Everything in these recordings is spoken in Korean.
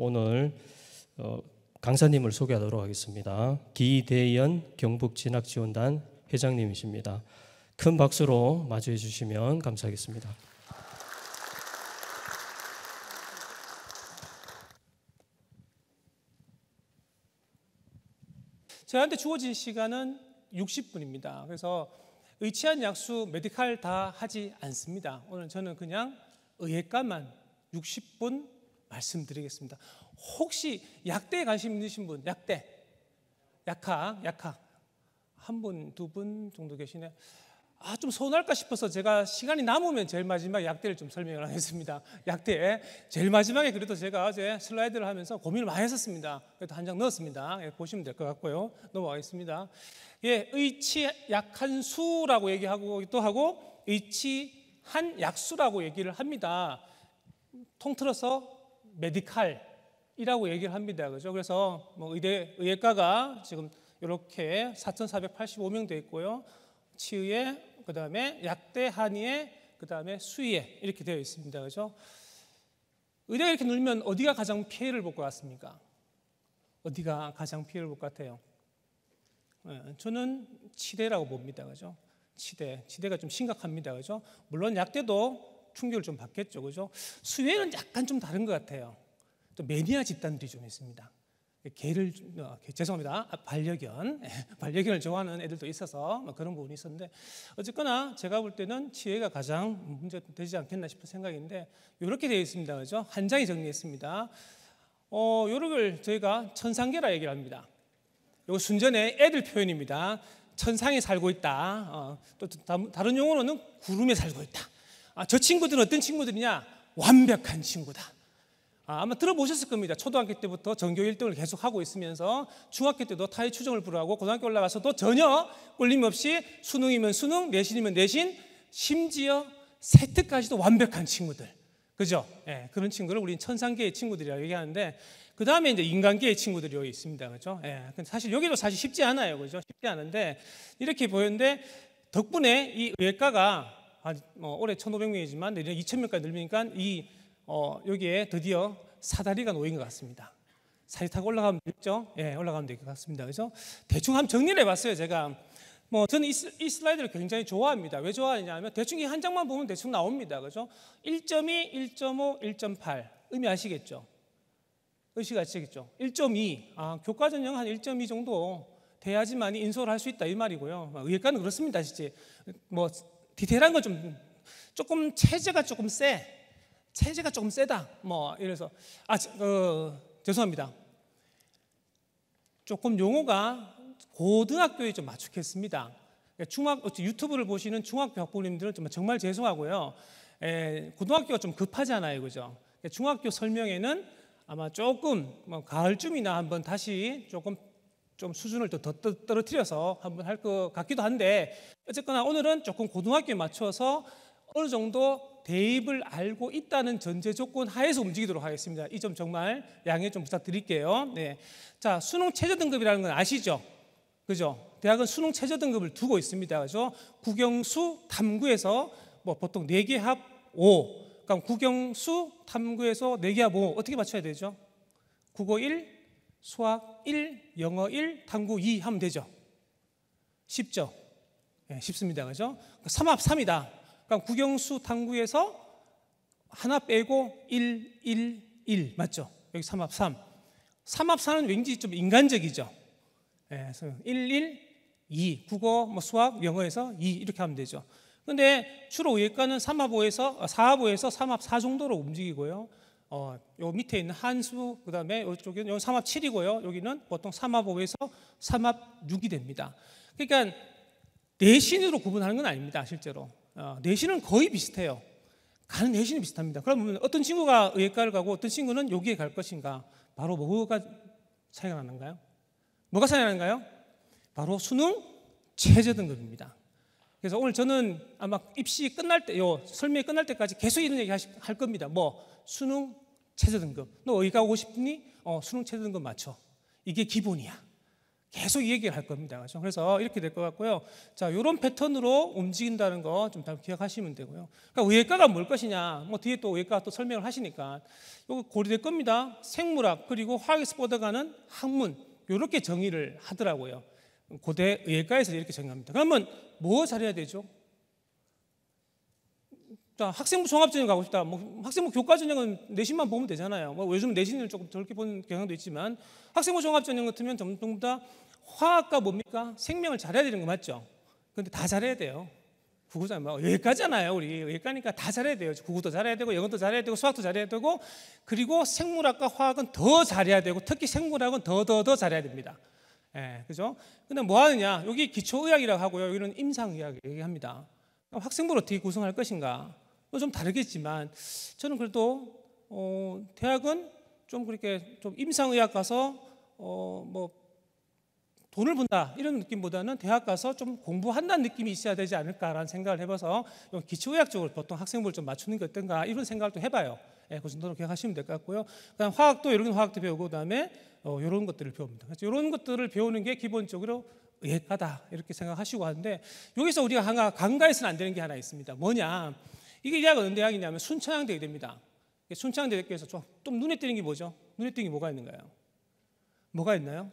오늘 어, 강사님을 소개하도록 하겠습니다. 기대연 경북진학지원단 회장님이십니다. 큰 박수로 맞이해 주시면 감사하겠습니다. 저한테 주어진 시간은 60분입니다. 그래서 의치한 약수 메디칼 다 하지 않습니다. 오늘 저는 그냥 의예과만 60분 말씀드리겠습니다. 혹시 약대에 관심 있으신 분, 약대, 약학, 약학 한 분, 두 분 정도 계시네. 요 아, 좀 서운할까 싶어서 제가 시간이 남으면 제일 마지막 약대를 좀 설명을 하겠습니다. 약대. 제일 마지막에 그래도 제가 어제 슬라이드를 하면서 고민을 많이 했었습니다. 그래도 한 장 넣었습니다. 예, 보시면 될 것 같고요. 넘어가겠습니다. 예, 의치 약한 수라고 얘기하고 또 하고 의치 한 약수라고 얘기를 합니다. 통틀어서 메디칼이라고 얘기를 합니다. 그죠? 그래서 뭐 의대 의예과가 지금 이렇게 4,485명 돼 있고요. 치의에 그다음에 약대 한의에 그다음에 수의에 이렇게 되어 있습니다. 그죠? 의대가 이렇게 늘면 어디가 가장 피해를 볼 것 같습니까? 어디가 가장 피해를 볼 것 같아요? 예, 저는 치대라고 봅니다. 그죠? 치대. 치대가 좀 심각합니다. 그죠? 물론 약대도 충격을 좀 받겠죠. 그죠? 수혜는 약간 좀 다른 것 같아요. 또 매니아 집단들이 좀 있습니다. 개를 어, 죄송합니다 아, 반려견 반려견을 좋아하는 애들도 있어서 뭐 그런 부분이 있었는데 어쨌거나 제가 볼 때는 치혜가 가장 문제 되지 않겠나 싶은 생각인데 이렇게 되어 있습니다 그죠 한 장이 정리했습니다 어 요걸 저희가 천상계라 얘기를 합니다 요거 순전에 애들 표현입니다 천상에 살고 있다 어, 또 다, 다른 용어로는 구름에 살고 있다 아, 저 친구들은 어떤 친구들이냐? 완벽한 친구다. 아, 아마 들어보셨을 겁니다. 초등학교 때부터 전교 1등을 계속 하고 있으면서 중학교 때도 타의 추종을 불허하고 고등학교 올라가서도 전혀 꿀림 없이 수능이면 수능, 내신이면 내신, 심지어 세트까지도 완벽한 친구들. 그죠? 예, 그런 친구를 우리는 천상계의 친구들이라고 얘기하는데 그 다음에 이제 인간계의 친구들이 여기 있습니다. 그죠? 예, 근데 사실 여기도 사실 쉽지 않아요. 그죠? 쉽지 않은데 이렇게 보였는데 덕분에 이 외과가 아뭐 올해 1,500명이지만 내년 2,000명까지 늘리니까 이 어, 여기에 드디어 사다리가 놓인 것 같습니다. 사리 타고 올라가면 되겠죠? 예, 올라가면 될 것 같습니다. 그래서 대충 한번 정리를 해봤어요, 제가. 뭐 저는 이, 이 슬라이드를 굉장히 좋아합니다. 왜 좋아하냐면 대충 이한 장만 보면 대충 나옵니다. 그죠? 1.2, 1.5, 1.8 의미 아시겠죠? 의식 아시겠죠? 1.2, 아, 교과 전형 한 1.2 정도 돼야지만인솔할수 있다 이 말이고요. 아, 의외과는 그렇습니다, 실제. 뭐 디테일한 거좀 조금 체제가 조금 세 체제가 조금 세다 뭐 이래서 아 어, 죄송합니다 조금 용어가 고등학교에 좀 맞추겠습니다 예, 중학 유튜브를 보시는 중학교 학부모님들은 정말 죄송하고요 에, 예, 고등학교가 좀 급하잖아요 그죠 예, 중학교 설명에는 아마 조금 뭐 가을쯤이나 한번 다시 조금 좀 수준을 더, 떨어뜨려서 한번 할 것 같기도 한데 어쨌거나 오늘은 조금 고등학교에 맞춰서 어느 정도 대입을 알고 있다는 전제 조건 하에서 움직이도록 하겠습니다. 이 점 정말 양해 좀 부탁드릴게요. 네. 자, 수능 최저 등급이라는 건 아시죠? 그죠? 대학은 수능 최저 등급을 두고 있습니다. 그죠? 국영수 탐구에서 뭐 보통 네 개 합 5. 그니까 국영수 탐구에서 네 개 합 5. 어떻게 맞춰야 되죠? 국어 1, 수학 1, 영어 1, 탐구 2 하면 되죠. 쉽죠? 네, 쉽습니다. 그죠? 3합 그러니까 3이다. 그러니까 국영수 탐구에서 하나 빼고 1, 1, 1 맞죠? 여기 3합 3. 3합 4는 왠지 좀 인간적이죠. 네, 그래서 1, 1, 2. 국어, 뭐 수학, 영어에서 2 이렇게 하면 되죠. 근데 주로 외과는 3합 5에서 4합 아, 5에서 3합 4 정도로 움직이고요. 어, 요 밑에 있는 한수 그다음에 이쪽은 요 삼합 7이고요. 여기는 보통 삼합 5에서 삼합 6이 됩니다. 그러니까 내신으로 구분하는 건 아닙니다. 실제로 어, 내신은 거의 비슷해요. 가는 내신이 비슷합니다. 그러면 어떤 친구가 의과를 가고 어떤 친구는 여기에 갈 것인가? 바로 뭐가 차이가 나는가요? 뭐가 차이가 나는가요? 바로 수능 최저 등급입니다. 그래서 오늘 저는 아마 입시 끝날 때, 요 설명이 끝날 때까지 계속 이런 얘기 할 겁니다. 뭐 수능 최저 등급. 너 어디 가고 싶니? 어, 수능 최저 등급 맞춰. 이게 기본이야. 계속 이 얘기를 할 겁니다. 그렇죠? 그래서 이렇게 될 것 같고요. 자, 요런 패턴으로 움직인다는 거좀 기억하시면 되고요. 그러니까 의예과가 뭘 것이냐? 뭐 뒤에 또 의예과 또 설명을 하시니까 요거 고려될 겁니다. 생물학 그리고 화학에서 뻗어가는 학문 요렇게 정의를 하더라고요. 고대 의예과에서 이렇게 정의합니다. 그러면 뭐 잘해야 되죠? 학생부 종합전형 가고 싶다. 뭐 학생부 교과전형은 내신만 보면 되잖아요. 뭐 요즘 내신을 조금 덜게 보는 경향도 있지만 학생부 종합전형 같으면 전부 다 화학과 뭡니까? 생명을 잘해야 되는 거 맞죠? 근데 다 잘해야 돼요. 국어잖뭐 여기까지잖아요. 우리 여기까지니까 다 잘해야 돼요. 국어도 잘해야 되고 영어도 잘해야 되고 수학도 잘해야 되고 그리고 생물학과 화학은 더 잘해야 되고 특히 생물학은 더 더 더 잘해야 됩니다. 예, 그죠? 근데 뭐 하느냐? 여기 기초의학이라고 하고요. 여기는 임상의학 얘기합니다. 학생부를 어떻게 구성할 것인가? 뭐 좀 다르겠지만 저는 그래도 어, 대학은 좀 그렇게 좀 임상의학 가서 어, 뭐 돈을 본다 이런 느낌보다는 대학 가서 좀 공부한다는 느낌이 있어야 되지 않을까라는 생각을 해봐서 기초의학 쪽으로 보통 학생부를 좀 맞추는 게 어떤가 이런 생각을 또 해봐요. 예, 그 정도로 기억하시면 될 것 같고요. 그다음 화학도 이런 화학도 배우고 그다음에 어, 이런 것들을 배웁니다. 그래서 이런 것들을 배우는 게 기본적으로 의학하다 이렇게 생각하시고 하는데 여기서 우리가 하나 간과해서는 안 되는 게 하나 있습니다. 뭐냐? 이게 대학 언제 대학이냐면 순창향 대학입니다. 순창향 대학에서 좀, 좀 눈에 띄는 게 뭐죠? 눈에 띄는 게 뭐가 있는가요? 뭐가 있나요?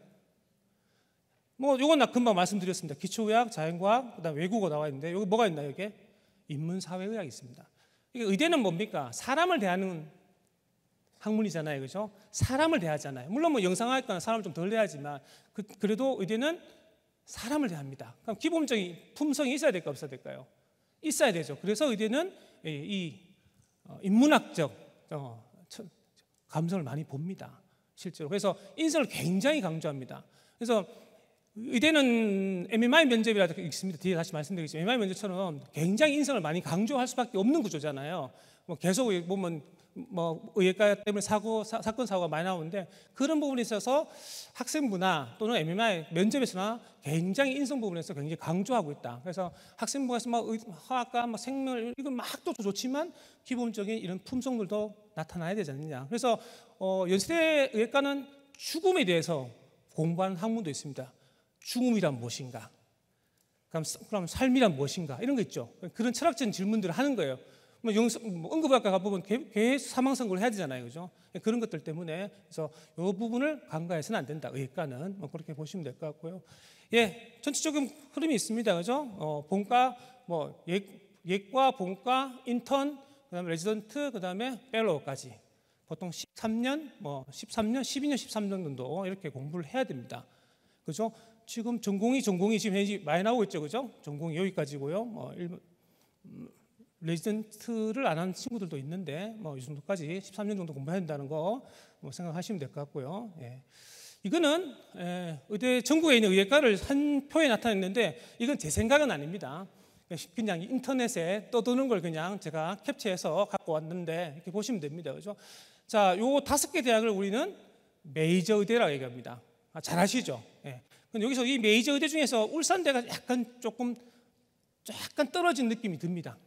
뭐 요건 나 금방 말씀드렸습니다. 기초의학, 자연과학, 그다음 외국어 나와 있는데 여기 뭐가 있나요? 이게 인문사회의학이 있습니다. 이게 의대는 뭡니까? 사람을 대하는 학문이잖아요, 그죠? 사람을 대하잖아요. 물론 뭐 영상학과는 사람을 좀 덜 대하지만 그, 래도 의대는 사람을 대합니다. 그럼 기본적인 품성이 있어야 될까 없어야 될까요? 있어야 되죠. 그래서 의대는 예, 이 어, 인문학적 어, 감성을 많이 봅니다. 실제로. 그래서 인성을 굉장히 강조합니다. 그래서 의대는 MMI 면접이라도 있습니다. 뒤에 다시 말씀드리겠지만 MMI 면접처럼 굉장히 인성을 많이 강조할 수밖에 없는 구조잖아요. 뭐 계속 보면 뭐의외과 때문에 사고 사, 건 사고가 많이 나오는데 그런 부분에 있어서 학생부나 또는 MMI 면접에서나 굉장히 인성 부분에서 굉장히 강조하고 있다. 그래서 학생부에서 막 화학과 뭐 막 생물 이건 막또 좋지만 기본적인 이런 품성들도 나타나야 되지 않느냐. 그래서 어, 연세대 의외과는 죽음에 대해서 공부하는 학문도 있습니다. 죽음이란 무엇인가? 그럼, 그럼 삶이란 무엇인가? 이런 거 있죠. 그런 철학적인 질문들을 하는 거예요. 응급학과 뭐 뭐 가보면 계속 사망 선고를 해야 되잖아요, 그죠? 그런 것들 때문에 그래서 이 부분을 간과해서는 안 된다. 의과는 뭐 그렇게 보시면 될 것 같고요. 예, 전체적인 흐름이 있습니다, 그죠? 어, 본과 뭐 예, 예과, 본과, 인턴, 그다음에 레지던트, 그다음에 펠로우까지 보통 13년, 뭐 13년, 12년, 13년 정도 이렇게 공부를 해야 됩니다. 그죠? 지금 전공이 전공이 지금 현재 많이 나오고 있죠, 그죠? 전공이 여기까지고요. 뭐 일, 음, 레지던트를 안 한 친구들도 있는데 뭐 이 정도까지 13년 정도 공부해야 된다는 거뭐 생각하시면 될 것 같고요. 예. 이거는 예, 의대 전국에 있는 의예과를 한 표에 나타냈는데 이건 제 생각은 아닙니다. 그냥 인터넷에 떠도는 걸 그냥 제가 캡처해서 갖고 왔는데 이렇게 보시면 됩니다. 그죠? 자, 요 다섯 개 대학을 우리는 메이저 의대라고 얘기합니다. 아, 잘 아시죠? 예. 근데 여기서 이 메이저 의대 중에서 울산대가 약간 조금 약간 떨어진 느낌이 듭니다.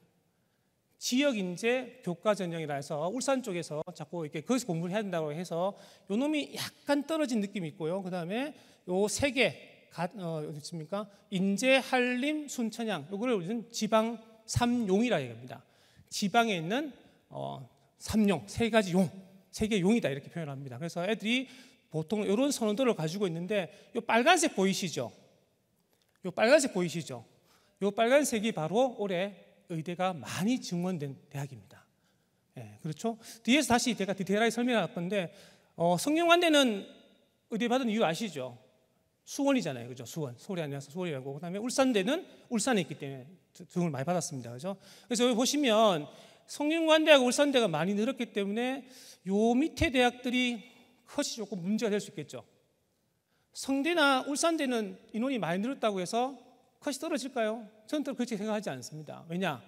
지역 인재 교과 전형이라 해서 울산 쪽에서 자꾸 이렇게 거기서 공부를 해야 된다고 해서 요 놈이 약간 떨어진 느낌이 있고요. 그다음에 요 세개 어, 어디있습니까인재 한림, 순천향. 요거를 우리는 지방 삼용이라 얘기합니다. 지방에 있는 어, 삼용, 세 가지 용, 세 개 용이다 이렇게 표현합니다. 그래서 애들이 보통 이런 선호도를 가지고 있는데 요 빨간색 보이시죠? 요 빨간색 보이시죠? 요 빨간색이 바로 올해 의대가 많이 증원된 대학입니다. 예, 그렇죠? 뒤에서 다시 제가 디테일하게 설명할 건데 어, 성균관대는 의대 받은 이유 아시죠? 수원이잖아요, 그죠? 수원 서울이 아니라서 수원이라고 그다음에 울산대는 울산에 있기 때문에 등을 많이 받았습니다, 그죠? 그래서 여기 보시면 성균관대하고 울산대가 많이 늘었기 때문에 요 밑에 대학들이 컷이 조금 문제가 될 수 있겠죠. 성대나 울산대는 인원이 많이 늘었다고 해서 컷이 떨어질까요? 저는 그렇게 생각하지 않습니다. 왜냐?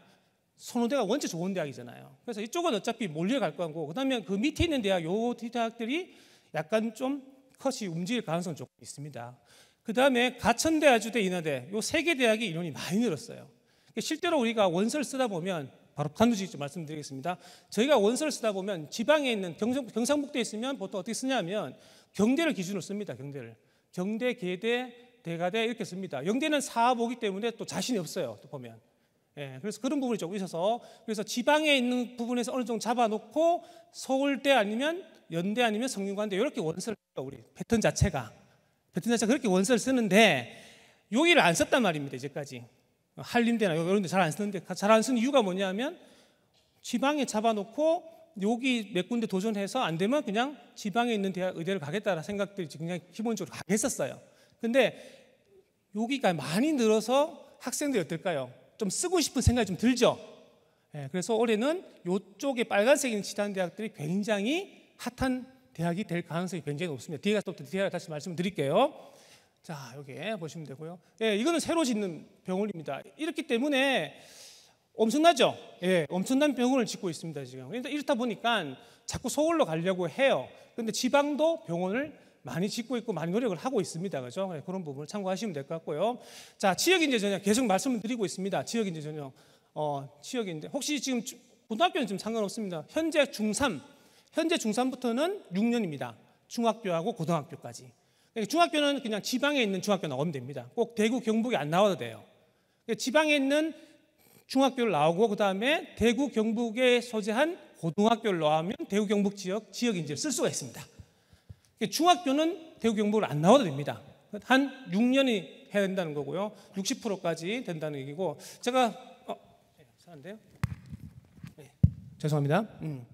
손호대가 원체 좋은 대학이잖아요. 그래서 이쪽은 어차피 몰려갈 거고, 그 다음에 그 밑에 있는 대학, 요 대학들이 약간 좀 컷이 움직일 가능성이 조금 있습니다. 그 다음에 가천대, 아주대, 인하대, 요 세 개대학이 인원이 많이 늘었어요. 그러니까 실제로 우리가 원서를 쓰다 보면 바로 반드시 말씀드리겠습니다. 저희가 원서를 쓰다 보면 지방에 있는 경상, 경상북도에 있으면 보통 어떻게 쓰냐면 경대를 기준으로 씁니다. 경대를 경대, 계대, 대가대 이렇게 씁니다. 영대는 사보기 때문에 또 자신이 없어요. 또 보면. 예, 그래서 그런 부분이 조금 있어서 그래서 지방에 있는 부분에서 어느 정도 잡아놓고 서울대 아니면 연대 아니면 성균관대 이렇게 원서를 써요. 우리 패턴 자체가 패턴 자체가 그렇게 원서를 쓰는데 여기를 안 썼단 말입니다. 이제까지 한림대나 이런 데 잘 안 쓰는데 잘 안 쓴 이유가 뭐냐면 지방에 잡아놓고 여기 몇 군데 도전해서 안 되면 그냥 지방에 있는 대학 의대를 가겠다라 는 생각들이 굉장히 기본적으로 강했었어요. 근데 여기가 많이 늘어서 학생들이 어떨까요? 좀 쓰고 싶은 생각이 좀 들죠. 예, 그래서 올해는 이쪽에 빨간색 있는 지단 대학들이 굉장히 핫한 대학이 될 가능성이 굉장히 높습니다. 뒤에 가서 또 뒤에 다시 말씀드릴게요. 자, 여기 보시면 되고요. 예, 이거는 새로 짓는 병원입니다. 이렇기 때문에 엄청나죠? 예, 엄청난 병원을 짓고 있습니다, 지금. 그러니까 이렇다 보니까 자꾸 서울로 가려고 해요. 근데 지방도 병원을 많이 짓고 있고 많이 노력을 하고 있습니다. 그죠? 네, 그런 부분을 참고하시면 될 것 같고요. 자, 지역인재 전형 계속 말씀을 드리고 있습니다. 지역인재 전형. 어, 지역인재. 혹시 지금 고등학교는 지금 상관없습니다. 현재 중3, 현재 중3부터는 6년입니다. 중학교하고 고등학교까지. 그러니까 중학교는 그냥 지방에 있는 중학교 나오면 됩니다. 꼭 대구, 경북이 안 나와도 돼요. 그러니까 지방에 있는 중학교를 나오고 그 다음에 대구 경북에 소재한 고등학교를 나오면 대구 경북 지역 지역 인재를 쓸 수가 있습니다. 중학교는 대구 경북을 안 나와도 됩니다. 한 6년이 해야 된다는 거고요. 60%까지 된다는 얘기고 제가 어, 네, 잘안요 네, 죄송합니다. 음.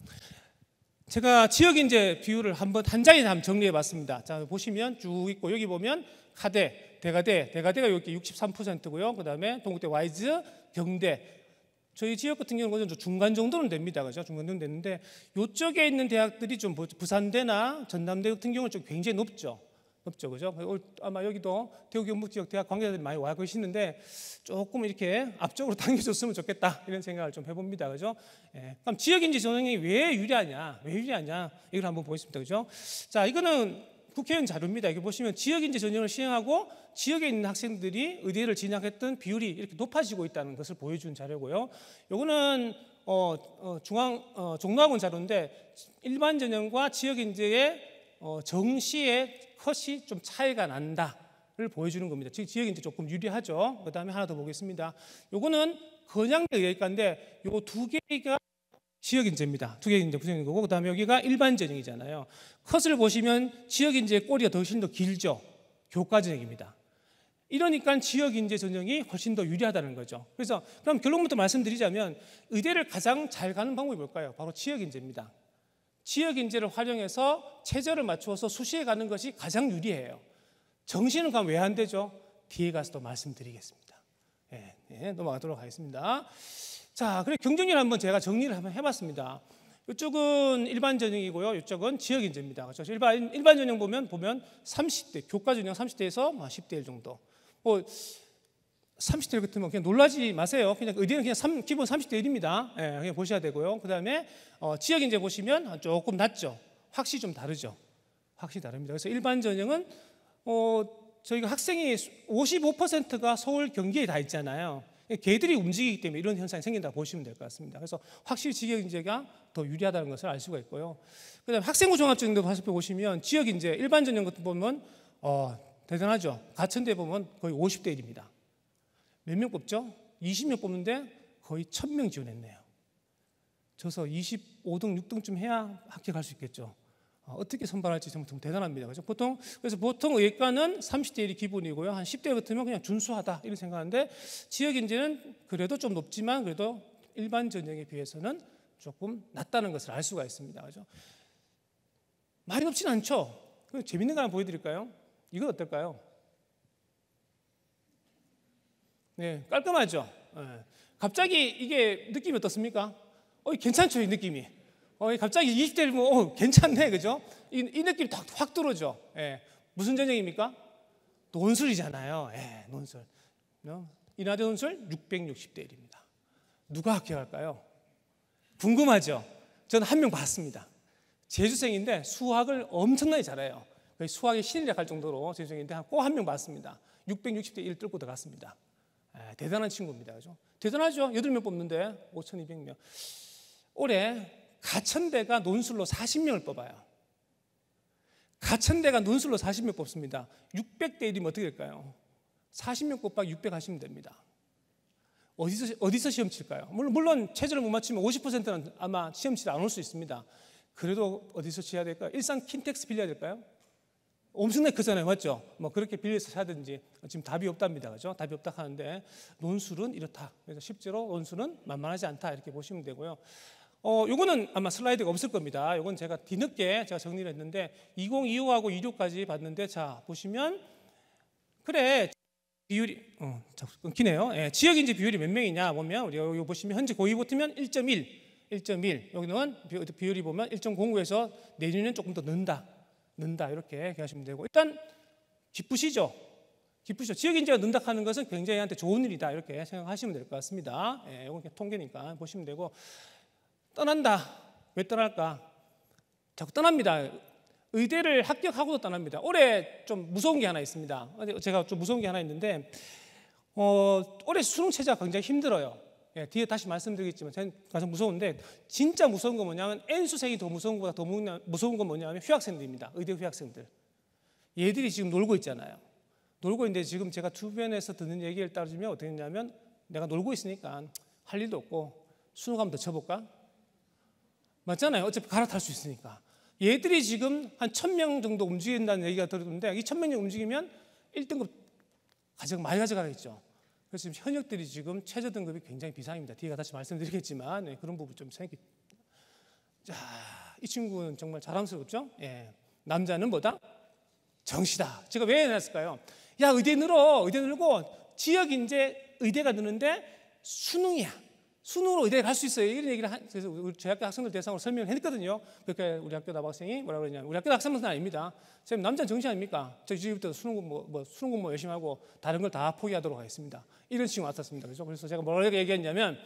제가 지역 인재 비율을 한번 한 장에 한번 정리해 봤습니다. 자, 보시면 쭉 있고 여기 보면 카대, 대가대, 대가대가 여기 63%고요. 그다음에 동국대 와이즈, 경대 저희 지역 같은 경우는 중간 정도는 됩니다. 그죠? 중간 정도 됐는데 요쪽에 있는 대학들이 좀 부산대나 전남대 같은 경우는 좀 굉장히 높죠. 높죠. 그죠? 아마 여기도 대구 경북 지역 대학 관계자들이 많이 와 계시는데 조금 이렇게 앞쪽으로 당겨줬으면 좋겠다. 이런 생각을 좀 해봅니다. 그죠? 예. 그럼 지역 인지 전형이 왜 유리하냐? 왜 유리하냐? 이걸 한번 보겠습니다. 그죠? 자, 이거는 국회의원 자료입니다. 이게 보시면 지역인재 전형을 시행하고 지역에 있는 학생들이 의대를 진학했던 비율이 이렇게 높아지고 있다는 것을 보여준 자료고요. 요거는 어, 어, 중앙 어, 종로학원 자료인데 일반 전형과 지역인재의 어, 정시의 컷이 좀 차이가 난다를 보여주는 겁니다. 즉 지역인재 조금 유리하죠. 그다음에 하나 더 보겠습니다. 요거는 건양대 의과인데 요 두 개가 지역 인재입니다. 두 개 인재 구성인 거고 그다음에 여기가 일반 전형이잖아요. 컷을 보시면 지역 인재 꼬리가 훨씬 더 길죠. 교과 전형입니다. 이러니까 지역 인재 전형이 훨씬 더 유리하다는 거죠. 그래서 그럼 결론부터 말씀드리자면 의대를 가장 잘 가는 방법이 뭘까요? 바로 지역 인재입니다. 지역 인재를 활용해서 체제를 맞추어서 수시에 가는 것이 가장 유리해요. 정시는 그럼 왜안 되죠? 뒤에 가서 또 말씀드리겠습니다. 예, 예, 넘어가도록 하겠습니다. 자, 그리고 경쟁률 한번 제가 정리를 한번 해봤습니다. 이쪽은 일반 전형이고요. 이쪽은 지역 인재입니다. 그렇죠? 일반 일반 전형 보면 보면 30대 교과 전형 30대에서 10대 뭐 1 정도. 뭐 30대 1 같으면 그냥 놀라지 마세요. 그냥 의대는 그냥 3, 기본 30대 1입니다. 예, 그냥 보셔야 되고요. 그다음에 어, 지역 인재 보시면 아, 조금 낮죠. 확실히 좀 다르죠. 확실히 다릅니다. 그래서 일반 전형은 어, 저희가 학생이 55%가 서울 경기에 다 있잖아요. 개들이 움직이기 때문에 이런 현상이 생긴다고 보시면 될 것 같습니다. 그래서 확실히 지역 인재가 더 유리하다는 것을 알 수가 있고요. 그다음 학생부 종합전형도 살펴보시면 지역 인재 일반 전형 같은 보면 어, 대단하죠. 가천대 보면 거의 50대 1입니다. 몇 명 뽑죠? 20명 뽑는데 거의 1000명 지원했네요. 저서 25등, 6등쯤 해야 합격할 수 있겠죠. 어, 어떻게 선발할지 좀 대단합니다. 그죠? 보통 그래서 보통 의과는 30대 1이 기본이고요. 한 10대 같으면 그냥 준수하다 이런 생각하는데 지역 인재는 그래도 좀 높지만 그래도 일반 전형에 비해서는 조금 낮다는 것을 알 수가 있습니다. 그죠? 많이 높지 않죠. 재밌는 거 하나 보여드릴까요? 이건 어떨까요? 네, 깔끔하죠. 네. 갑자기 이게 느낌이 어떻습니까? 어, 괜찮죠, 이 느낌이. 어, 갑자기 2 0대일 뭐, 어, 괜찮네, 그죠? 이, 이 느낌이 확, 확 들어오죠. 예. 무슨 전쟁입니까? 논술이잖아요. 예, 논술. 어? 이나대 논술 660대 1입니다. 누가 합격할까요? 궁금하죠? 저는 한 명 봤습니다. 재수생인데 수학을 엄청나게 잘해요. 수학의 신이라 할 정도로 재수생인데 꼭 한 명 봤습니다. 660대 1 뚫고 들어갔습니다. 예, 대단한 친구입니다. 그죠? 대단하죠? 8명 뽑는데 5,200명. 올해 가천대가 논술로 40명을 뽑아요. 가천대가 논술로 40명 뽑습니다. 600대 1이면 어떻게 될까요? 40명 곱하기 600 하시면 됩니다. 어디서, 어디서 시험 칠까요? 물론, 물론 최저를 못 맞추면 50%는 아마 시험 치러 안올 수 있습니다. 그래도 어디서 쳐야 될까요? 일상 킨텍스 빌려야 될까요? 엄청나게 크잖아요. 맞죠? 뭐 그렇게 빌려서 사든지 지금 답이 없답니다. 그죠? 답이 없다 하는데 논술은 이렇다. 그래서 실제로 논술은 만만하지 않다. 이렇게 보시면 되고요. 어, 요거는 아마 슬라이드가 없을 겁니다. 요건 제가 뒤늦게 제가 정리를 했는데 2025하고 26까지 봤는데 자, 보시면 그래 비율이 어, 자 끊기네요. 예, 지역 인지 비율이 몇 명이냐 보면 우리 여기 보시면 현재 고위 보트면 1.1, 1.1. 여기는 비율이 보면 1.09에서 내년는 조금 더 는다. 는다 이렇게 하시면 되고 일단 기쁘시죠? 기쁘시죠? 지역 인재가 는다 하는 것은 굉장히 한테 좋은 일이다 이렇게 생각하시면 될 것 같습니다. 예, 이건 통계니까 보시면 되고 떠난다. 왜 떠날까? 자꾸 떠납니다. 의대를 합격하고도 떠납니다. 올해 좀 무서운 게 하나 있습니다. 제가 좀 무서운 게 하나 있는데 어, 올해 수능 체제가 굉장히 힘들어요. 예, 뒤에 다시 말씀드리겠지만 가장 무서운데 진짜 무서운 건 뭐냐면 N수생이 더 무서운 거보다 더 무서운 건 뭐냐면 휴학생들입니다. 의대 휴학생들. 얘들이 지금 놀고 있잖아요. 놀고 있는데 지금 제가 주변에서 듣는 얘기를 따르면 어떻게 했냐면 내가 놀고 있으니까 할 일도 없고 수능 한번 더 쳐볼까? 맞잖아요. 어차피 갈아탈 수 있으니까. 얘들이 지금 한 천 명 정도 움직인다는 얘기가 들었는데 이 천 명이 움직이면 1등급 가장 많이 가져가겠죠. 그래서 지금 현역들이 지금 최저 등급이 굉장히 비상입니다. 뒤에 가 다시 말씀드리겠지만 네, 그런 부분 좀 생기. 자, 이 친구는 정말 자랑스럽죠. 예, 남자는 뭐다? 정시다. 제가 왜 해놨을까요? 야 의대 늘어, 의대 늘고 지역 이제 의대가 느는데 수능이야. 순으로이대에갈수 있어요. 이런 얘기를 한, 그래서 우리 저희 학교 학생들 대상으로 설명을 했거든요. 그러니까 우리 학교 남학생이 뭐라 그러냐면 우리 학교 학생만 아닙니다. 선생님 남자는 정신 아닙니까? 저희 집부터 수능 공부 뭐, 뭐, 수능 공부 열심히 하고 다른 걸 다 포기하도록 하겠습니다. 이런 식으로 왔었습니다. 그렇죠 그래서 제가 뭐라고 얘기했냐면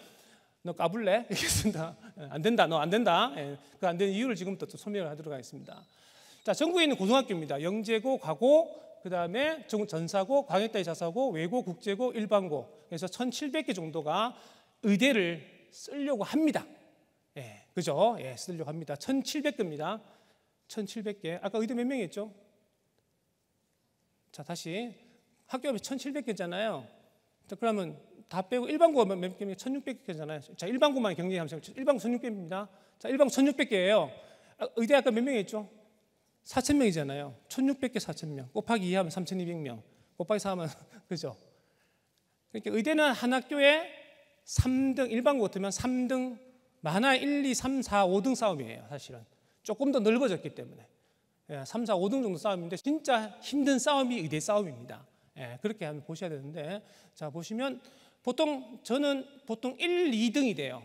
너 까불래? 얘기했습니다. 예, 안 된다. 너 안 된다. 예, 그안 되는 이유를 지금부터 또 설명을 하도록 하겠습니다. 자, 전국에 있는 고등학교입니다. 영재고, 과고, 그 다음에 전사고, 광역대 자사고, 외고, 국제고, 일반고. 그래서 1,700개 정도가 의대를 쓰려고 합니다. 예, 그죠? 예, 쓰려고 합니다. 1,700개입니다. 1,700개. 아까 의대 몇 명이었죠? 자, 다시 학교가 1,700개잖아요. 그러면 다 빼고 일반고가 몇 개면 1,600개잖아요. 자, 일반고만 경쟁 함수 일반고 1,600개입니다. 자, 일반고 1,600개예요. 아, 의대 아까 몇 명이었죠? 4,000명이잖아요. 1,600개 4,000명. 곱하기 2 하면 3,200명. 곱하기 4 하면 그죠? 그러니까 의대는 한 학교에 3등 일반고 같으면 3등 만화 1, 2, 3, 4, 5등 싸움이에요. 사실은 조금 더 넓어졌기 때문에 3, 4, 5등 정도 싸움인데 진짜 힘든 싸움이 의대 싸움입니다. 예, 그렇게 한번 보셔야 되는데 자 보시면 보통 저는 보통 1, 2등이 돼요.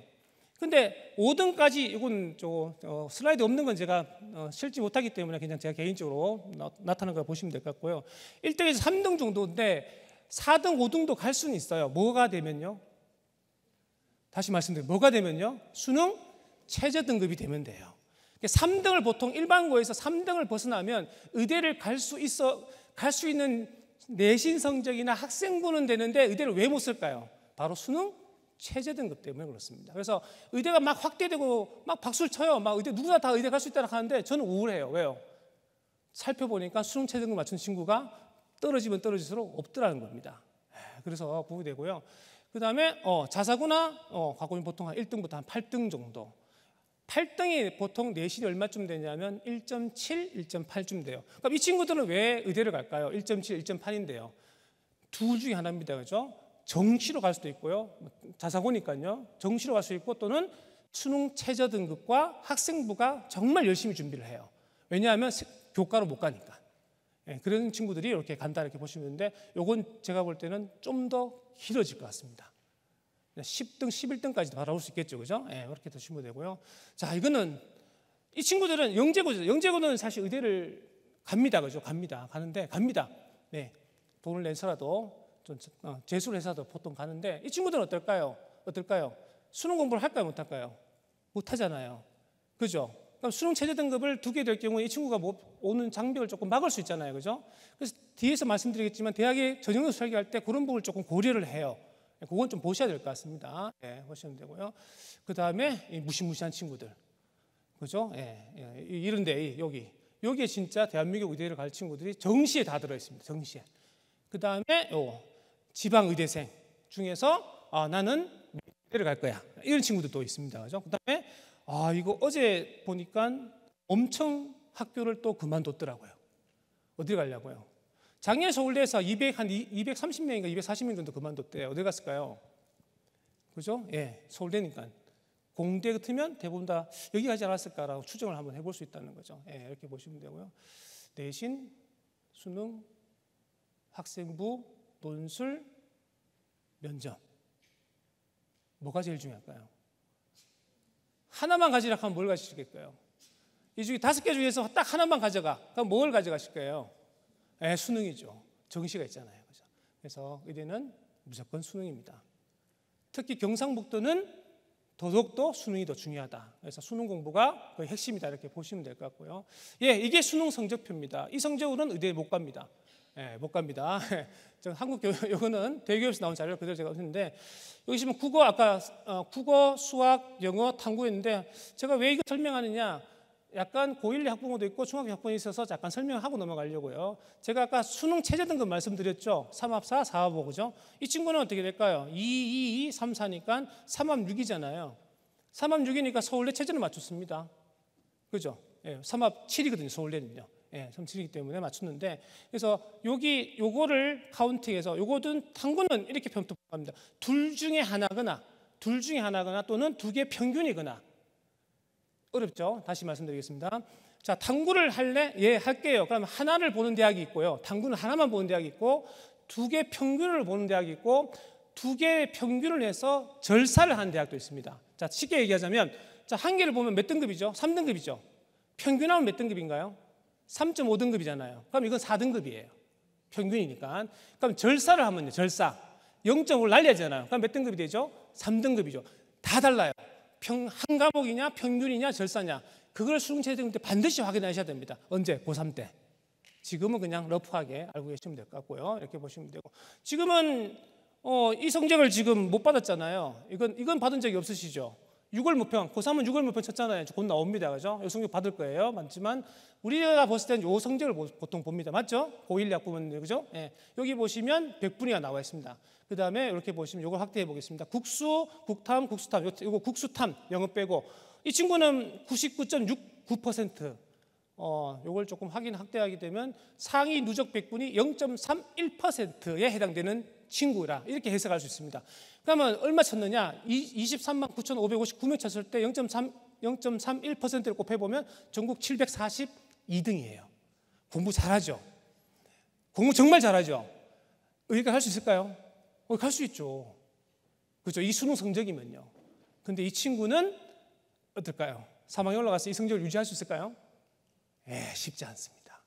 근데 5등까지 이건 저 어, 슬라이드 없는 건 제가 어, 실지 못하기 때문에 그냥 제가 개인적으로 나, 타난걸 보시면 될 것 같고요. 1등에서 3등 정도인데 4등, 5등도 갈 수는 있어요. 뭐가 되면요? 다시 말씀드리면 뭐가 되면요? 수능 최저 등급이 되면 돼요. 3등을 그러니까 보통 일반고에서 3등을 벗어나면 의대를 갈 수 있어 갈 수 있는 내신 성적이나 학생부는 되는데 의대를 왜 못 쓸까요? 바로 수능 최저 등급 때문에 그렇습니다. 그래서 의대가 막 확대되고 막 박수를 쳐요. 막 의대 누구나 다 의대 갈 수 있다고 하는데 저는 우울해요. 왜요? 살펴보니까 수능 최저 등급 맞춘 친구가 떨어지면 떨어질수록 없더라는 겁니다. 예, 그래서 부부되고요. 그 다음에 어, 자사구나 어, 과거는 보통 한 1등부터 한 8등 정도 8등이 보통 내신이 네 얼마쯤 되냐면 1.7, 1.8쯤 돼요 그러니까 이 친구들은 왜 의대를 갈까요? 1.7, 1.8인데요 둘 중에 하나입니다 그죠? 렇 정시로 갈 수도 있고요 자사고니까요 정시로 갈 수 있고 또는 수능 최저 등급과 학생부가 정말 열심히 준비를 해요 왜냐하면 교과로 못 가니까 예, 그런 친구들이 이렇게 간다 이렇게 보시면 되는데 요건 제가 볼 때는 좀더 길어질 것 같습니다. 10등, 11등까지 바라올 수 있겠죠. 그죠? 예, 그렇게 드시면 되고요. 자, 이거는 이 친구들은 영재고죠. 영재고는 사실 의대를 갑니다. 그죠? 갑니다. 가는데 갑니다. 네. 돈을 내서라도 좀 어, 재수를 해서도 보통 가는데 이 친구들은 어떨까요? 어떨까요? 수능 공부를 할까요? 못 할까요? 못 하잖아요. 그죠? 그럼 수능 최저 등급을 두게 될 경우에 이 친구가 뭐 오는 장벽을 조금 막을 수 있잖아요. 그죠? 그래서 뒤에서 말씀드리겠지만 대학의 전형을 설계할 때 그런 부분을 조금 고려를 해요. 예, 그건 좀 보셔야 될 것 같습니다. 예, 보시면 되고요. 그 다음에 무시무시한 친구들. 그죠? 예, 예, 이런데 여기. 여기에 진짜 대한민국 의대를 갈 친구들이 정시에 다 들어있습니다. 정시에. 그 다음에 요 지방 의대생 중에서 아, 나는 의대를 갈 거야. 이런 친구들도 있습니다. 그죠? 그 다음에 아, 이거 어제 보니까 엄청 학교를 또 그만뒀더라고요. 어디 가려고요? 작년 서울대에서 200, 한 230명인가 240명 정도 그만뒀대요. 어디 갔을까요? 그죠? 예, 서울대니까. 공대 같으면 대부분 다 여기 가지 않았을까라고 추정을 한번 해볼 수 있다는 거죠. 예, 이렇게 보시면 되고요. 내신, 수능, 학생부, 논술, 면접. 뭐가 제일 중요할까요? 하나만 가지라 하면 뭘 가지시겠어요? 이 중에 다섯 개 중에서 딱 하나만 가져가. 그럼 뭘 가져가실 거예요? 예, 수능이죠. 정시가 있잖아요. 그죠? 그래서 의대는 무조건 수능입니다. 특히 경상북도는 도덕도 수능이 더 중요하다. 그래서 수능 공부가 거의 핵심이다. 이렇게 보시면 될 것 같고요. 예, 이게 수능 성적표입니다. 이 성적으로는 의대에 못 갑니다. 예, 못 갑니다. 예, 저 한국 교, 요거는 대기업에서 나온 자료를 그대로 제가 했는데 여기 지금 국어 아까 어, 국어, 수학, 영어, 탐구했는데 제가 왜 이거 설명하느냐? 약간 고1 학부모도 있고 중학교 학부모 있어서 잠깐 설명하고 넘어가려고요. 제가 아까 수능 체제 등급 그 말씀드렸죠. 3합4, 4합5 그죠? 이 친구는 어떻게 될까요? 2, 2, 2, 3, 4니까 3합 6이잖아요. 3합 6이니까 서울대 체제를 맞췄습니다. 그죠? 예, 3합 7이거든요. 서울대는요. 예, 점치이기 때문에 맞췄는데 그래서 여기 요거를 카운팅해서 요거든 당구는 이렇게 평가합니다. 둘 중에 하나거나 둘 중에 하나거나 또는 두 개 평균이거나 어렵죠. 다시 말씀드리겠습니다. 자, 당구를 할래? 예, 할게요. 그럼 하나를 보는 대학이 있고요. 당구는 하나만 보는 대학이 있고 두 개 평균을 보는 대학이 있고 두 개의 평균을 해서 절사를 하는 대학도 있습니다. 자, 쉽게 얘기하자면 자, 한 개를 보면 몇 등급이죠? 3등급이죠. 평균하면 몇 등급인가요? 3.5등급이잖아요. 그럼 이건 4등급이에요. 평균이니까. 그럼 절사를 하면요. 절사. 0.5를 날려잖아요. 야 그럼 몇 등급이 되죠? 3등급이죠. 다 달라요. 평, 한 과목이냐, 평균이냐, 절사냐. 그걸 수능체제등 때 반드시 확인하셔야 됩니다. 언제? 고3 때. 지금은 그냥 러프하게 알고 계시면 될 것 같고요. 이렇게 보시면 되고. 지금은 어, 이 성적을 지금 못 받았잖아요. 이건, 이건 받은 적이 없으시죠? 6월 무평, 고3은 6월 무평 쳤잖아요. 곧 나옵니다. 그죠? 요 성적 받을 거예요. 맞지만 우리가 봤을 때요 성적을 보통 봅니다. 맞죠? 고1 약부모 그죠? 예. 여기 보시면 100분위가 나와 있습니다. 그 다음에 이렇게 보시면 요걸 확대해 보겠습니다. 국수, 국탐, 국수탐. 요거 국수탐 영어 빼고 이 친구는 99.69% 어, 요걸 조금 확인 확대하게 되면 상위 누적 100분이 0.31%에 해당되는 친구라 이렇게 해석할 수 있습니다. 그러면 얼마 쳤느냐? 23만 9,559명 쳤을 때 0.3, 0.31%를 곱해보면 전국 742등이에요. 공부 잘하죠? 공부 정말 잘하죠? 여기까지 할수 있을까요? 어, 갈수 있죠. 그죠? 이 수능 성적이면요. 근데 이 친구는 어떨까요? 사망에 올라가서 이 성적을 유지할 수 있을까요? 에, 쉽지 않습니다.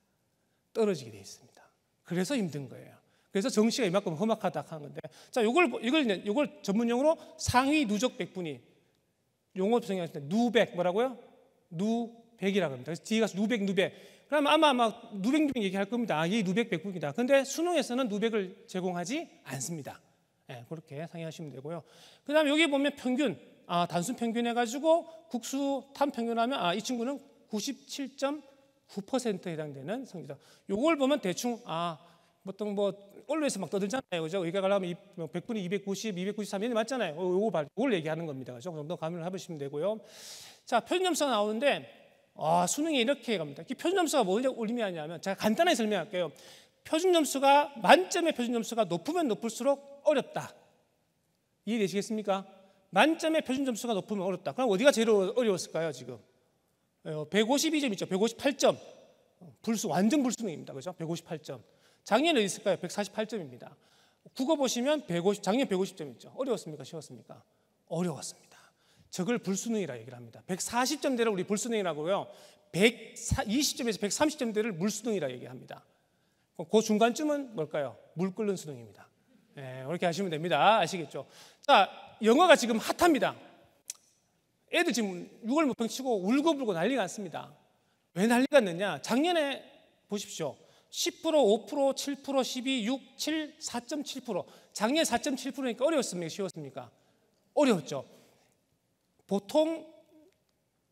떨어지게 돼 있습니다. 그래서 힘든 거예요. 그래서 정시가 이만큼 험악하다 하는 건데 자 이걸 이걸 이걸 전문용어로 상위 누적 백분위 용어 정의할 때 누백 뭐라고요? 누백이라고 합니다. 그래서 뒤에 가서 누백 누백 그럼 아마 아마 누백 누백 얘기할 겁니다. 아, 이 누백 백분위다. 근데 수능에서는 누백을 제공하지 않습니다. 네, 그렇게 상의하시면 되고요. 그다음 여기 보면 평균 아 단순 평균 해가지고 국수 탄 평균하면 아 이 친구는 97.9%에 해당되는 성적이다. 요걸 보면 대충 아 보통 뭐 언로에서막 떠들잖아요. 그죠? 의가 가려면 100분의 290, 293 얘기 맞잖아요. 어, 요거, 요걸 얘기하는 겁니다. 그죠? 정도 감을 해보시면 되고요. 자, 표점수가 나오는데, 아, 수능이 이렇게 갑니다. 이 표준점수가 뭐 의미하냐면, 제가 간단하게 설명할게요. 표준점수가, 만점의 표준점수가 높으면 높을수록 어렵다. 이해되시겠습니까? 만점의 표준점수가 높으면 어렵다. 그럼 어디가 제일 어려웠을까요, 지금? 152점 어, 있죠. 158점. 불수, 완전 불수능입니다. 그죠? 158점. 작년에 있을까요? 148점입니다. 국어 보시면 150, 작년 150점 이죠 어려웠습니까? 쉬웠습니까? 어려웠습니다. 적을 불수능이라 얘기를 합니다. 140점대를 우리 불수능이라고요. 120점에서 130점대를 물수능이라 얘기합니다. 그 중간쯤은 뭘까요? 물 끓는 수능입니다. 네, 예, 이렇게 하시면 됩니다. 아시겠죠? 자, 영어가 지금 핫합니다. 애들 지금 6월 모평 치고 울고불고 난리가 났습니다. 왜 난리가 났느냐? 작년에 보십시오. 10%, 5%, 7%, 12, 6, 7, 4.7%. 작년에 4.7%니까 어려웠습니까? 쉬웠습니까? 어려웠죠. 보통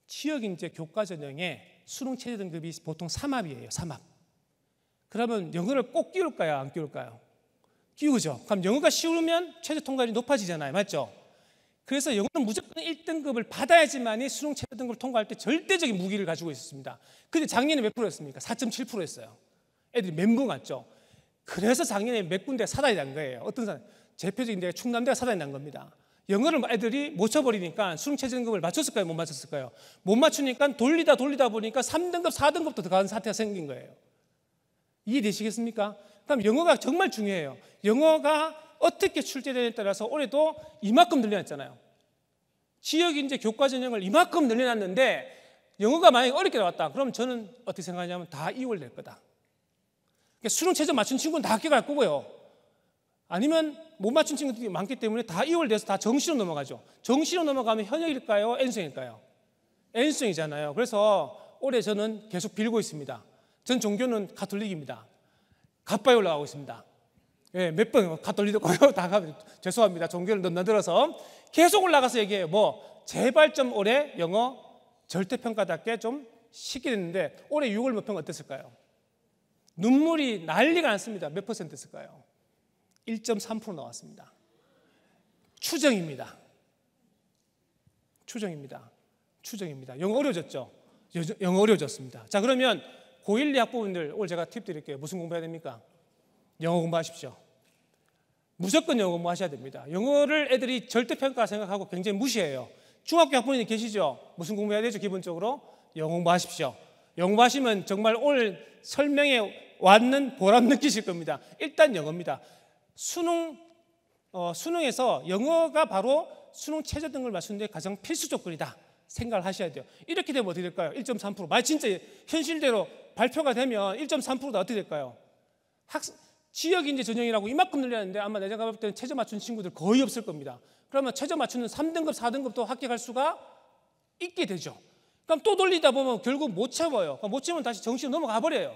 지역 인재 교과 전형에 수능 최제 등급이 보통 3합이에요. 3합. 그러면 영어를 꼭 끼울까요? 안 끼울까요? 끼우죠. 그럼 영어가 쉬우면 최저 통과율이 높아지잖아요. 맞죠? 그래서 영어는 무조건 1등급을 받아야지만이 수능 최저 등급을 통과할 때 절대적인 무기를 가지고 있었습니다. 근데 작년에 몇 프로였습니까? 4.7%였어요. 애들이 멘붕 왔죠. 그래서 작년에 몇 군데 사단이 난 거예요. 어떤 사람? 대표적인 데 충남대가 사단이 난 겁니다. 영어를 애들이 못 쳐버리니까 수능 최저임을 맞췄을까요? 못 맞췄을까요? 못 맞추니까 돌리다 돌리다 보니까 3등급, 4등급도 들어가는 사태가 생긴 거예요. 이해되시겠습니까? 그럼 영어가 정말 중요해요. 영어가 어떻게 출제되냐에 따라서 올해도 이만큼 늘려놨잖아요. 지역 이제 교과 전형을 이만큼 늘려놨는데 영어가 만약에 어렵게 나왔다. 그럼 저는 어떻게 생각하냐면 다 이월될 거다. 그러니까 수능 최저 맞춘 친구는 다 학교 갈 거고요. 아니면 못 맞춘 친구들이 많기 때문에 다 이월돼서 다 정시로 넘어가죠. 정시로 넘어가면 현역일까요? 엔수일까요엔수이잖아요 그래서 올해 저는 계속 빌고 있습니다. 전 종교는 가톨릭입니다. 가빠이 올라가고 있습니다. 예, 몇번 가톨릭이고요. 다 가, 죄송합니다. 종교를 넘나들어서 계속 올라가서 얘기해요. 뭐 제발 좀 올해 영어 절대평가답게 좀 시키는데 겠 올해 6월 몇평 어땠을까요? 눈물이 난리가 났습니다. 몇 퍼센트였을까요? 1.3% 나왔습니다. 추정입니다. 추정입니다. 추정입니다. 영어 어려졌죠? 영어 어려졌습니다. 자, 그러면 고1, 2 학부모님들 오늘 제가 팁 드릴게요. 무슨 공부해야 됩니까? 영어 공부하십시오. 무조건 영어 공부하셔야 됩니다. 영어를 애들이 절대평가 생각하고 굉장히 무시해요. 중학교 학부모님 계시죠? 무슨 공부해야 되죠? 기본적으로 영어 공부하십시오. 영어 공부하시면 정말 오늘 설명에 왔는 보람 느끼실 겁니다. 일단 영어입니다. 수능 어, 수능에서 영어가 바로 수능 최저 등급 맞추는데 가장 필수 조건이다. 생각을 하셔야 돼요. 이렇게 되면 어떻게 될까요? 1.3%. 만 진짜 현실대로 발표가 되면 1.3%다 어떻게 될까요? 학습 지역 인재 전형이라고 이만큼 늘렸는데 아마 내가 볼 때는 최저 맞춘 친구들 거의 없을 겁니다. 그러면 최저 맞추는 3등급, 4등급도 합격할 수가 있게 되죠. 그럼 또 돌리다 보면 결국 못 채워요. 못 채우면 다시 정시로 넘어가 버려요.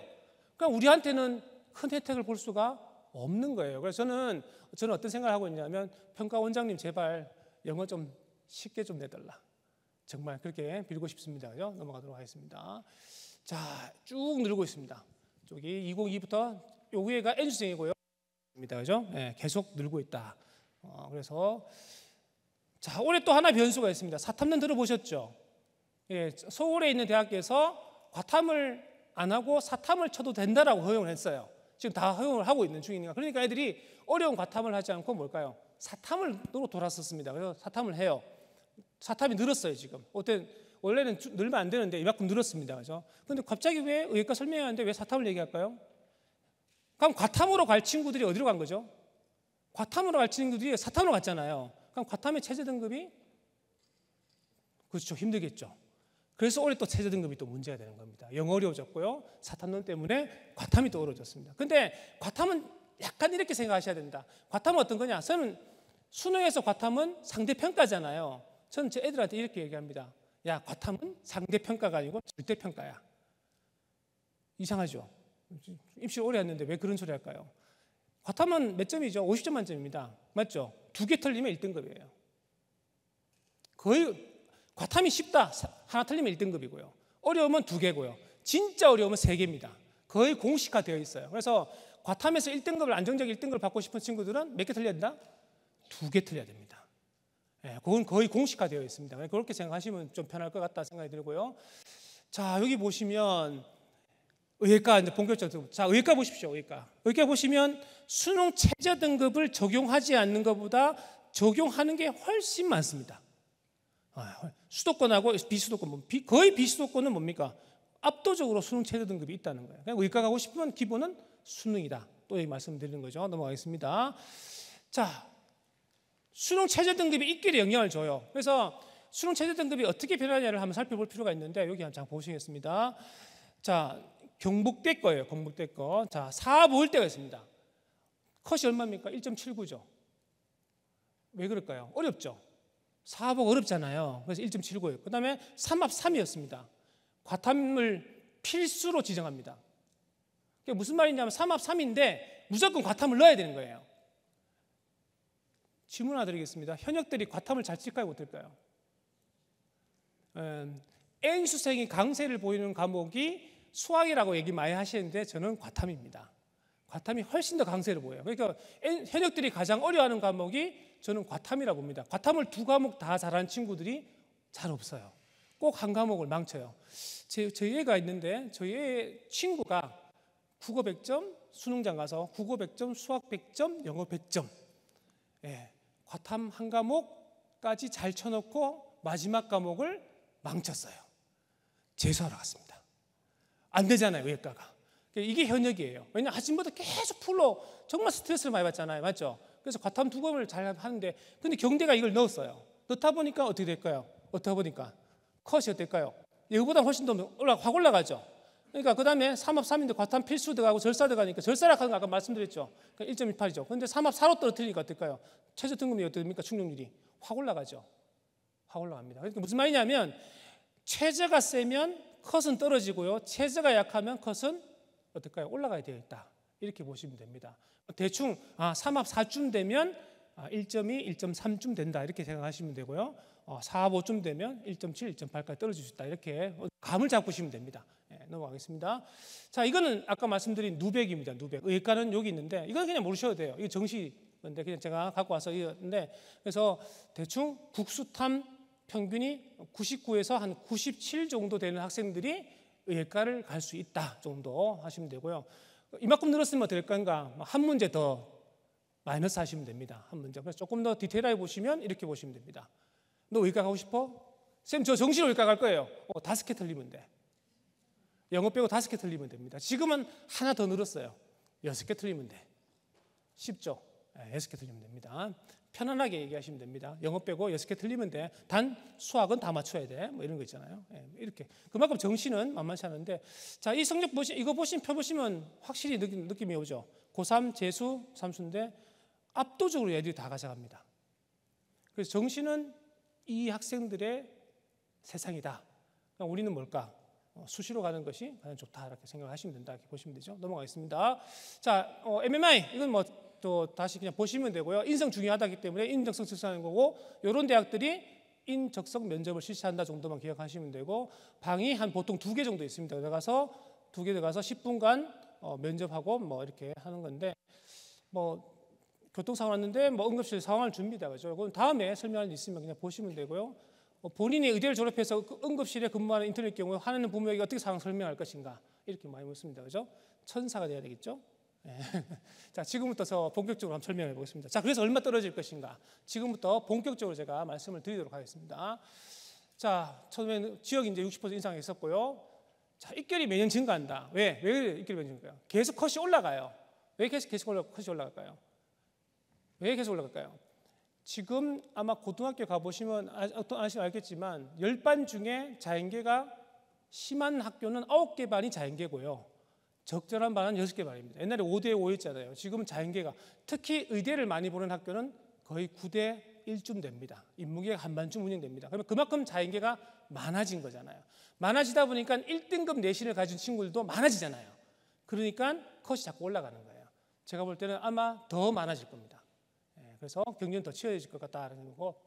그러니까 우리한테는 큰 혜택을 볼 수가 없는 거예요. 그래서 저는 저는 어떤 생각을 하고 있냐면 평가 원장님 제발 영어 좀 쉽게 좀 내달라. 정말 그렇게 빌고 싶습니다. 요 넘어가도록 하겠습니다. 자, 쭉 늘고 있습니다. 저기 202부터 요 위에가 N수생이고요. 입니다. 그죠? 네, 계속 늘고 있다. 어, 그래서 자, 올해 또 하나 변수가 있습니다. 사탐론 들어보셨죠? 예, 서울에 있는 대학에서 교 과탐을 안 하고 사탐을 쳐도 된다라고 허용을 했어요. 지금 다 허용을 하고 있는 중이니까. 그러니까 애들이 어려운 과탐을 하지 않고 뭘까요? 사탐을로 돌았었습니다 그래서 사탐을 해요. 사탐이 늘었어요, 지금. 어떤 원래는 늘면 안 되는데 이만큼 늘었습니다. 그죠? 근데 갑자기 왜 의학과 설명하는데 왜 사탐을 얘기할까요? 그럼 과탐으로 갈 친구들이 어디로 간 거죠? 과탐으로 갈 친구들이 사탐으로 갔잖아요. 그럼 과탐의 체제 등급이 그렇죠. 힘들겠죠. 그래서 올해 또 최저 등급이 또 문제가 되는 겁니다. 영어 어려워졌고요. 사탐론 때문에 과탐이 또 어려워졌습니다. 근데 과탐은 약간 이렇게 생각하셔야 됩니다 과탐은 어떤 거냐? 저는 수능에서 과탐은 상대평가잖아요. 저는 제 애들한테 이렇게 얘기합니다. 야, 과탐은 상대평가가 아니고 절대평가야. 이상하죠? 입시 오래 했는데 왜 그런 소리 할까요? 과탐은 몇 점이죠? 50점 만점입니다. 맞죠? 두 개 틀리면 1등급이에요. 거의 과탐이 쉽다. 하나 틀리면 1등급이고요. 어려우면 두 개고요. 진짜 어려우면 세 개입니다. 거의 공식화 되어 있어요. 그래서 과탐에서 1등급을 안정적 1등급을 받고 싶은 친구들은 몇 개 틀려야 된다? 두 개 틀려야 됩니다. 예, 그건 거의 공식화 되어 있습니다. 그렇게 생각하시면 좀 편할 것 같다 생각이 들고요. 자, 여기 보시면 의예과 이제 본격적으로 자 의예과 보십시오 의예과 의예과 보시면 수능 최저 등급을 적용하지 않는 것보다 적용하는 게 훨씬 많습니다. 아, 수도권하고 비수도권, 뭐, 거의 비수도권은 뭡니까? 압도적으로 수능 최저 등급이 있다는 거예요. 그냥 의과 가고 싶으면 기본은 수능이다. 또 말씀드리는 거죠. 넘어가겠습니다. 자, 수능 최저 등급이 입길에 영향을 줘요. 그래서 수능 최저 등급이 어떻게 변하냐를 한번 살펴볼 필요가 있는데 여기 한번 보시겠습니다. 자, 경북대 거예요. 경북대 거. 자, 4 모을 때가 있습니다. 컷이 얼마입니까? 1.79죠. 왜 그럴까요? 어렵죠. 4하 어렵잖아요. 그래서 1.79였고 그 다음에 3합 3이었습니다. 과탐을 필수로 지정합니다. 그게 무슨 말이냐면 3합 3인데 무조건 과탐을 넣어야 되는 거예요. 질문 하나 드리겠습니다. 현역들이 과탐을 잘 칠까요? 못할까요? 음, N수생이 강세를 보이는 과목이 수학이라고 얘기 많이 하시는데 저는 과탐입니다. 과탐이 훨씬 더 강세를 보여요. 그러니까 현역들이 가장 어려워하는 과목이 저는 과탐이라고 봅니다. 과탐을 두 과목 다잘하는 친구들이 잘 없어요. 꼭 한 과목을 망쳐요. 제, 저희 애가 있는데 저희 애 친구가 국어 100점, 수능장 가서 국어 100점, 수학 100점, 영어 100점. 예, 과탐 한 과목까지 잘 쳐놓고 마지막 과목을 망쳤어요. 재수하러 갔습니다. 안 되잖아요, 외과가. 이게 현역이에요. 왜냐하면 아침부터 계속 풀로 정말 스트레스를 많이 받잖아요. 맞죠? 그래서 과탐 두검을 잘 하는데 근데 경대가 이걸 넣었어요. 넣다 보니까 어떻게 될까요? 어떻게 보니까 컷이 어떨까요? 이거보다 훨씬 더 올라 확 올라가죠. 그러니까 그 다음에 삼합 삼인데 과탐 필수 들어가고 절사 들어가니까 절사락하는 거 아까 말씀드렸죠. 그러니까 1.28이죠. 근데 삼합 사로 떨어뜨리니까 어떨까요? 최저 등급이 어떻습니까? 충족률이 확 올라가죠. 확 올라갑니다. 그러니까 무슨 말이냐면 최저가 세면 컷은 떨어지고요. 최저가 약하면 컷은 어떨까요? 올라가야 되어 다 이렇게 보시면 됩니다. 대충 아, 3합 4쯤 되면 1.2, 아, 1.3쯤 된다 이렇게 생각하시면 되고요. 4합 어, 5쯤 되면 1.7, 1.8까지 떨어질 수 있다 이렇게 감을 잡고시면 됩니다. 네, 넘어가겠습니다. 자, 이거는 아까 말씀드린 누백입니다. 누백. 의과는 여기 있는데 이건 그냥 모르셔도 돼요. 이거 정시 근데 그냥 제가 갖고 와서 이었는데 그래서 대충 국수탐 평균이 99에서 한 97 정도 되는 학생들이 의과를 갈 수 있다 정도 하시면 되고요. 이만큼 늘었으면 될 건가? 뭐 한 문제 더 마이너스 하시면 됩니다. 한 문제. 그래서 조금 더 디테일하게 보시면 이렇게 보시면 됩니다. 너 의과 가고 싶어? 쌤, 저 정신 의과 갈 거예요. 어, 다섯 개 틀리면 돼. 영어 빼고 다섯 개 틀리면 됩니다. 지금은 하나 더 늘었어요. 여섯 개 틀리면 돼. 쉽죠? 예, 여섯 개 틀리면 됩니다. 편안하게 얘기하시면 됩니다. 영어 빼고 여섯 개 틀리면 돼. 단 수학은 다 맞춰야 돼. 뭐 이런 거 있잖아요. 예, 이렇게 그만큼 정신은 만만치 않은데 자 이 성적 보시 이거 보시면 펴 보시면 확실히 느낌, 느낌이 오죠. 고3 재수 삼수인데 압도적으로 애들이 다 가져갑니다. 그래서 정신은 이 학생들의 세상이다. 그러니까 우리는 뭘까? 어, 수시로 가는 것이 가장 좋다 이렇게 생각하시면 된다 이렇게 보시면 되죠. 넘어가겠습니다. 자, 어, MMI 이건 뭐또 다시 그냥 보시면 되고요. 인성 중요하다기 때문에 인적성 실시하는 거고 이런 대학들이 인적성 면접을 실시한다 정도만 기억하시면 되고 방이 한 보통 두 개 정도 있습니다. 들어가서 두 개 들어가서 10분간 어, 면접하고 뭐 이렇게 하는 건데 뭐 교통사고 났는데 뭐 응급실 상황을 줍니다. 그죠? 그건 다음에 설명할 수 있으면 그냥 보시면 되고요. 뭐 본인이 의대를 졸업해서 그 응급실에 근무하는 인터넷 경우에 화내는 부모에게 어떻게 상황 설명할 것인가 이렇게 많이 묻습니다. 그죠? 천사가 돼야 되겠죠? 예. 자, 지금부터 서 본격적으로 한번 설명해 보겠습니다. 자, 그래서 얼마 떨어질 것인가? 지금부터 본격적으로 제가 말씀을 드리도록 하겠습니다. 자, 처음에는 지역이 제60% 인상했었고요. 자, 입결이 매년 증가한다. 왜? 왜 입결이 매년 증가해요? 계속 컷이 올라가요. 왜 계속 계속 올라 컷이 올라갈까요? 왜 계속 올라갈까요? 지금 아마 고등학교 가보시면 아, 시면 알겠지만 열반 중에 자연계가 심한 학교는 아개 반이 자연계고요. 적절한 반은 여섯 개 반입니다. 옛날에 5대 5였잖아요. 지금은 자연계가. 특히 의대를 많이 보는 학교는 거의 9대 1쯤 됩니다. 인문계가 한반쯤 운영됩니다. 그러면 그만큼 자연계가 많아진 거잖아요. 많아지다 보니까 1등급 내신을 가진 친구들도 많아지잖아요. 그러니까 컷이 자꾸 올라가는 거예요. 제가 볼 때는 아마 더 많아질 겁니다. 예, 그래서 경쟁 더 치열해질 것 같다는 라거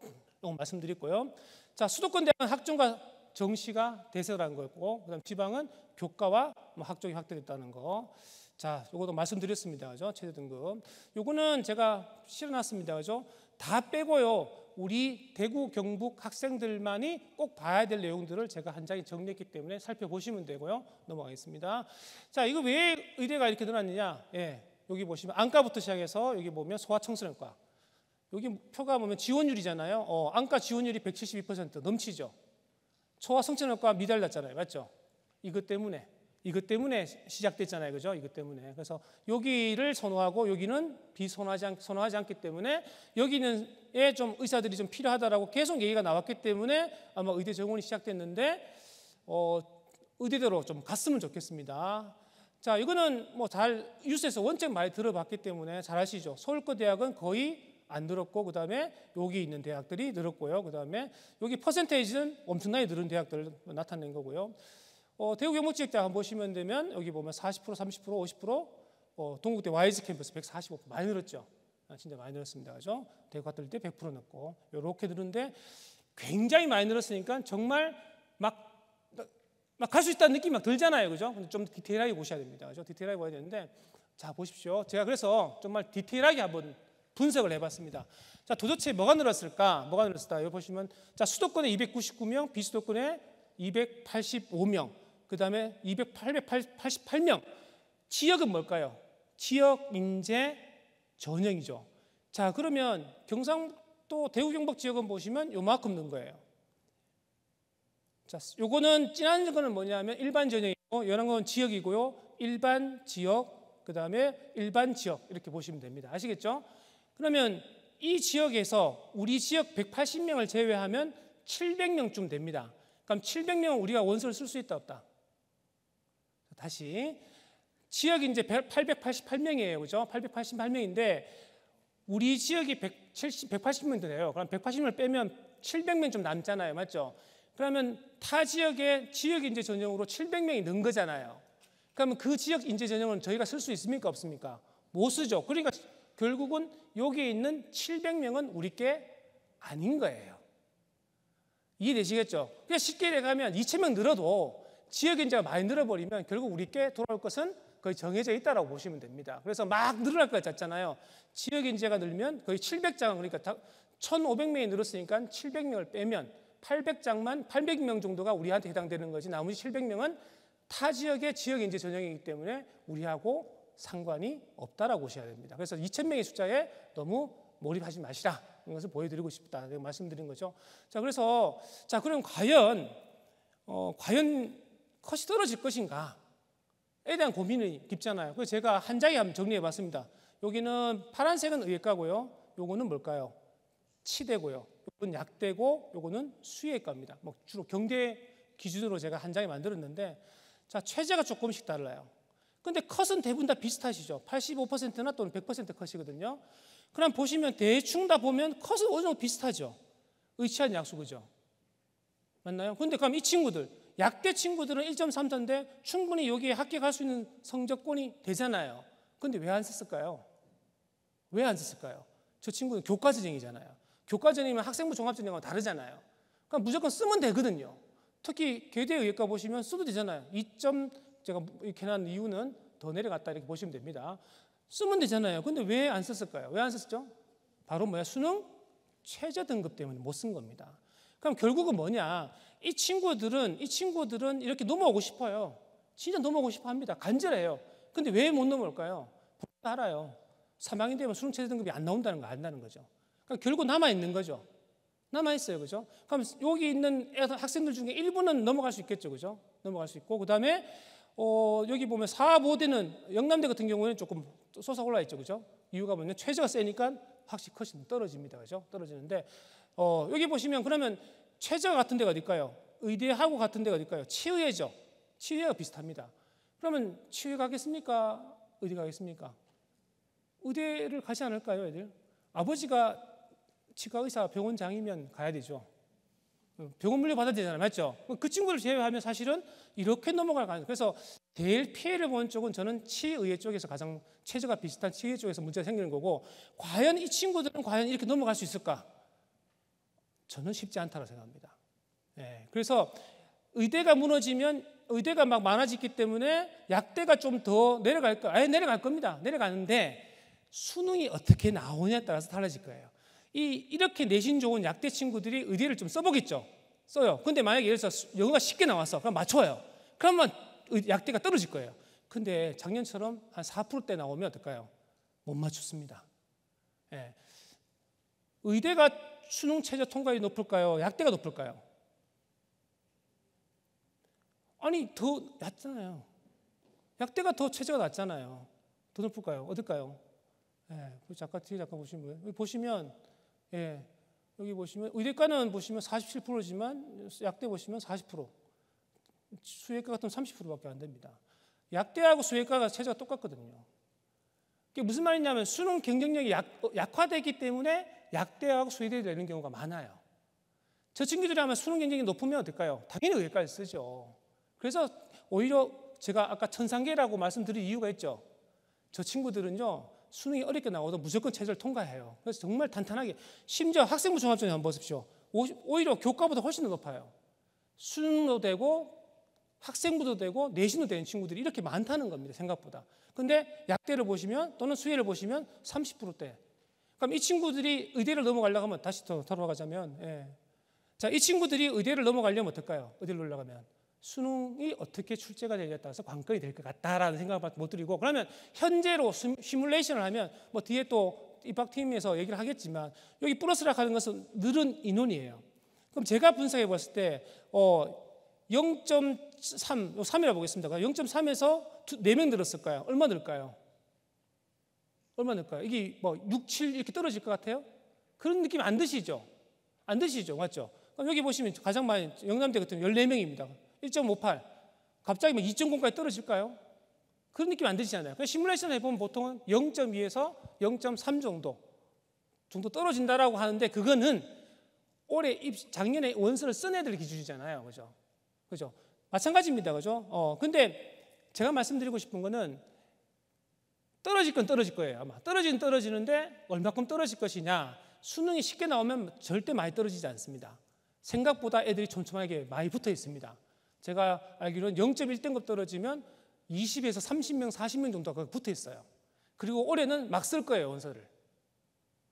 음, 말씀드렸고요. 자, 수도권 대학 학종과 정시가 대세라는 거였고 그다음 지방은 교과와 뭐 학종이 확대됐다는 거. 자, 요것도 말씀드렸습니다. 그죠? 최대 등급. 요거는 제가 실어놨습니다. 그죠? 다 빼고요. 우리 대구 경북 학생들만이 꼭 봐야 될 내용들을 제가 한 장에 정리했기 때문에 살펴보시면 되고요. 넘어가겠습니다. 자, 이거 왜 의대가 이렇게 늘어느냐 예. 여기 보시면 안과부터 시작해서 여기 보면 소아청소년과 여기 표가 보면 지원율이잖아요. 어, 안과 지원율이 172% 넘치죠. 초와 성장효과 미달났잖아요. 맞죠? 이것 때문에 이것 때문에 시작됐잖아요. 그죠? 이것 때문에. 그래서 여기를 선호하고 여기는 비선호하지 않, 선호하지 않기 때문에 여기는좀 의사들이 좀 필요하다라고 계속 얘기가 나왔기 때문에 아마 의대 정원이 시작됐는데 어, 의대대로 좀 갔으면 좋겠습니다. 자, 이거는 뭐 잘 뉴스에서 원칙 많이 들어봤기 때문에 잘 아시죠? 서울科대학은 거의 안 늘었고 그다음에 여기 있는 대학들이 늘었고요. 그다음에 여기 퍼센테이지는 엄청나게 늘은 대학들 나타낸 거고요. 어, 대구 경북지역대학 보시면 되면 여기 보면 40% 30% 50% 어, 동국대 와이즈 캠퍼스 145% 많이 늘었죠. 아, 진짜 많이 늘었습니다. 그죠? 대구 갔을 때 100% 늘었고 이렇게 늘었는데 굉장히 많이 늘었으니까 정말 막 막 갈 수 있다는 느낌이 막 들잖아요. 그죠? 근데 좀 디테일하게 보셔야 됩니다. 그죠? 디테일하게 봐야 되는데 자, 보십시오. 제가 그래서 정말 디테일하게 한번 분석을 해봤습니다. 자, 도대체 뭐가 늘었을까? 뭐가 늘었을까? 여기 보시면 자, 수도권에 299명, 비수도권에 285명, 그 다음에 288명. 지역은 뭘까요? 지역, 인재, 전형이죠. 자, 그러면 경상도 대구 경북 지역은 보시면 요만큼 는 거예요. 자, 요거는 진한 거는 뭐냐면 일반 전형이고 연런건 지역이고요. 일반 지역, 그 다음에 일반 지역 이렇게 보시면 됩니다. 아시겠죠? 그러면 이 지역에서 우리 지역 180명을 제외하면 700명쯤 됩니다. 그럼 700명은 우리가 원서를 쓸 수 있다 없다. 다시 지역이 이제 888명이에요. 그죠? 888명인데 우리 지역이 170, 180명 되네요. 그럼 180명을 빼면 700명 좀 남잖아요. 맞죠? 그러면 타 지역의 지역 인재 전형으로 700명이 는 거잖아요. 그러면 그 지역 인재 전형은 저희가 쓸 수 있습니까? 없습니까? 못 쓰죠. 그러니까 결국은 여기에 있는 700명은 우리 께 아닌 거예요. 이해되시겠죠? 그러 쉽게 얘기하면 2,000명 늘어도 지역인 자가 많이 늘어버리면 결국 우리 께 돌아올 것은 거의 정해져 있다라고 보시면 됩니다. 그래서 막 늘어날 것 같잖아요. 지역 인재가 늘면 거의 700장 그러니까 1,500명이 늘었으니까 700명을 빼면 800장만 800명 정도가 우리한테 해당되는 거지 나머지 700명은 타 지역의 지역 인재 전형이기 때문에 우리하고 상관이 없다라고 보셔야 됩니다. 그래서 2,000명의 숫자에 너무 몰입하지 마시라. 이것을 보여드리고 싶다. 말씀드린 거죠. 자, 그래서, 자, 그럼 과연, 어, 과연 컷이 떨어질 것인가에 대한 고민이 깊잖아요. 그래서 제가 한 장에 한번 정리해 봤습니다. 여기는 파란색은 의외과고요. 요거는 뭘까요? 치대고요. 요건 약대고, 요거는 수의과입니다. 뭐 주로 경계 기준으로 제가 한 장에 만들었는데, 자, 최제가 조금씩 달라요. 근데 컷은 대부분 다 비슷하시죠. 85%나 또는 100% 컷이거든요. 그럼 보시면 대충 다 보면 컷은 어느 정도 비슷하죠. 의치한 약수 그죠? 맞나요? 근데 그럼 이 친구들 약대 친구들은 1.3선인데 충분히 여기에 합격할 수 있는 성적권이 되잖아요. 근데 왜 안 썼을까요? 왜 안 썼을까요? 저 친구는 교과전형이잖아요. 교과전형이면 학생부 종합전형과 다르잖아요. 그럼 무조건 쓰면 되거든요. 특히 교대 의학과 보시면 써도 되잖아요. 2점 제가 이렇게 난 이유는 더 내려갔다 이렇게 보시면 됩니다. 쓰면 되잖아요. 근데 왜 안 썼을까요? 왜 안 썼죠? 바로 뭐야? 수능 최저 등급 때문에 못 쓴 겁니다. 그럼 결국은 뭐냐? 이 친구들은 이 친구들은 이렇게 넘어오고 싶어요. 진짜 넘어오고 싶어 합니다. 간절해요. 근데 왜 못 넘어올까요? 알아요. 3학년 되면 수능 최저 등급이 안 나온다는 거 안다는 거죠. 그러니까 결국 남아 있는 거죠. 남아 있어요. 그죠? 그럼 여기 있는 학생들 중에 일부는 넘어갈 수 있겠죠. 그죠? 넘어갈 수 있고 그다음에 어, 여기 보면 사보대는 영남대 같은 경우에는 조금 솟아 올라 있죠. 그죠? 이유가 뭐냐면 최저가 세니까 확실히 컷이 떨어집니다. 그죠? 떨어지는데 어, 여기 보시면 그러면 최저 같은 데가 어딜까요? 의대하고 같은 데가 어딜까요? 치의죠. 치의와 비슷합니다. 그러면 치의 가겠습니까? 의대 가겠습니까? 의대를 가지 않을까요, 애들? 아버지가 치과 의사 병원장이면 가야 되죠. 병원 물려 받아야 되잖아요. 맞죠? 그 친구를 제외하면 사실은 이렇게 넘어갈 가능성. 그래서 제일 피해를 본 쪽은 저는 치의의 쪽에서 가장 체제가 비슷한 치의 쪽에서 문제가 생기는 거고 과연 이 친구들은 과연 이렇게 넘어갈 수 있을까? 저는 쉽지 않다고 생각합니다. 네, 그래서 의대가 무너지면 의대가 막 많아지기 때문에 약대가 좀 더 내려갈 거, 아예 내려갈 겁니다. 내려가는데 수능이 어떻게 나오냐에 따라서 달라질 거예요. 이 이렇게 내신 좋은 약대 친구들이 의대를 좀 써보겠죠. 써요. 근데 만약에 예를 들어서 영어가 쉽게 나왔어. 그럼 맞춰요. 그러면 약대가 떨어질 거예요. 근데 작년처럼 한 4%대 나오면 어떨까요? 못 맞췄습니다. 예. 의대가 수능 최저 통과율이 높을까요? 약대가 높을까요? 아니 더 낮잖아요. 약대가 더 최저가 낮잖아요. 더 높을까요? 어떨까요? 예. 그 작가 뒤에 잠깐 보시면 보시면 예, 여기 보시면 의대과는 보시면 47%지만 약대 보시면 40%. 수의과 같은 30%밖에 안 됩니다. 약대하고 수의과가 체제가 똑같거든요. 그게 무슨 말이냐면 수능 경쟁력이 약, 약화되기 때문에 약대하고 수의대를 내는 경우가 많아요. 저 친구들이 아면 수능 경쟁이 높으면 어떨까요? 당연히 의과를 쓰죠. 그래서 오히려 제가 아까 천상계라고 말씀드린 이유가 있죠. 저 친구들은요, 수능이 어렵게 나오도 무조건 체제를 통과해요. 그래서 정말 단단하게 심지어 학생부 종합전형 한번 보십시오. 오히려 교과보다 훨씬 높아요. 수능도 되고 학생부도 되고 내신도 되는 친구들이 이렇게 많다는 겁니다. 생각보다. 근데 약대를 보시면 또는 수혜를 보시면 30%대. 그럼 이 친구들이 의대를 넘어가려고 하면 다시 더 돌아가자면 예. 자, 이 친구들이 의대를 넘어가려면 어떨까요? 의대를 올라가면 수능이 어떻게 출제가 되냐에 따라서 관건이 될 것 같다라는 생각밖에 못 드리고 그러면 현재로 시뮬레이션을 하면 뭐 뒤에 또 입학팀에서 얘기를 하겠지만 여기 플러스라 고 하는 것은 늘은 인원이에요. 그럼 제가 분석해 봤을 때 어, 0.3, 3이라 고 보겠습니다. 0.3에서 4명 늘었을까요? 얼마 늘까요? 얼마 늘까요? 이게 뭐 6, 7 이렇게 떨어질 것 같아요? 그런 느낌 안 드시죠? 안 드시죠? 맞죠? 그럼 여기 보시면 가장 많이 영남대 같은 14명입니다. 1.58. 갑자기 막 2.0까지 떨어질까요? 그런 느낌 안 드시잖아요. 그시뮬레이션 해보면 보통은 0.2에서 0.3 정도 정도 떨어진다라고 하는데 그거는 올해 입, 작년에 원서를 쓴 애들 기준이잖아요. 그죠? 그죠? 마찬가지입니다. 그죠? 어, 근데 제가 말씀드리고 싶은 거는 떨어질 건 떨어질 거예요. 아마 떨어지는 떨어지는데 얼마큼 떨어질 것이냐. 수능이 쉽게 나오면 절대 많이 떨어지지 않습니다. 생각보다 애들이 촘촘하게 많이 붙어 있습니다. 제가 알기로는 0.1등급 떨어지면 20에서 30명, 40명 정도가 붙어 있어요. 그리고 올해는 막 쓸 거예요, 원서를.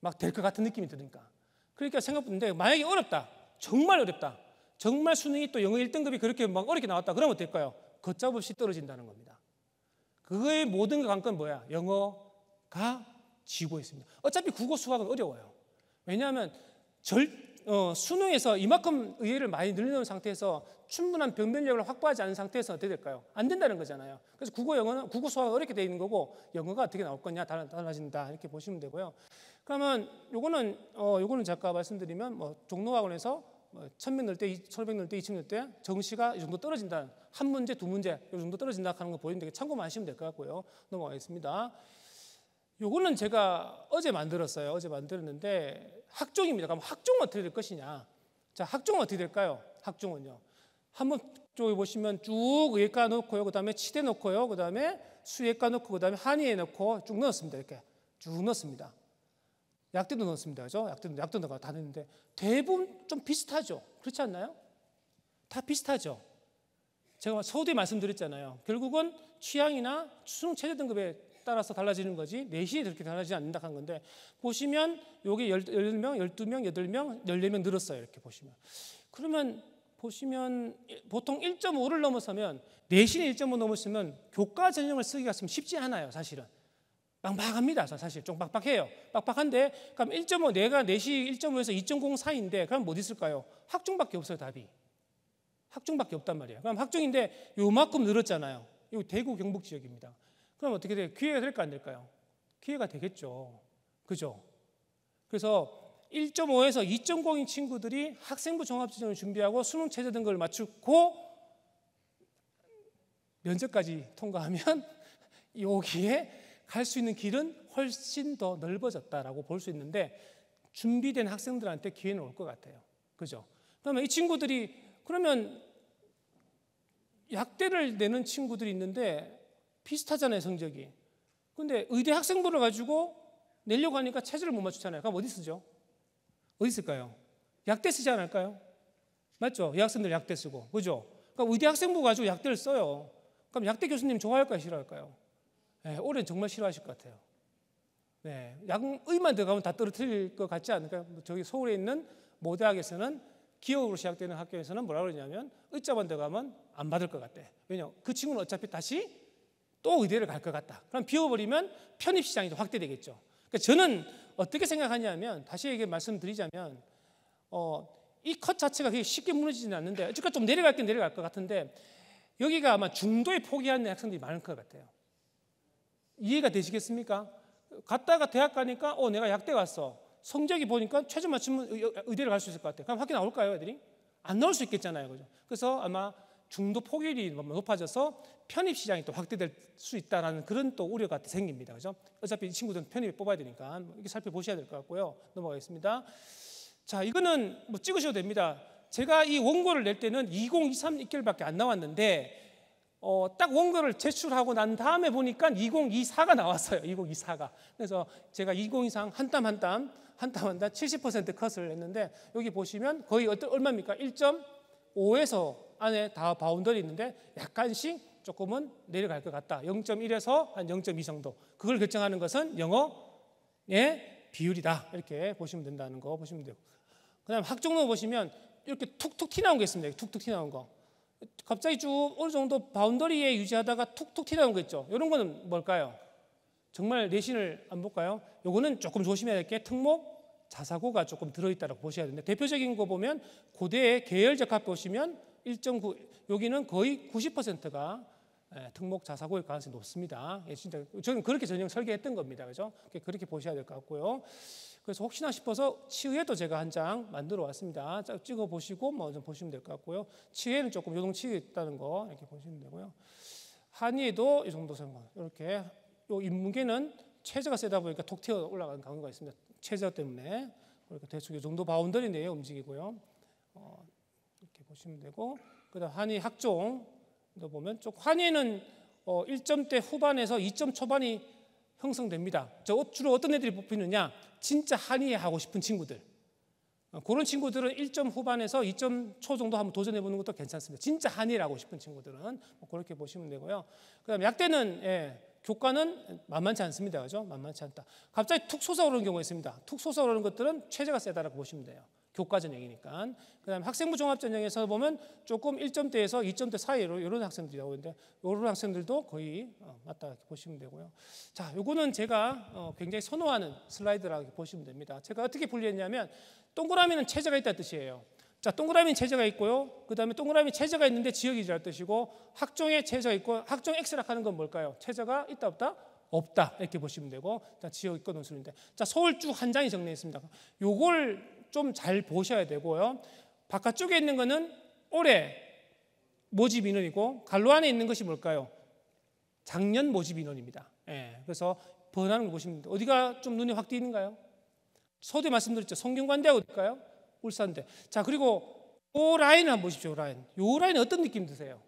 막 될 것 같은 느낌이 드니까. 그러니까 생각보다 만약에 어렵다. 정말 어렵다. 정말 수능이 또 영어 1등급이 그렇게 막 어렵게 나왔다. 그러면 어떨까요? 걷잡 없이 떨어진다는 겁니다. 그거의 모든 관건 뭐야? 영어가 지고 있습니다. 어차피 국어 수학은 어려워요. 왜냐하면 절, 어, 수능에서 이만큼 의회를 많이 늘려놓은 상태에서 충분한 변별력을 확보하지 않은 상태에서 어떻게 될까요? 안 된다는 거잖아요. 그래서 국어 영어는 국어 수학이 어렵게 되어 있는 거고 영어가 어떻게 나올 거냐 달라, 달진다 이렇게 보시면 되고요. 그러면 요거는 어 요거는 잠깐 말씀드리면 뭐 종로학원에서 뭐 천명 넣을 때, 천오백 넣을 때, 이천 넣을 때 정시가 이 정도 떨어진다. 한 문제, 두 문제 이 정도 떨어진다 하는 거 보이는데 참고만 하시면 될 것 같고요. 넘어가겠습니다. 요거는 제가 어제 만들었어요. 어제 만들었는데 학종입니다. 그럼 학종은 어떻게 될 것이냐? 자, 학종은 어떻게 될까요? 학종은요. 한 번 쪽에 보시면 쭉외과 놓고요. 그다음에 치대 놓고요. 그다음에 수외과 놓고 그다음에 한의에 놓고 쭉 넣었습니다. 이렇게 쭉 넣었습니다. 약대도 넣었습니다. 그죠? 약대도 약도 넣어 다 넣는데 대부분 좀 비슷하죠. 그렇지 않나요? 다 비슷하죠. 제가 서두에 말씀드렸잖아요. 결국은 취향이나 수능 체제 등급에 따라서 달라지는 거지 넷이 그렇게 달라지지 않는다 한 건데 보시면 여기 10명, 12명, 8명, 14명 늘었어요. 이렇게 보시면. 그러면 보시면 보통 1.5를 넘어서면 내신이 1.5 넘었으면 교과 전형을 쓰기가 좀 쉽지 않아요. 사실은. 빡빡합니다. 사실 좀 빡빡해요. 빡빡한데 그럼 1.5 내가 내시 1.5에서 2.0 사이인데 그럼 못 있을까요? 학종밖에 없어요 답이. 학종밖에 없단 말이에요. 그럼 학종인데 요만큼 늘었잖아요. 요 대구 경북 지역입니다. 그럼 어떻게 돼요? 기회가 될까 안 될까요? 기회가 되겠죠. 그죠? 그래서 1.5에서 2.0인 친구들이 학생부 종합지정을 준비하고 수능 체제 등급을 맞추고 면접까지 통과하면 여기에 갈 수 있는 길은 훨씬 더 넓어졌다라고 볼 수 있는데 준비된 학생들한테 기회는 올 것 같아요. 그죠? 그러면 이 친구들이 그러면 약대를 내는 친구들이 있는데 비슷하잖아요, 성적이. 근데 의대 학생부를 가지고 내려고 하니까 체제를 못 맞추잖아요. 그럼 어디 쓰죠? 어디 쓸까요? 약대 쓰지 않을까요? 맞죠? 여학생들 약대 쓰고. 그죠? 그러니까 의대 학생부 가지고 약대를 써요. 그럼 약대 교수님 좋아할까요? 싫어할까요? 네, 올해는 정말 싫어하실 것 같아요. 네, 약의만 들어가면 다 떨어뜨릴 것 같지 않을까요? 뭐 저기 서울에 있는 모대학에서는 기업으로 시작되는 학교에서는 뭐라 그러냐면 의자만 들어가면 안 받을 것 같대. 왜냐? 그 친구는 어차피 다시 또 의대를 갈 것 같다. 그럼 비워버리면 편입시장이 확대되겠죠. 그러니까 저는 어떻게 생각하냐면 다시 얘기 말씀드리자면 어, 이컷 자체가 그게 쉽게 무너지지는 않는데 어쨌든 좀 내려갈 게 내려갈 것 같은데 여기가 아마 중도에 포기하는 학생들이 많을 것 같아요. 이해가 되시겠습니까? 갔다가 대학 가니까 어 내가 약대 갔어. 성적이 보니까 최저 맞추 의대를 갈 수 있을 것 같아요. 그럼 학교 나올까요, 애들이? 안 나올 수 있겠잖아요, 그죠? 그래서 아마 중도 포기율이 높아져서 편입 시장이 또 확대될 수 있다라는 그런 또 우려가 생깁니다. 그죠? 어차피 이 친구들은 편입을 뽑아야 되니까 뭐 이렇게 살펴보셔야 될 것 같고요. 넘어가겠습니다. 자, 이거는 뭐 찍으셔도 됩니다. 제가 이 원고를 낼 때는 2023 6개밖에안 나왔는데 어, 딱 원고를 제출하고 난 다음에 보니까 2024가 나왔어요. 2024가. 그래서 제가 2023한땀 한 땀 한 땀 한 땀 70% 컷을 했는데 여기 보시면 거의 얼마입니까? 1.5에서 안에 다 바운더리 있는데 약간씩 조금은 내려갈 것 같다. 0.1에서 한 0.2 정도. 그걸 결정하는 것은 영어의 비율이다. 이렇게 보시면 된다는 거 보시면 되고. 그다음 학종로 보시면 이렇게 툭툭 튀나온 게 있습니다. 툭툭 튀나온 거. 갑자기 쭉 어느 정도 바운더리에 유지하다가 툭툭 튀나온 거 있죠. 이런 거는 뭘까요? 정말 내신을 안 볼까요? 요거는 조금 조심해야 될 게 특목 자사고가 조금 들어있다고 보셔야 되는데 대표적인 거 보면 고대의 계열적 합 보시면 1.9 여기는 거의 90%가 특목 자사고일 가능성이 높습니다. 예, 진짜 저는 그렇게 전형 설계했던 겁니다. 그죠? 그렇게 보셔야 될 것 같고요. 그래서 혹시나 싶어서 치유에도 제가 한 장 만들어 왔습니다. 찍어 보시고 뭐 좀 보시면 될 것 같고요. 치유에는 조금 요동치유 있다는 거 이렇게 보시면 되고요. 한의도 이 정도 선거 이렇게 요 인문계는 체제가 세다 보니까 톡 튀어 올라가는 경우가 있습니다. 체제 때문에 이렇게 대충 이 정도 바운더리 내에 움직이고요. 어, 보시면 되고 그다음 한의 학종도 보면 쪽 한의는 어 1점대 후반에서 2점 초반이 형성됩니다. 저 주로 어떤 애들이 뽑히느냐? 진짜 한의에 하고 싶은 친구들. 어, 그런 친구들은 1점 후반에서 2점 초 정도 한번 도전해 보는 것도 괜찮습니다. 진짜 한의를 하고 싶은 친구들은 뭐 그렇게 보시면 되고요. 그다음 약대는 예, 교과는 만만치 않습니다. 그죠? 만만치 않다. 갑자기 툭 솟아오르는 경우가 있습니다. 툭 솟아오르는 것들은 최저가 세다라고 보시면 돼요. 교과 전형이니까. 그다음에 학생부 종합 전형에서 보면 조금 1점대에서 2점대 사이로 이런 학생들이 나오는데 이런 학생들도 거의 어, 맞다 이렇게 보시면 되고요. 자, 요거는 제가 어, 굉장히 선호하는 슬라이드라고 보시면 됩니다. 제가 어떻게 분리했냐면 동그라미는 체제가 있다 뜻이에요. 자, 동그라미 는 체제가 있고요. 그다음에 동그라미 체제가 있는데 지역이라는 뜻이고 학종의 체제가 있고 학종 X라고 하는 건 뭘까요? 체제가 있다 없다? 없다 이렇게 보시면 되고 자, 지역 있권 논술인데 자 서울 쭉 한 장이 정리했습니다. 요걸 좀잘 보셔야 되고요. 바깥쪽에 있는 것은 올해 모집 인원이고 갈로 안에 있는 것이 뭘까요? 작년 모집 인원입니다. 예, 그래서 번하는 걸 보시면 어디가 좀 눈에 확 띄는가요? 서두 말씀드렸죠. 성균관대가 어일까요 울산대. 자 그리고 요 라인을 한번 보십시오. 라인. 요 라인 은 어떤 느낌 드세요?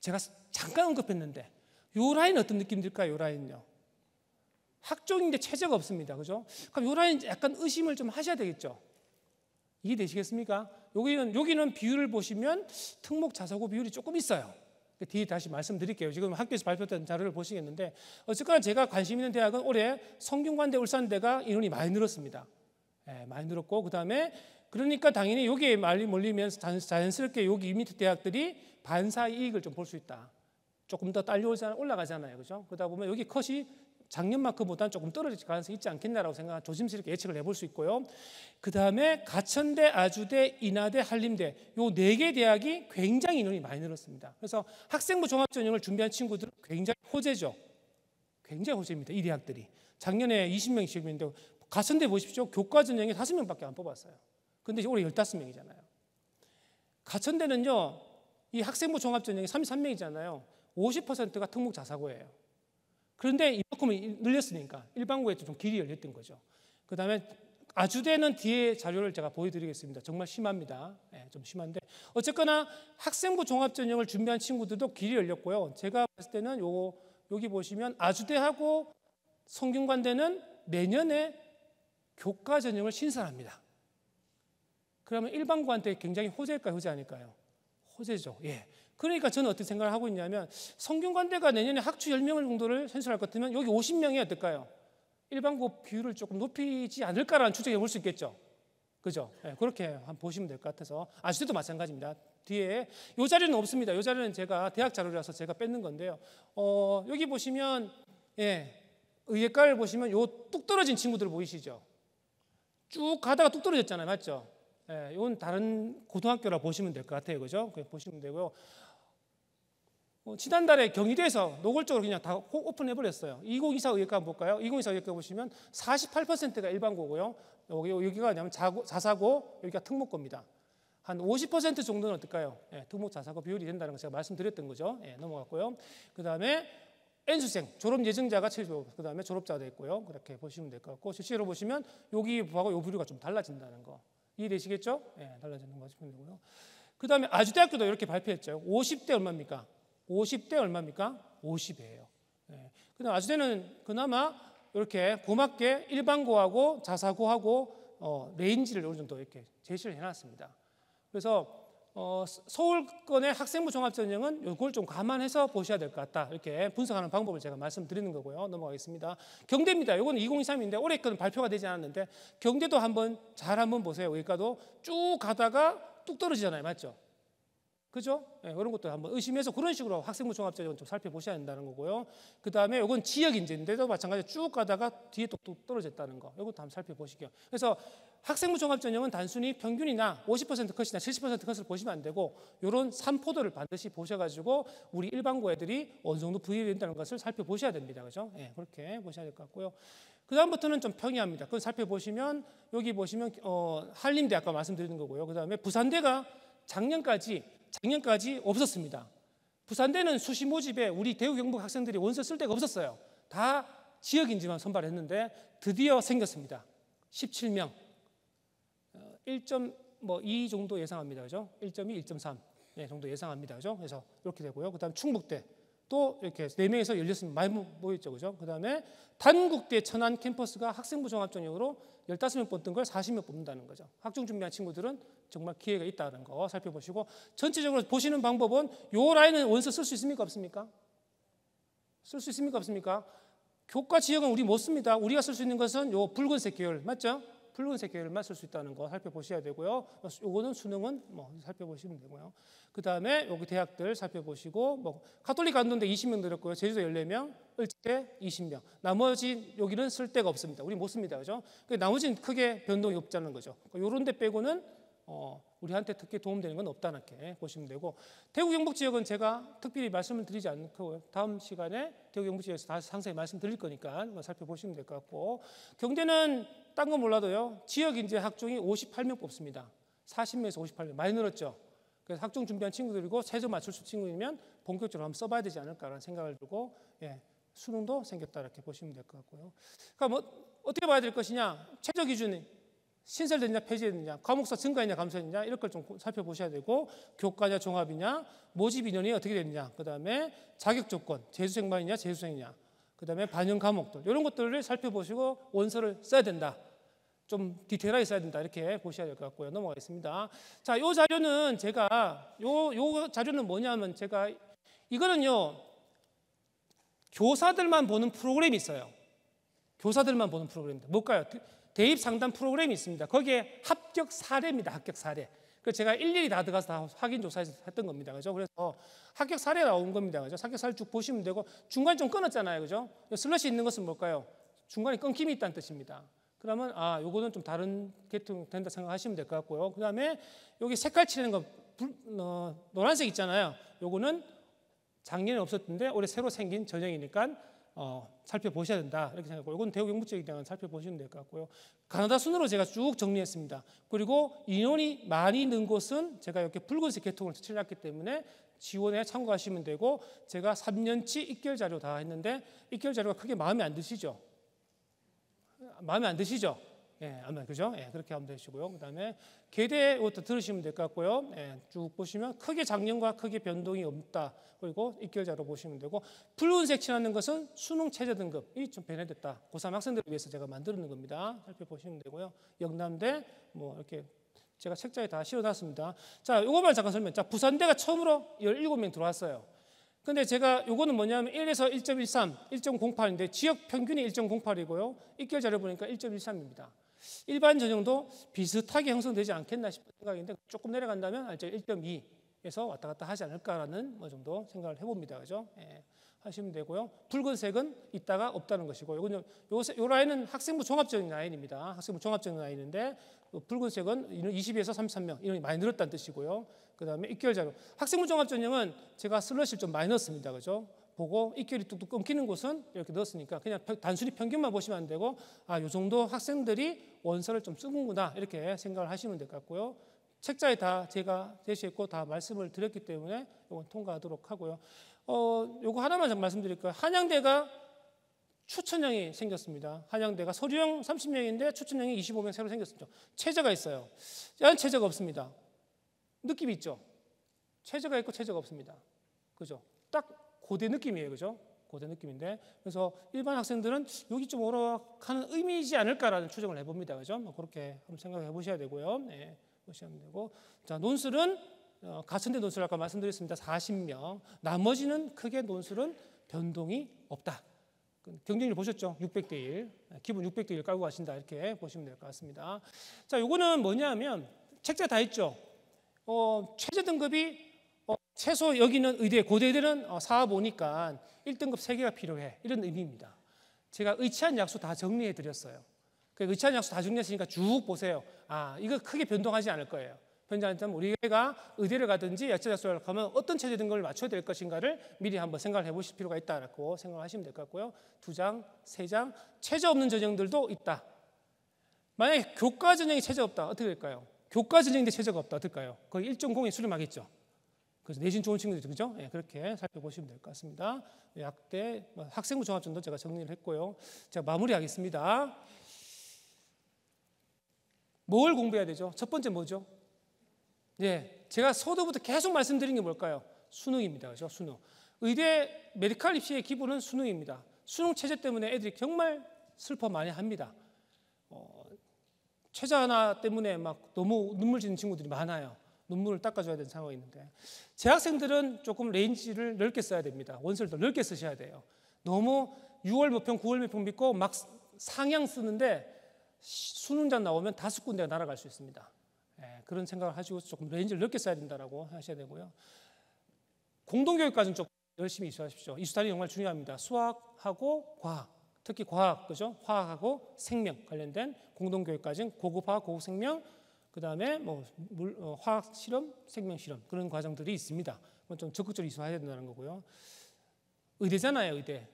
제가 잠깐 언급했는데 요 라인 은 어떤 느낌 들까요? 요 라인요. 은 학종인데 체제가 없습니다. 그죠? 그럼 요런 란 약간 의심을 좀 하셔야 되겠죠. 이해되시겠습니까? 여기는, 여기는 비율을 보시면 특목 자사고 비율이 조금 있어요. 그 뒤에 다시 말씀드릴게요. 지금 학교에서 발표된 자료를 보시겠는데 어쨌거나 제가 관심 있는 대학은 올해 성균관대 울산대가 인원이 많이 늘었습니다. 예, 많이 늘었고 그다음에 그러니까 당연히 여기에 많이 몰리면서 자연스럽게 여기 이미에 대학들이 반사 이익을 좀 볼 수 있다. 조금 더 딸려 올라가잖아요. 그죠? 그러다 보면 여기 컷이 작년만큼보다는 조금 떨어질 가능성이 있지 않겠나라고 생각 조심스럽게 예측을 해볼 수 있고요. 그 다음에 가천대, 아주대, 인하대, 한림대 요 네 개 대학이 굉장히 인원이 많이 늘었습니다. 그래서 학생부 종합전형을 준비한 친구들은 굉장히 호재죠. 굉장히 호재입니다. 이 대학들이 작년에 20명 시험했는데 가천대 보십시오. 교과 전형에 5명밖에 안 뽑았어요. 근데 올해 15명이잖아요. 가천대는요. 이 학생부 종합전형이 33명이잖아요. 50%가 특목 자사고예요. 그런데 이만큼 늘렸으니까 일반고에도 좀 길이 열렸던 거죠. 그 다음에 아주대는 뒤에 자료를 제가 보여드리겠습니다. 정말 심합니다. 네, 좀 심한데 어쨌거나 학생부 종합전형을 준비한 친구들도 길이 열렸고요. 제가 봤을 때는 요거 여기 보시면 아주대하고 성균관대는 내년에 교과 전형을 신설합니다. 그러면 일반고한테 굉장히 호재일까요? 호재 아닐까요? 호재죠. 예. 그러니까 저는 어떻게 생각을 하고 있냐면 성균관대가 내년에 학주 10명 정도를 선출할 것 같으면 여기 50명이 어떨까요? 일반고 비율을 조금 높이지 않을까라는 추측해 볼수 있겠죠. 그죠? 네, 그렇게 한 번 보시면 될 것 같아서 아시도 마찬가지입니다. 뒤에 이 자리는 없습니다. 이 자리는 제가 대학 자료라서 제가 뺏는 건데요. 어, 여기 보시면 예, 의예과를 보시면 요 뚝 떨어진 친구들 보이시죠? 쭉 가다가 뚝 떨어졌잖아요, 맞죠? 예, 이건 다른 고등학교라 보시면 될 것 같아요, 그죠? 보시면 되고요. 어, 지난달에 경희대에서 노골적으로 그냥 다 오픈해 버렸어요. 2024 의회과 볼까요? 2024 의회과 보시면 48%가 일반고고요. 여기 여기가 뭐냐면 자고, 자사고 여기가 특목고입니다. 한 50% 정도는 어떨까요? 예, 특목 자사고 비율이 된다는 거 제가 말씀드렸던 거죠. 예, 넘어갔고요. 그다음에 N수생, 졸업 예정자가 최소, 그 다음에 졸업자도 있고요. 그렇게 보시면 될 것 같고, 실제로 보시면 여기 부하고 요 부류가 좀 달라진다는 거. 이해되시겠죠? 예, 달라지는 거 보시면 고요그 다음에 아주대학교도 이렇게 발표했죠. 50대 얼마입니까? 50대 얼마입니까? 50이에요. 예. 근데 아주대는 그나마 이렇게 고맙게 일반고하고 자사고하고 어, 레인지를 어느 정도 이렇게 제시를 해놨습니다. 그래서 어, 서울권의 학생부 종합전형은 이걸 좀 감안해서 보셔야 될 것 같다. 이렇게 분석하는 방법을 제가 말씀드리는 거고요. 넘어가겠습니다. 경대입니다. 이거는 2023인데 올해 건 발표가 되지 않았는데 경대도 한번 잘 한번 보세요. 여기까도 쭉 가다가 뚝 떨어지잖아요. 맞죠? 그죠? 네, 그런 것도 한번 의심해서 그런 식으로 학생부 종합자원 좀 살펴보셔야 된다는 거고요. 그 다음에 이건 지역 인재인데도 마찬가지로 쭉 가다가 뒤에 또 떨어졌다는 거. 이것도 한번 살펴보시고요. 그래서 학생부 종합전형은 단순히 평균이나 50% 컷이나 70% 컷을 보시면 안 되고 이런 산포도를 반드시 보셔가지고 우리 일반고 애들이 어느 정도 부여 된다는 것을 살펴보셔야 됩니다. 그죠? 네, 그렇게 보셔야 될 것 같고요. 그 다음부터는 좀 평이합니다. 그건 살펴보시면 여기 보시면 어, 한림대 아까 말씀드린 거고요. 그 다음에 부산대가 작년까지 작년까지 없었습니다. 부산대는 수시 모집에 우리 대우 경북 학생들이 원서 쓸 데가 없었어요. 다 지역인지만 선발했는데 드디어 생겼습니다. 17명. 1 2 정도 예상합니다. 그죠? 1.2, 1.3 예, 정도 예상합니다. 그죠? 그래서 이렇게 되고요. 그다음 충북대 또 이렇게 네 명에서 열렸으면 많이 모였죠, 그죠? 그다음에 단국대 천안 캠퍼스가 학생부 종합 전형으로 열다섯 명 뽑던 걸 사십 명 뽑는다는 거죠. 학종 준비한 친구들은 정말 기회가 있다는 거 살펴보시고 전체적으로 보시는 방법은 요 라인은 원서 쓸 수 있습니까, 없습니까? 쓸 수 있습니까, 없습니까? 교과 지역은 우리 못 씁니다. 우리가 쓸 수 있는 것은 요 붉은색 계열 맞죠? 근로연색 계열만 쓸 수 있다는 거 살펴보셔야 되고요. 요거는 수능은 뭐 살펴보시면 되고요. 그 다음에 여기 대학들 살펴보시고 뭐 카톨릭 안도대 20명 들었고요 제주도 14명, 을지대 20명. 나머지 여기는 쓸 데가 없습니다. 우리 못 씁니다. 그죠? 그 나머지는 크게 변동이 없다는 거죠. 그러니까 요런 데 빼고는 어, 우리한테 특히 도움되는 건 없다는 게 보시면 되고 대구 경북 지역은 제가 특별히 말씀을 드리지 않고 다음 시간에 대구 경북 지역에서 다시 상세히 말씀드릴 거니까 살펴보시면 될 것 같고 경제는 딴건 몰라도요. 지역 인재 학종이 58명 뽑습니다. 40명에서 58명 많이 늘었죠. 그래서 학종 준비한 친구들이고 세조 맞출 수 친구이면 본격적으로 한번 써봐야 되지 않을까라는 생각을 들고 예, 수능도 생겼다 이렇게 보시면 될 것 같고요. 그러니까 뭐 어떻게 봐야 될 것이냐? 최저 기준이 신설됐냐 폐지됐냐 과목수 증가했냐 감소했냐 이런 걸 좀 살펴보셔야 되고 교과냐 종합이냐 모집 인원이 어떻게 됐냐 그 다음에 자격 조건 재수생만이냐 재수생이냐 그 다음에 반영 과목들 이런 것들을 살펴보시고 원서를 써야 된다. 좀 디테일하게 써야 된다 이렇게 보셔야 될 것 같고요. 넘어가겠습니다. 자, 이 자료는 제가 요, 자료는 뭐냐면 제가 이거는요 교사들만 보는 프로그램이 있어요. 교사들만 보는 프로그램입니다. 뭘까요? 대입 상담 프로그램이 있습니다. 거기에 합격 사례입니다. 합격 사례. 그 제가 일일이 다 들어가서 다 확인 조사했던 겁니다. 그죠? 그래서 합격 사례 나온 겁니다. 그죠? 합격 사례 쭉 보시면 되고 중간에 좀 끊었잖아요. 그죠? 슬러시 있는 것은 뭘까요? 중간에 끊김이 있다는 뜻입니다. 그러면 아, 요거는 좀 다른 계통 된다 생각하시면 될 것 같고요. 그다음에 여기 색깔 칠하는 거 불, 어, 노란색 있잖아요. 요거는 작년에 없었던데 올해 새로 생긴 전형이니까 어, 살펴보셔야 된다 이렇게 생각하고 이건 대우 영국적인 대한 살펴보시면 될 것 같고요. 가나다 순으로 제가 쭉 정리했습니다. 그리고 인원이 많이 는 곳은 제가 이렇게 붉은색 계통을 칠해놨기 때문에 지원에 참고하시면 되고 제가 3년치 입결 자료 다 했는데 입결 자료가 크게 마음에 안 드시죠? 마음에 안 드시죠? 예, 아멘. 그죠? 예, 그렇게 하면 되시고요. 그다음에 계대 이것도 들으시면 될 것 같고요. 예, 쭉 보시면 크게 작년과 크게 변동이 없다. 그리고 입결자로 보시면 되고 붉은색 칠하는 것은 수능 체제 등급이 좀변해됐다 고3 학생들을 위해서 제가 만드는 겁니다. 살펴보시면 되고요. 영남대 뭐 이렇게 제가 책자에 다 실어놨습니다. 자, 이것만 잠깐 설명. 자, 부산대가 처음으로 17명 들어왔어요. 근데 제가 요거는 뭐냐면 1에서 1.13, 1.08인데 지역 평균이 1.08이고요. 입결 자료 보니까 1.13입니다. 일반 전형도 비슷하게 형성되지 않겠나 싶은 생각인데 조금 내려간다면 알죠 1.2에서 왔다 갔다 하지 않을까라는 뭐 정도 생각을 해봅니다. 그죠? 예, 하시면 되고요. 붉은색은 있다가 없다는 것이고, 요건 요, 요 라인은 학생부 종합적인 라인입니다. 학생부 종합적인 라인인데 그 붉은색은 20에서 33명 이런 많이 늘었다는 뜻이고요. 그다음에 6개월 자료. 학생부 종합 전형은 제가 슬러시를 좀 많이 넣었습니다. 그죠? 보고 입결이 뚝뚝 끊기는 곳은 이렇게 넣었으니까 그냥 단순히 평균만 보시면 안 되고 아, 요 정도 학생들이 원서를 좀 쓰는구나 이렇게 생각을 하시면 될 것 같고요. 책자에 다 제가 제시했고 다 말씀을 드렸기 때문에 이건 통과하도록 하고요. 어, 요거 하나만 말씀드릴까요? 한양대가 추천형이 생겼습니다. 한양대가 서류형 30명인데 추천형이 25명 새로 생겼습니다. 체제가 있어요. 짠 체제가 없습니다. 느낌이 있죠? 체제가 있고 체제가 없습니다. 그죠? 딱 고대 느낌이에요. 그죠? 고대 느낌인데 그래서 일반 학생들은 여기 좀 오락하는 의미이지 않을까라는 추정을 해봅니다. 그죠? 뭐 그렇게 한번 생각해 보셔야 되고요. 네, 보시면 되고 자 논술은 어, 가천대 논술 아까 말씀드렸습니다. 40명 나머지는 크게 논술은 변동이 없다. 그 경쟁률 보셨죠? 600대 1 기본 600대 1 깔고 가신다 이렇게 보시면 될 것 같습니다. 자 요거는 뭐냐면 책자 다 있죠. 어, 최저 등급이 최소 여기는 의대, 고대들은 어, 사업오니까 1등급 3개가 필요해. 이런 의미입니다. 제가 의치한 약수 다 정리해 드렸어요. 그 의치한 약수 다 정리했으니까 쭉 보세요. 아, 이거 크게 변동하지 않을 거예요. 현장한테 우리가 의대를 가든지 약자 수를 가면 어떤 체제든 걸 맞춰야 될 것인가를 미리 한번 생각을 해보실 필요가 있다고 라 생각하시면 될 것 같고요. 두 장, 세 장, 체제 없는 전형들도 있다. 만약에 교과 전형이 체제 없다, 어떻게 될까요? 교과 전형인데 체제가 없다, 어떨까요? 거의 1.0에 수렴하겠죠. 그래서 내신 좋은 친구들이죠. 그죠? 예, 그렇게 살펴보시면 될 것 같습니다. 약대, 예, 뭐, 학생부 종합전도 제가 정리를 했고요. 제가 마무리하겠습니다. 뭘 공부해야 되죠? 첫 번째 뭐죠? 예, 제가 서두부터 계속 말씀드린 게 뭘까요? 수능입니다. 그죠? 수능. 의대 메디컬 입시의 기본은 수능입니다. 수능 체제 때문에 애들이 정말 슬퍼 많이 합니다. 어, 최저 하나 때문에 막 너무 눈물 지는 친구들이 많아요. 눈물을 닦아줘야 되는 상황이 있는데 재학생들은 조금 레인지를 넓게 써야 됩니다. 원서를 더 넓게 쓰셔야 돼요. 너무 6월 몇 편, 9월 몇편 믿고 막 상향 쓰는데 수능자 나오면 다섯 군데가 날아갈 수 있습니다. 예, 그런 생각을 하시고 조금 레인지를 넓게 써야 된다고 하셔야 되고요. 공동교육까지는 좀 열심히 있으십시오. 이 수단이 정말 중요합니다. 수학하고 과학, 특히 과학, 그죠? 화학하고 생명 관련된 공동교육까지는 고급화, 고급생명, 그 다음에 뭐 물, 어, 화학 실험, 생명 실험 그런 과정들이 있습니다. 좀 적극적으로 이수해야 된다는 거고요. 의대잖아요, 의대.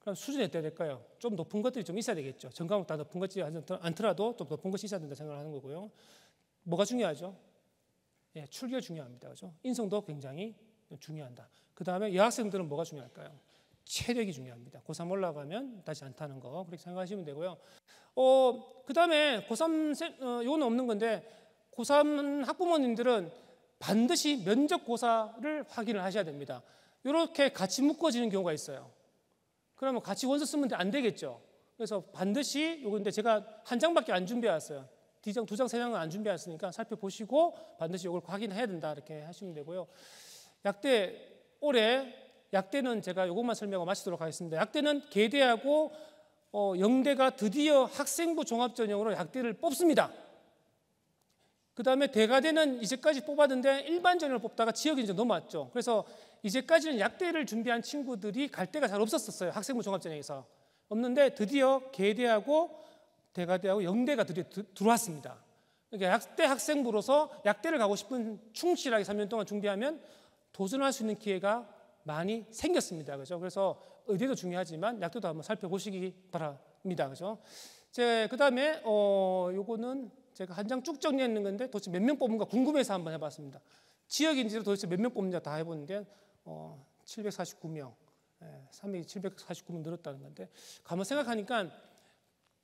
그럼 수준이 어때야 될까요? 좀 높은 것들이 좀 있어야 되겠죠. 전 과목 다 높은 것이 않더라도 좀 높은 것이 있어야 된다 생각 하는 거고요. 뭐가 중요하죠? 예, 출결 중요합니다. 그죠? 인성도 굉장히 중요한다. 그 다음에 여학생들은 뭐가 중요할까요? 체력이 중요합니다. 고3 올라가면 다시 안 타는 거 그렇게 생각하시면 되고요. 어, 그 다음에 고3, 어, 요거는 없는 건데 고3 학부모님들은 반드시 면접 고사를 확인을 하셔야 됩니다. 이렇게 같이 묶어지는 경우가 있어요. 그러면 같이 원서 쓰면 안 되겠죠. 그래서 반드시 요건데 제가 한 장밖에 안 준비해왔어요. 두 장, 두 장, 세 장은 안 준비해왔으니까 살펴보시고 반드시 요걸 확인해야 된다 이렇게 하시면 되고요. 약대 올해 약대는 제가 요것만 설명하고 마치도록 하겠습니다. 약대는 개대하고 어, 영대가 드디어 학생부 종합전형으로 약대를 뽑습니다. 그 다음에 대가대는 이제까지 뽑았는데 일반전형을 뽑다가 지역이 이제 넘어왔죠. 그래서 이제까지는 약대를 준비한 친구들이 갈 데가 잘 없었었어요. 학생부 종합전형에서. 없는데 드디어 개대하고 대가대하고 영대가 드디어 들어왔습니다. 그러니까 약대 학생부로서 약대를 가고 싶은 충실하게 3년 동안 준비하면 도전할 수 있는 기회가 많이 생겼습니다. 그죠? 렇 그래서 의대도 중요하지만 약도도 한번 살펴보시기 바랍니다. 그죠? 제 그다음에 어 요거는 제가 한 장 쭉 정리했는 건데 도대체 몇 명 뽑은가 궁금해서 한번 해봤습니다. 지역 인지로 도대체 몇 명 뽑는지 다 해보는데 어 749명, 예, 3 0 749명 늘었다는 건데 가만 생각하니까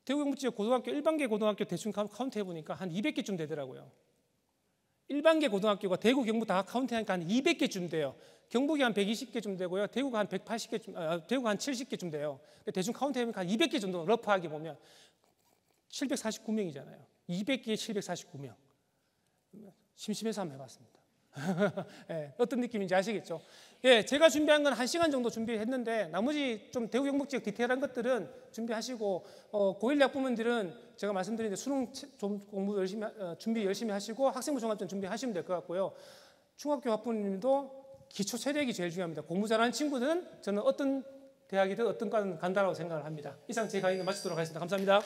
대구경북지역 고등학교 일반계 고등학교 대충 카운트 해보니까 한 200개쯤 되더라고요. 일반계 고등학교가 대구 경북 다 카운트하니까 한 200개쯤 돼요. 경북이 한 120개쯤 되고요. 대구가 한 180개쯤, 아, 대구가 한 70개쯤 돼요. 그러니까 대중 카운트해보니까 한 200개 정도, 러프하게 보면 749명이잖아요. 200개에 749명. 심심해서 한번 해봤습니다. 예, 어떤 느낌인지 아시겠죠? 예, 제가 준비한 건 한 시간 정도 준비했는데 나머지 좀 대구 경북 지역 디테일한 것들은 준비하시고 어, 고1 약부모들은 제가 말씀드린 수능 좀 공부 열심히 어, 준비 열심히 하시고 학생부 종합전 준비하시면 될 것 같고요. 중학교 학부모님도 기초 체력이 제일 중요합니다. 공부 잘하는 친구들은 저는 어떤 대학이든 어떤 과든 간다라고 생각을 합니다. 이상 제 강의는 마치도록 하겠습니다. 감사합니다.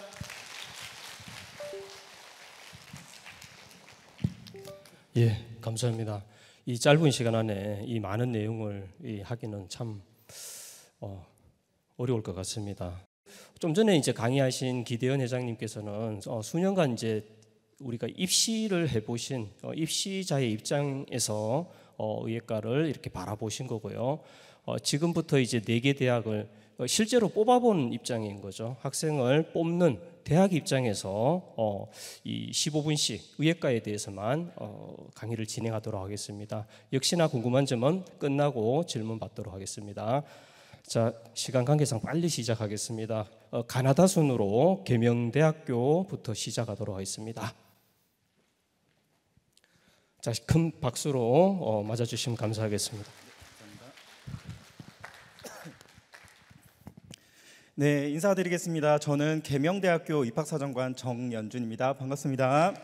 예, 감사합니다. 이 짧은 시간 안에 이 많은 내용을 이 하기는 참 어, 어려울 것 같습니다. 좀 전에 이제 강의하신 기대현 회장님께서는 어, 수년간 이제 우리가 입시를 해보신 어, 입시자의 입장에서 어, 의예과를 이렇게 바라보신 거고요. 어, 지금부터 이제 네 개 대학을 어, 실제로 뽑아본 입장인 거죠. 학생을 뽑는 대학 입장에서 어, 이 15분씩 의예과에 대해서만 어, 강의를 진행하도록 하겠습니다. 역시나 궁금한 점은 끝나고 질문 받도록 하겠습니다. 자 시간 관계상 빨리 시작하겠습니다. 어, 가나다 순으로 계명대학교부터 시작하도록 하겠습니다. 다시 큰 박수로 어, 맞아주시면 감사하겠습니다. 네, 인사드리겠습니다. 저는 계명대학교 입학사정관 정연준입니다. 반갑습니다.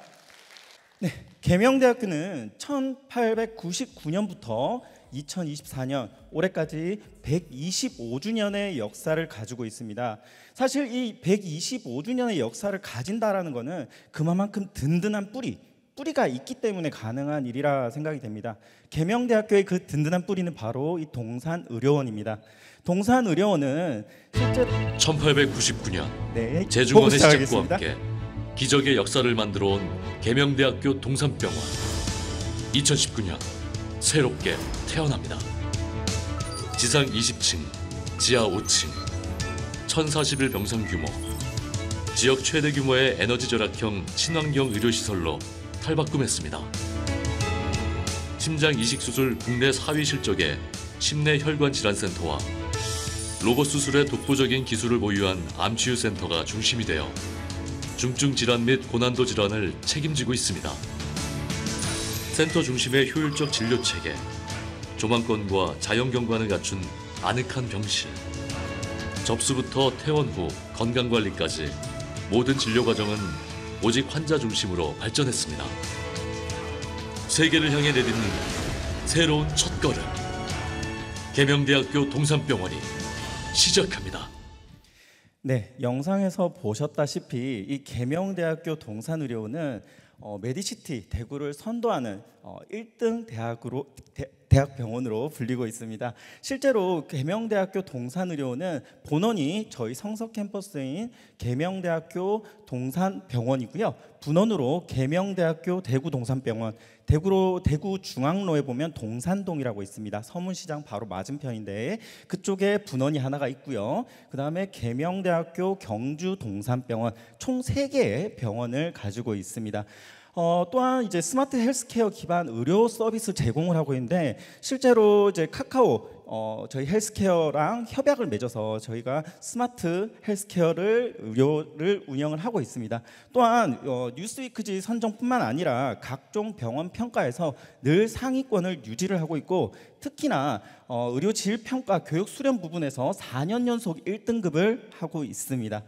네, 계명대학교는 1899년부터 2024년 올해까지 125주년의 역사를 가지고 있습니다. 사실 이 125주년의 역사를 가진다라는 것은 그만큼 든든한 뿌리 뿌리가 있기 때문에 가능한 일이라 생각이 됩니다. 개명대학교의그 든든한 뿌리는 바로 이 동산 의료원입니다. 동산 의료원은 실제 1899년 네, 제중원의 시작과 함께 기적의 역사를 만들어 온개명대학교 동산병원 2019년 새롭게 태어납니다. 지상 20층, 지하 5층, 1041 병상 규모, 지역 최대 규모의 에너지 절약형 친환경 의료시설로 탈바꿈했습니다. 심장 이식 수술 국내 4위 실적에 심내 혈관 질환센터와 로봇 수술의 독보적인 기술을 보유한 암치유 센터가 중심이 되어 중증 질환 및 고난도 질환을 책임지고 있습니다. 센터 중심의 효율적 진료 체계, 조망권과 자연 경관을 갖춘 아늑한 병실, 접수부터 퇴원 후 건강 관리까지 모든 진료 과정은 오직 환자 중심으로 발전했습니다. 세계를 향해 내딛는 새로운 첫걸음. 개명대학교 동산병원이 시작합니다. 네, 영상에서 보셨다시피 이 개명대학교 동산의료는 어, 메디시티 대구를 선도하는 어, 1등 대학으로 대, 대학병원으로 불리고 있습니다. 실제로 계명대학교 동산의료원은 본원이 저희 성서 캠퍼스인 계명대학교 동산병원이고요. 분원으로 계명대학교 대구동산병원, 대구로 대구 중앙로에 보면 동산동이라고 있습니다. 서문시장 바로 맞은편인데 그쪽에 분원이 하나가 있고요. 그다음에 계명대학교 경주 동산병원 총 3개의 병원을 가지고 있습니다. 어, 또한 이제 스마트 헬스케어 기반 의료 서비스 제공을 하고 있는데 실제로 이제 카카오 어, 저희 헬스케어랑 협약을 맺어서 저희가 스마트 헬스케어를 의료를 운영을 하고 있습니다. 또한 어, 뉴스위크지 선정뿐만 아니라 각종 병원 평가에서 늘 상위권을 유지를 하고 있고 특히나 어, 의료 질 평가 교육 수련 부분에서 4년 연속 1등급을 하고 있습니다.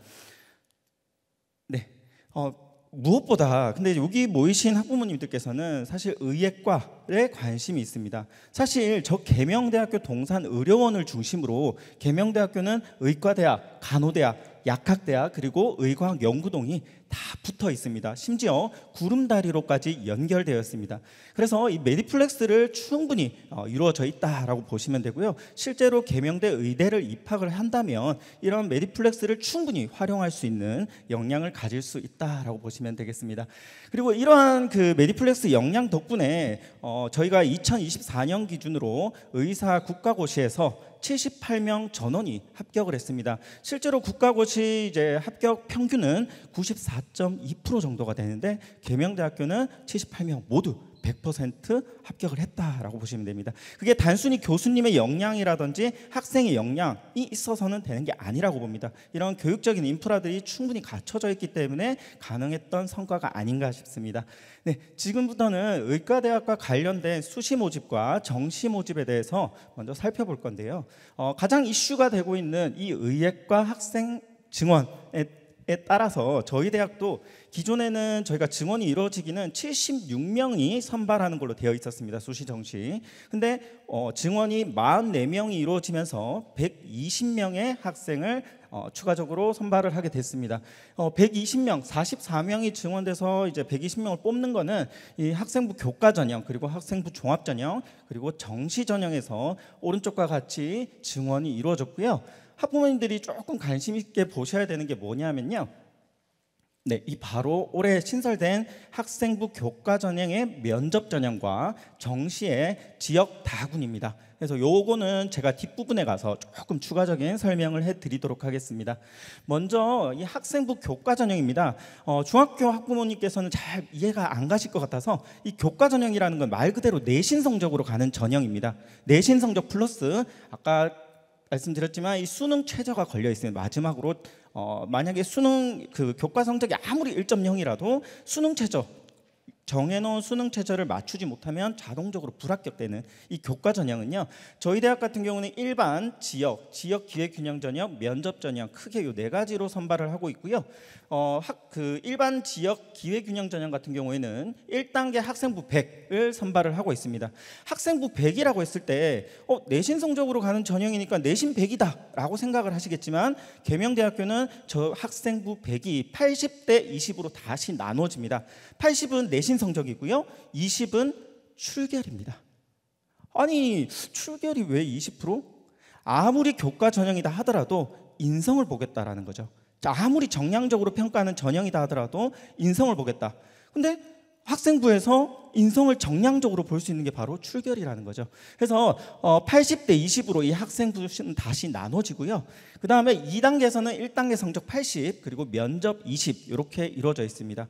네. 어, 무엇보다 근데 여기 모이신 학부모님들께서는 사실 의예과에 관심이 있습니다. 사실 저 계명대학교 동산의료원을 중심으로 계명대학교는 의과대학, 간호대학, 약학대학 그리고 의과학 연구동이 다 붙어 있습니다. 심지어 구름다리로까지 연결되었습니다. 그래서 이 메디플렉스를 충분히 어, 이루어져 있다라고 보시면 되고요. 실제로 개명대 의대를 입학을 한다면 이런 메디플렉스를 충분히 활용할 수 있는 역량을 가질 수 있다라고 보시면 되겠습니다. 그리고 이러한 그 메디플렉스 역량 덕분에 어 저희가 2024년 기준으로 의사 국가고시에서 78명 전원이 합격을 했습니다. 실제로 국가고시 이제 합격 평균은 94.2% 정도가 되는데 계명대학교는 78명 모두 100% 합격을 했다라고 보시면 됩니다. 그게 단순히 교수님의 역량이라든지 학생의 역량이 있어서는 되는 게 아니라고 봅니다. 이런 교육적인 인프라들이 충분히 갖춰져 있기 때문에 가능했던 성과가 아닌가 싶습니다. 네, 지금부터는 의과대학과 관련된 수시 모집과 정시 모집에 대해서 먼저 살펴볼 건데요. 어, 가장 이슈가 되고 있는 이 의예과 학생 증원에 따라서 저희 대학도 기존에는 저희가 증언이 이루어지기는 76명이 선발하는 걸로 되어 있었습니다. 수시 정시. 근데 어, 증언이 44명이 이루어지면서 120명의 학생을 어, 추가적으로 선발을 하게 됐습니다. 어, 120명, 44명이 증원돼서 이제 120명을 뽑는 거는 이 학생부 교과 전형 그리고 학생부 종합 전형 그리고 정시 전형에서 오른쪽과 같이 증원이 이루어졌고요. 학부모님들이 조금 관심 있게 보셔야 되는 게 뭐냐면요. 네, 이 바로 올해 신설된 학생부 교과 전형의 면접 전형과 정시의 지역 다군입니다. 그래서 요거는 제가 뒷부분에 가서 조금 추가적인 설명을 해드리도록 하겠습니다. 먼저 이 학생부 교과 전형입니다. 어, 중학교 학부모님께서는 잘 이해가 안 가실 것 같아서 이 교과 전형이라는 건 말 그대로 내신 성적으로 가는 전형입니다. 내신 성적 플러스 아까 말씀드렸지만 이 수능 최저가 걸려 있으면 마지막으로 어, 만약에 수능 그 교과 성적이 아무리 1.0이라도 수능 최저 정해놓은 수능 최저를 맞추지 못하면 자동적으로 불합격되는 이 교과 전형은요. 저희 대학 같은 경우는 일반, 지역, 지역 기획 균형 전형, 면접 전형 크게 요 네 가지로 선발을 하고 있고요. 어, 학, 그 일반 지역 기획 균형 전형 같은 경우에는 1단계 학생부 100을 선발을 하고 있습니다. 학생부 100이라고 했을 때 어, 내신 성적으로 가는 전형이니까 내신 100이다라고 생각을 하시겠지만 개명대학교는저 학생부 100이 80대 20으로 다시 나눠집니다. 80은 내신 모친 성적이고요. 20은 출결입니다. 아니, 출결이 왜 20%? 아무리 교과 전형이다 하더라도 인성을 보겠다라는 거죠. 아무리 정량적으로 평가하는 전형이다 하더라도 인성을 보겠다. 근데 학생부에서 인성을 정량적으로 볼 수 있는 게 바로 출결이라는 거죠. 그래서 80대 어, 20으로 이 학생부는 다시 나눠지고요. 그 다음에 2단계에서는 1단계 성적 80 그리고 면접 20 이렇게 이루어져 있습니다.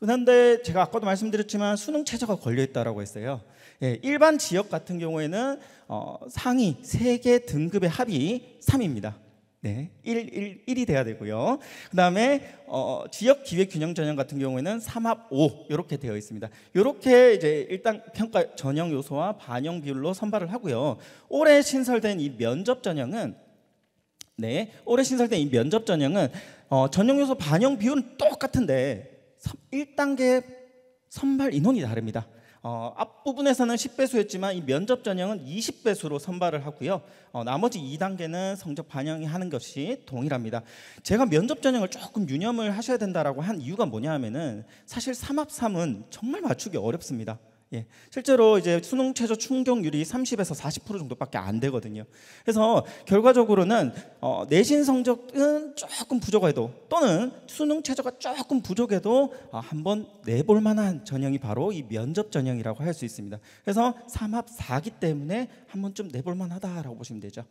그런데 제가 아까도 말씀드렸지만 수능 최저가 걸려있다라고 했어요. 예, 일반 지역 같은 경우에는 어, 상위 3개 등급의 합이 3입니다. 네, 1, 1, 이 돼야 되고요. 그 다음에 어, 지역 기획 균형 전형 같은 경우에는 3합 5 이렇게 되어 있습니다. 이렇게 이제 일단 평가 전형 요소와 반영 비율로 선발을 하고요. 올해 신설된 이 면접 전형은 네, 올해 신설된 이 면접 전형은 어, 전형 요소 반영 비율은 똑같은데 1단계 선발 인원이 다릅니다. 어, 앞부분에서는 10배수였지만 이 면접 전형은 20배수로 선발을 하고요. 어, 나머지 2단계는 성적 반영이 하는 것이 동일합니다. 제가 면접 전형을 조금 유념을 하셔야 된다고한 이유가 뭐냐 하면 사실 3합 3은 정말 맞추기 어렵습니다. 예. 실제로 이제 수능 최저 충격률이 30에서 40% 정도밖에 안 되거든요. 그래서 결과적으로는 어, 내신 성적은 조금 부족해도 또는 수능 최저가 조금 부족해도 어, 한번 내볼 만한 전형이 바로 이 면접 전형이라고 할 수 있습니다. 그래서 삼합 4기 때문에 한 번쯤 내볼만 하다라고 보시면 되죠.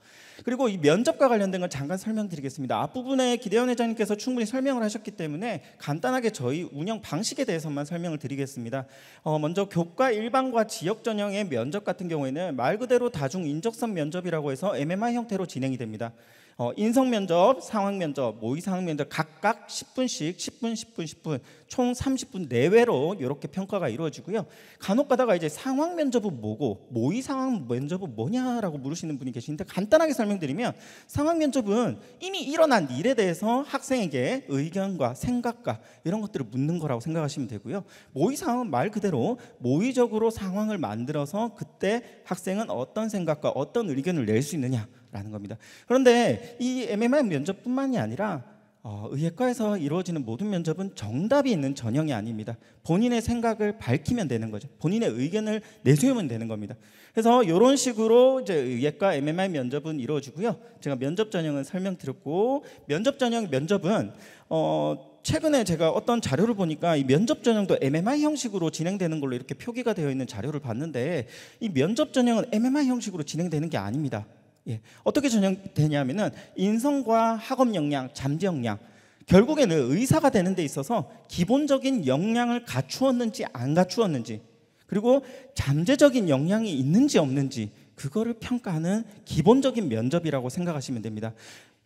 그리고 이 면접과 관련된 건 잠깐 설명드리겠습니다. 앞부분에 기대원 회장님께서 충분히 설명을 하셨기 때문에 간단하게 저희 운영 방식에 대해서만 설명을 드리겠습니다. 어, 먼저 교과 일반과 지역 전형의 면접 같은 경우에는 말 그대로 다중 인적성 면접이라고 해서 MMI 형태로 진행이 됩니다. 어, 인성 면접, 상황 면접, 모의 뭐 상황 면접 각각 10분씩 10분, 10분, 10분 총 30분 내외로 이렇게 평가가 이루어지고요. 간혹가다가 이제 상황 면접은 뭐고 모의 뭐 상황 면접은 뭐냐라고 물으시는 분이 계시는데 간단하게 설명드리면 상황 면접은 이미 일어난 일에 대해서 학생에게 의견과 생각과 이런 것들을 묻는 거라고 생각하시면 되고요. 모의 뭐 상황은 말 그대로 모의적으로 상황을 만들어서 그때 학생은 어떤 생각과 어떤 의견을 낼 수 있느냐 라는 겁니다. 그런데 이 MMI 면접뿐만이 아니라 어, 의예과에서 이루어지는 모든 면접은 정답이 있는 전형이 아닙니다. 본인의 생각을 밝히면 되는 거죠. 본인의 의견을 내세우면 되는 겁니다. 그래서 이런 식으로 이제 의예과 MMI 면접은 이루어지고요. 제가 면접 전형은 설명드렸고 면접 전형 면접은 어, 최근에 제가 어떤 자료를 보니까 이 면접 전형도 MMI 형식으로 진행되는 걸로 이렇게 표기가 되어 있는 자료를 봤는데 이 면접 전형은 MMI 형식으로 진행되는 게 아닙니다. 예. 어떻게 전형되냐면은 인성과 학업 역량, 잠재 역량 결국에는 의사가 되는 데 있어서 기본적인 역량을 갖추었는지 안 갖추었는지 그리고 잠재적인 역량이 있는지 없는지 그거를 평가하는 기본적인 면접이라고 생각하시면 됩니다.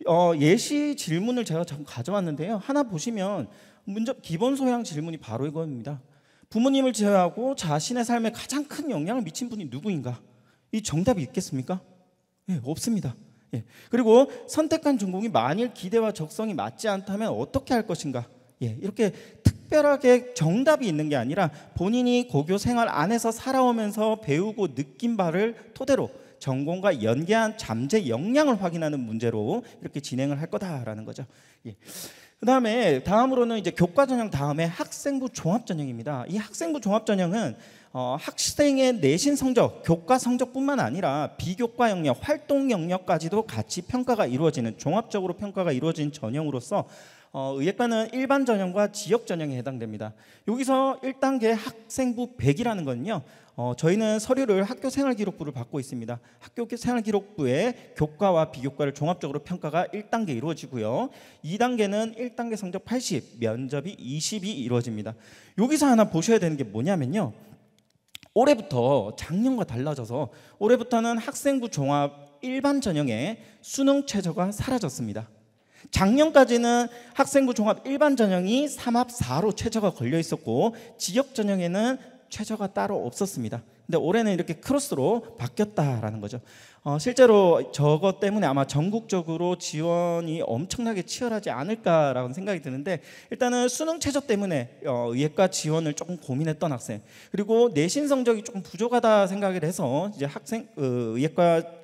어, 예시 질문을 제가 좀 가져왔는데요. 하나 보시면 문제, 기본 소양 질문이 바로 이겁니다 부모님을 제외하고 자신의 삶에 가장 큰 영향을 미친 분이 누구인가? 이 정답이 있겠습니까? 예, 없습니다. 예. 그리고 선택한 전공이 만일 기대와 적성이 맞지 않다면 어떻게 할 것인가? 예, 이렇게 특별하게 정답이 있는 게 아니라 본인이 고교 생활 안에서 살아오면서 배우고 느낀 바를 토대로 전공과 연계한 잠재 역량을 확인하는 문제로 이렇게 진행을 할 거다라는 거죠. 예. 그 다음에 다음으로는 이제 교과 전형 다음에 학생부 종합 전형입니다. 이 학생부 종합 전형은 어, 학생의 내신 성적, 교과 성적뿐만 아니라 비교과 영역, 활동 영역까지도 같이 평가가 이루어지는 종합적으로 평가가 이루어진 전형으로서 어, 의예과는 일반 전형과 지역 전형에 해당됩니다. 여기서 1단계 학생부 100이라는 건요. 어, 저희는 서류를 학교 생활 기록부를 받고 있습니다. 학교 생활 기록부에 교과와 비교과를 종합적으로 평가가 1단계 이루어지고요. 2단계는 1단계 성적 80, 면접이 20이 이루어집니다. 여기서 하나 보셔야 되는 게 뭐냐면요. 올해부터 작년과 달라져서 올해부터는 학생부 종합 일반 전형의 수능 최저가 사라졌습니다. 작년까지는 학생부 종합 일반 전형이 3합 4로 최저가 걸려 있었고 지역 전형에는 최저가 따로 없었습니다. 근데 올해는 이렇게 크로스로 바뀌었다라는 거죠. 어, 실제로 저것 때문에 아마 전국적으로 지원이 엄청나게 치열하지 않을까라는 생각이 드는데 일단은 수능 최저 때문에 어, 예과 지원을 조금 고민했던 학생 그리고 내신 성적이 조금 부족하다 생각을 해서 이제 학생 어, 예과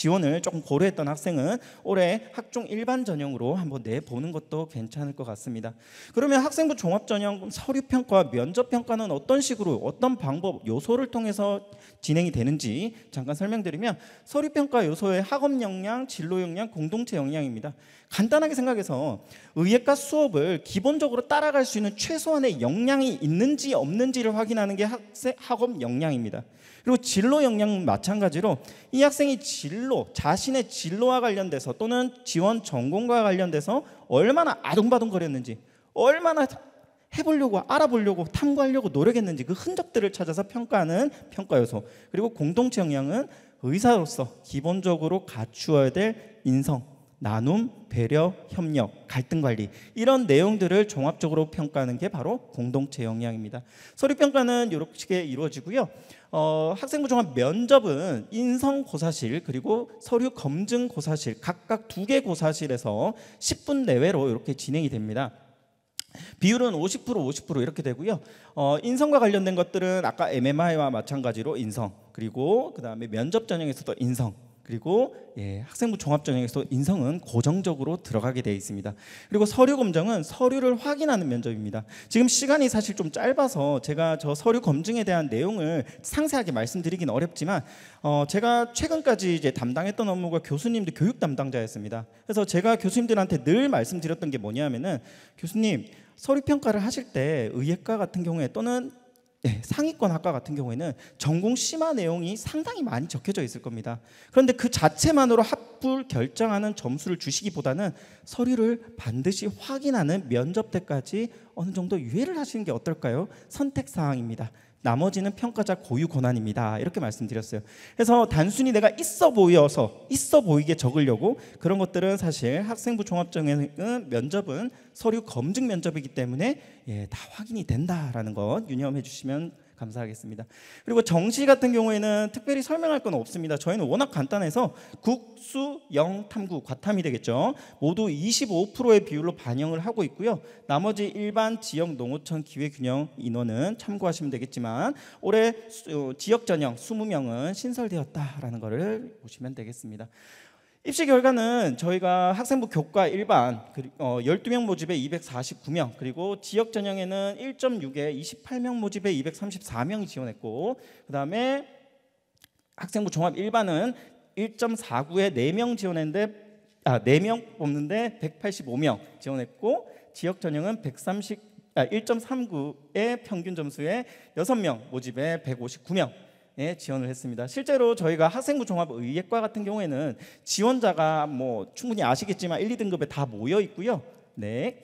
지원을 조금 고려했던 학생은 올해 학종 일반 전형으로 한번 내보는 것도 괜찮을 것 같습니다. 그러면 학생부 종합 전형 서류 평가, 면접 평가는 어떤 식으로 어떤 방법 요소를 통해서 진행이 되는지 잠깐 설명드리면 서류 평가 요소의 학업 역량, 진로 역량, 공동체 역량입니다. 간단하게 생각해서 의예과 수업을 기본적으로 따라갈 수 있는 최소한의 역량이 있는지 없는지를 확인하는 게 학업 역량입니다. 그리고 진로 역량 마찬가지로 이 학생이 진로, 자신의 진로와 관련돼서 또는 지원 전공과 관련돼서 얼마나 아동바동거렸는지, 얼마나 해보려고 알아보려고 탐구하려고 노력했는지 그 흔적들을 찾아서 평가하는 평가 요소. 그리고 공동체 역량은 의사로서 기본적으로 갖추어야 될 인성, 나눔, 배려, 협력, 갈등 관리 이런 내용들을 종합적으로 평가하는 게 바로 공동체 역량입니다. 서류 평가는 이렇게 이루어지고요. 어, 학생부 종합 면접은 인성 고사실 그리고 서류 검증 고사실 각각 두 개 고사실에서 10분 내외로 이렇게 진행이 됩니다. 비율은 50% 50% 이렇게 되고요. 어, 인성과 관련된 것들은 아까 MMI와 마찬가지로 인성 그리고 그 다음에 면접 전형에서도 인성 그리고 예, 학생부 종합전형에서 인성은 고정적으로 들어가게 되어 있습니다. 그리고 서류 검정은 서류를 확인하는 면접입니다. 지금 시간이 사실 좀 짧아서 제가 저 서류 검증에 대한 내용을 상세하게 말씀드리긴 어렵지만 어, 제가 최근까지 이제 담당했던 업무가 교수님들 교육 담당자였습니다. 그래서 제가 교수님들한테 늘 말씀드렸던 게 뭐냐면은 교수님 서류 평가를 하실 때 의예과 같은 경우에 또는 네, 상위권 학과 같은 경우에는 전공 심화 내용이 상당히 많이 적혀져 있을 겁니다. 그런데 그 자체만으로 합부를 결정하는 점수를 주시기보다는 서류를 반드시 확인하는 면접 때까지 어느 정도 유예를 하시는 게 어떨까요? 선택 사항입니다. 나머지는 평가자 고유 권한입니다. 이렇게 말씀드렸어요. 그래서 단순히 내가 있어 보여서 있어 보이게 적으려고 그런 것들은 사실 학생부 종합정형은 면접은 서류 검증 면접이기 때문에 예, 다 확인이 된다라는 것 유념해 주시면 감사하겠습니다. 그리고 정시 같은 경우에는 특별히 설명할 건 없습니다. 저희는 워낙 간단해서 국수, 영, 탐구, 과탐이 되겠죠. 모두 25%의 비율로 반영을 하고 있고요. 나머지 일반 지역 농어촌 기회균형 인원은 참고하시면 되겠지만 올해 어, 지역 전형 20명은 신설되었다라는 것을 보시면 되겠습니다. 입시 결과는 저희가 학생부 교과 일반 어, 12명 모집에 249명 그리고 지역 전형에는 1.6에 28명 모집에 234명이 지원했고 그 다음에 학생부 종합 일반은 1.49에 4명 지원했는데 아, 4명 뽑는데 185명 지원했고 지역 전형은 130, 아, 1.39의 평균 점수에 6명 모집에 159명 예, 지원을 했습니다. 실제로 저희가 학생부 종합 의예과 같은 경우에는 지원자가 뭐 충분히 아시겠지만 1, 2등급에 다 모여 있고요. 네.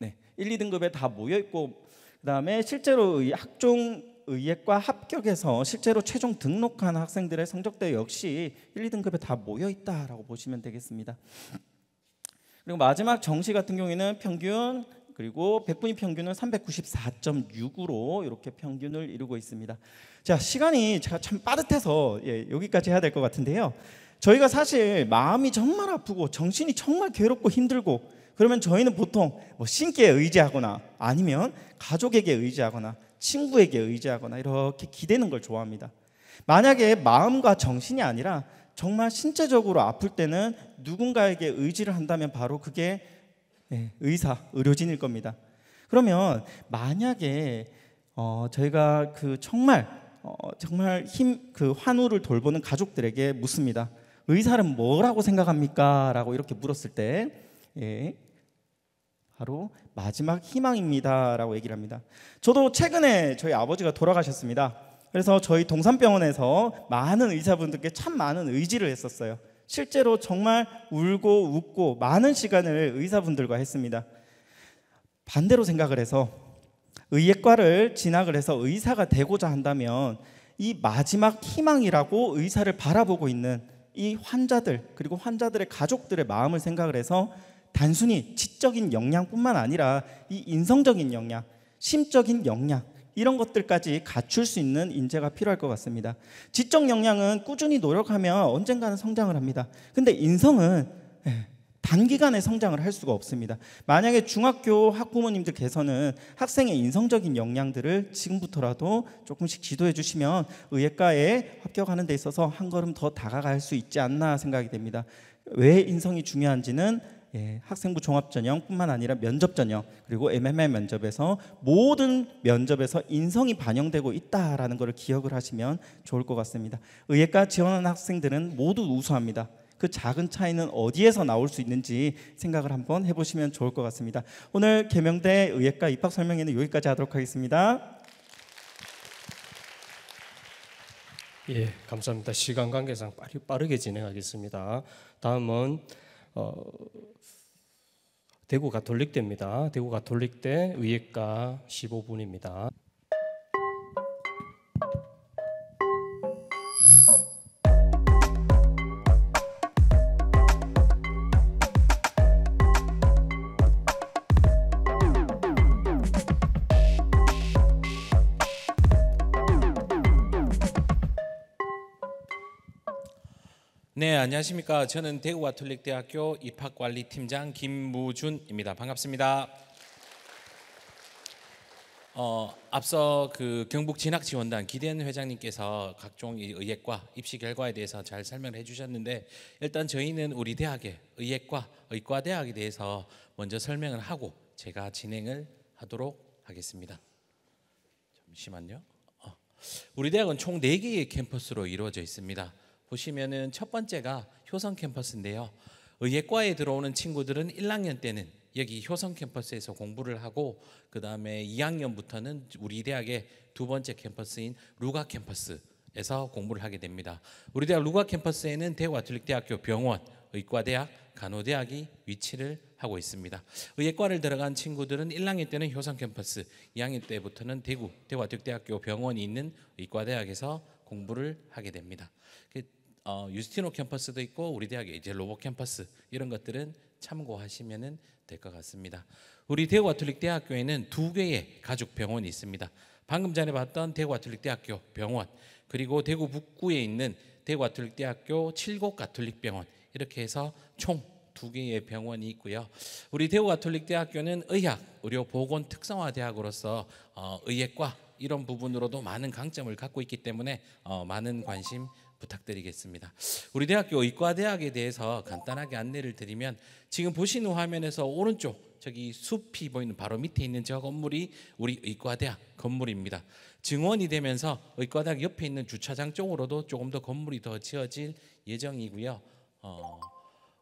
네. 1, 2등급에 다 모여 있고 그다음에 실제로 학종 의예과 합격해서 실제로 최종 등록한 학생들의 성적대 역시 1, 2등급에 다 모여 있다라고 보시면 되겠습니다. 그리고 마지막 정시 같은 경우에는 평균 그리고 백분위 평균은 394.6으로 이렇게 평균을 이루고 있습니다. 자, 시간이 제가 참 빠듯해서 예, 여기까지 해야 될 것 같은데요. 저희가 사실 마음이 정말 아프고 정신이 정말 괴롭고 힘들고 그러면 저희는 보통 뭐 신께 의지하거나 아니면 가족에게 의지하거나 친구에게 의지하거나 이렇게 기대는 걸 좋아합니다. 만약에 마음과 정신이 아니라 정말 신체적으로 아플 때는 누군가에게 의지를 한다면 바로 그게 예, 의사, 의료진일 겁니다. 그러면 만약에 어, 저희가 그 정말 어, 정말 힘 그 환우를 돌보는 가족들에게 묻습니다. 의사는 뭐라고 생각합니까?라고 이렇게 물었을 때, 예, 바로 마지막 희망입니다라고 얘기를 합니다. 저도 최근에 저희 아버지가 돌아가셨습니다. 그래서 저희 동산병원에서 많은 의사분들께 참 많은 의지를 했었어요. 실제로 정말 울고 웃고 많은 시간을 의사분들과 했습니다. 반대로 생각을 해서 의예과를 진학을 해서 의사가 되고자 한다면 이 마지막 희망이라고 의사를 바라보고 있는 이 환자들 그리고 환자들의 가족들의 마음을 생각을 해서 단순히 지적인 역량뿐만 아니라 이 인성적인 역량, 심적인 역량 이런 것들까지 갖출 수 있는 인재가 필요할 것 같습니다. 지적 역량은 꾸준히 노력하면 언젠가는 성장을 합니다. 근데 인성은 예, 단기간에 성장을 할 수가 없습니다. 만약에 중학교 학부모님들께서는 학생의 인성적인 역량들을 지금부터라도 조금씩 지도해 주시면 의예과에 합격하는 데 있어서 한 걸음 더 다가갈 수 있지 않나 생각이 됩니다. 왜 인성이 중요한지는 예, 학생부 종합 전형뿐만 아니라 면접 전형 그리고 m m a 면접에서 모든 면접에서 인성이 반영되고 있다라는 것을 기억을 하시면 좋을 것 같습니다. 의예과 지원하는 학생들은 모두 우수합니다. 그 작은 차이는 어디에서 나올 수 있는지 생각을 한번 해보시면 좋을 것 같습니다. 오늘 개명대 의예과 입학 설명회는 여기까지 하도록 하겠습니다. 예, 감사합니다. 시간 관계상 빠르게 진행하겠습니다. 다음은 어, 대구 가톨릭대입니다. 대구 가톨릭대 위에과 15분입니다. 네, 안녕하십니까. 저는 대구 와톨릭대학교 입학관리팀장 김무준입니다. 반갑습니다. 어, 앞서 그 경북 진학 지원단 기대현 회장님께서 각종 의예과 입시 결과에 대해서 잘 설명을 해주셨는데 일단 저희는 우리 대학의 의예과 의과 대학에 대해서 먼저 설명을 하고 제가 진행을 하도록 하겠습니다. 잠시만요. 어, 우리 대학은 총 4개의 캠퍼스로 이루어져 있습니다. 보시면은 첫 번째가 효성 캠퍼스인데요. 의예과에 들어오는 친구들은 1학년 때는 여기 효성 캠퍼스에서 공부를 하고 그 다음에 2학년부터는 우리 대학의 두 번째 캠퍼스인 루가 캠퍼스에서 공부를 하게 됩니다. 우리 대학 루가 캠퍼스에는 대와틀릭대학교 병원, 의과대학, 간호대학이 위치를 하고 있습니다. 의예과를 들어간 친구들은 1학년 때는 효성 캠퍼스, 2학년 때부터는 대구 대와릭대학교 병원이 있는 의과대학에서 공부를 하게 됩니다. 그 어, 유스티노 캠퍼스도 있고 우리 대학의 이제 로봇 캠퍼스 이런 것들은 참고하시면 될 것 같습니다. 우리 대구 가톨릭 대학교에는 두 개의 가족 병원이 있습니다. 방금 전에 봤던 대구 가톨릭 대학교 병원 그리고 대구 북구에 있는 대구 가톨릭 대학교 칠곡 가톨릭 병원 이렇게 해서 총 두 개의 병원이 있고요. 우리 대구 가톨릭 대학교는 의학 의료 보건 특성화 대학으로서 어, 의학과 이런 부분으로도 많은 강점을 갖고 있기 때문에 어, 많은 관심 부탁드리겠습니다. 우리 대학교 의과대학에 대해서 간단하게 안내를 드리면 지금 보시는 화면에서 오른쪽 저기 숲이 보이는 바로 밑에 있는 저 건물이 우리 의과대학 건물입니다. 증원이 되면서 의과대학 옆에 있는 주차장 쪽으로도 조금 더 건물이 더 지어질 예정이고요. 어,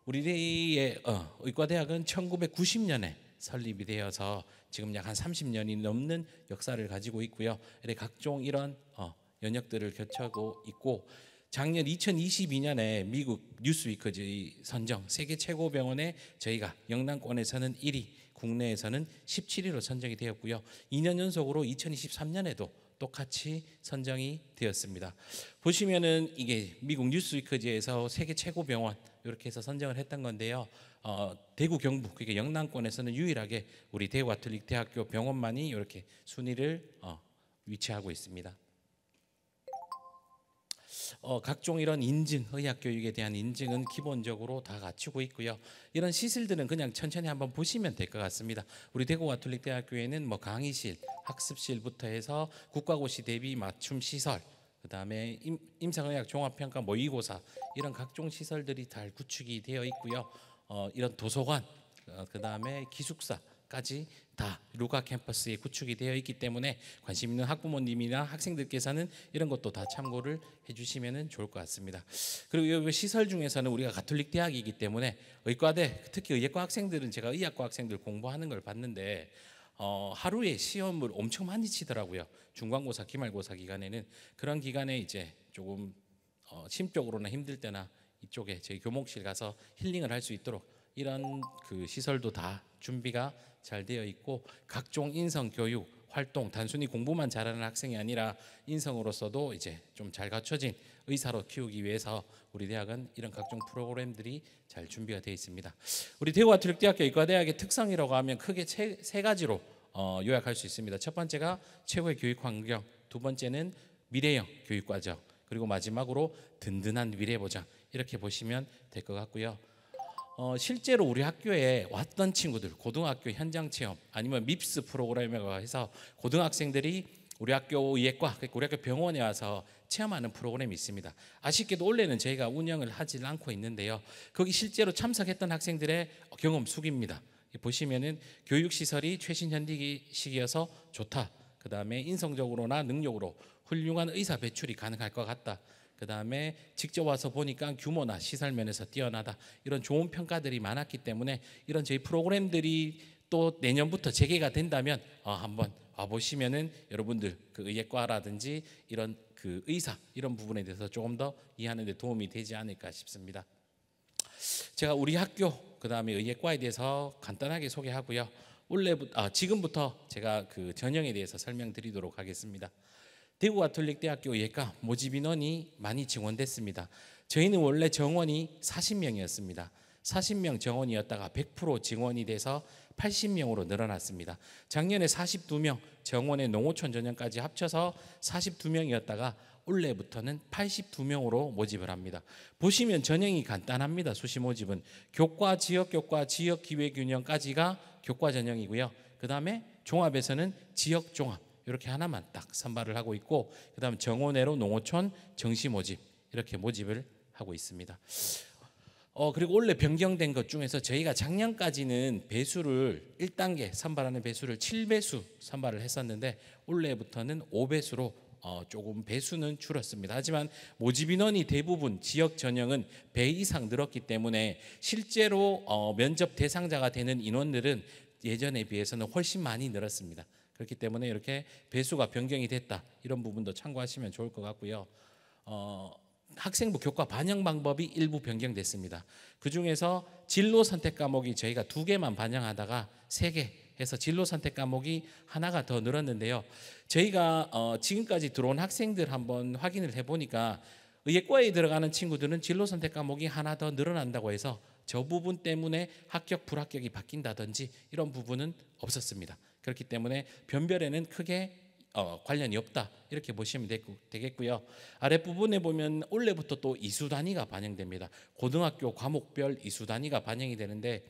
우리의 어, 의과대학은 1990년에 설립이 되어서 지금 약 한 30년이 넘는 역사를 가지고 있고요. 각종 이런 어, 연역들을 겹쳐고 있고 작년 2022년에 미국 뉴스위크지 선정 세계 최고 병원에 저희가 영남권에서는 1위, 국내에서는 17위로 선정이 되었고요. 2년 연속으로 2023년에도 똑같이 선정이 되었습니다. 보시면은 이게 미국 뉴스위크지에서 세계 최고 병원 이렇게 해서 선정을 했던 건데요. 어, 대구 경북 그러니까 영남권에서는 유일하게 우리 대구 아틀릭 대학교 병원만이 이렇게 순위를 어, 위치하고 있습니다. 어, 각종 이런 인증, 의학 교육에 대한 인증은 기본적으로 다 갖추고 있고요. 이런 시설들은 그냥 천천히 한번 보시면 될 것 같습니다. 우리 대구 가톨릭 대학교에는 뭐 강의실, 학습실부터 해서 국가고시 대비 맞춤 시설, 그다음에 임상의학 종합평가 모의고사 뭐 이런 각종 시설들이 잘 구축이 되어 있고요. 어, 이런 도서관, 어, 그다음에 기숙사 까지 다루가 캠퍼스에 구축이 되어 있기 때문에 관심 있는 학부모님이나 학생들께서는 이런 것도 다 참고를 해주시면 좋을 것 같습니다. 그리고 이 시설 중에서는 우리가 가톨릭 대학이기 때문에 의과대 특히 의학과 학생들은 제가 의학과 학생들 공부하는 걸 봤는데 어, 하루에 시험을 엄청 많이 치더라고요. 중간고사, 기말고사 기간에는 그런 기간에 이제 조금 어, 심적으로나 힘들 때나 이쪽에 저희 교목실 가서 힐링을 할 수 있도록 이런 그 시설도 다 준비가 잘 되어 있고 각종 인성 교육 활동 단순히 공부만 잘하는 학생이 아니라 인성으로서도 이제 좀 잘 갖춰진 의사로 키우기 위해서 우리 대학은 이런 각종 프로그램들이 잘 준비가 되어 있습니다. 우리 대우와 트릭대학교 의과대학의 특성이라고 하면 크게 세 가지로 어, 요약할 수 있습니다. 첫 번째가 최고의 교육 환경, 두 번째는 미래형 교육 과정, 그리고 마지막으로 든든한 미래 보장 이렇게 보시면 될 것 같고요. 어, 실제로 우리 학교에 왔던 친구들 고등학교 현장 체험 아니면 밉스 프로그램에라서 고등학생들이 우리 학교 의학과 그러니까 우리 학교 병원에 와서 체험하는 프로그램이 있습니다. 아쉽게도 올해는 저희가 운영을 하지 않고 있는데요. 거기 실제로 참석했던 학생들의 경험 숙입니다. 보시면은 교육 시설이 최신 현대식이어서 좋다. 그다음에 인성적으로나 능력으로 훌륭한 의사 배출이 가능할 것 같다. 그 다음에 직접 와서 보니까 규모나 시설 면에서 뛰어나다 이런 좋은 평가들이 많았기 때문에 이런 저희 프로그램들이 또 내년부터 재개가 된다면 어, 한번 와 보시면은 여러분들 그 의예과라든지 이런 그 의사 이런 부분에 대해서 조금 더 이해하는데 도움이 되지 않을까 싶습니다. 제가 우리 학교 그 다음에 의예과에 대해서 간단하게 소개하고요. 원래부터 아, 지금부터 제가 그 전형에 대해서 설명드리도록 하겠습니다. 대구 가톨릭 대학교 예과 모집 인원이 많이 증원됐습니다. 저희는 원래 정원이 40명이었습니다. 40명 정원이었다가 100% 증원이 돼서 80명으로 늘어났습니다. 작년에 42명 정원의 농어촌 전형까지 합쳐서 42명이었다가 올해부터는 82명으로 모집을 합니다. 보시면 전형이 간단합니다. 수시 모집은 교과 지역 교과 지역 기회 균형까지가 교과 전형이고요. 그다음에 종합에서는 지역 종합 이렇게 하나만 딱 선발을 하고 있고 그다음 정원외로 농어촌 정시 모집 이렇게 모집을 하고 있습니다. 어 그리고 원래 변경된 것 중에서 저희가 작년까지는 배수를 1단계 선발하는 배수를 7배수 선발을 했었는데 올해부터는 5배수로 어, 조금 배수는 줄었습니다. 하지만 모집 인원이 대부분 지역 전형은 배 이상 늘었기 때문에 실제로 어, 면접 대상자가 되는 인원들은 예전에 비해서는 훨씬 많이 늘었습니다. 그렇기 때문에 이렇게 배수가 변경이 됐다 이런 부분도 참고하시면 좋을 것 같고요. 어, 학생부 교과 반영 방법이 일부 변경됐습니다. 그 중에서 진로 선택 과목이 저희가 두 개만 반영하다가 세 개 해서 진로 선택 과목이 하나가 더 늘었는데요. 저희가 어, 지금까지 들어온 학생들 한번 확인을 해보니까 의예과에 들어가는 친구들은 진로 선택 과목이 하나 더 늘어난다고 해서 저 부분 때문에 합격 불합격이 바뀐다든지 이런 부분은 없었습니다. 그렇기 때문에 변별에는 크게 어, 관련이 없다 이렇게 보시면 되겠고요. 아랫부분에 보면 올해부터 또 이수 단위가 반영됩니다. 고등학교 과목별 이수 단위가 반영이 되는데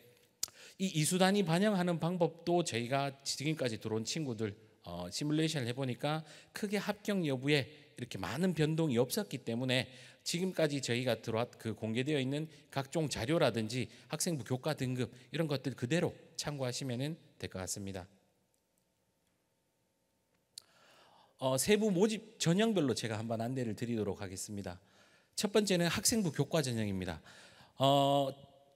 이 이수 단위 반영하는 방법도 저희가 지금까지 들어온 친구들 어, 시뮬레이션을 해보니까 크게 합격 여부에 이렇게 많은 변동이 없었기 때문에 지금까지 저희가 들어왔 그 공개되어 있는 각종 자료라든지 학생부 교과 등급 이런 것들 그대로 참고하시면 될 것 같습니다. 어, 세부 모집 전형별로 제가 한번 안내를 드리도록 하겠습니다. 첫 번째는 학생부 교과 전형입니다. 어,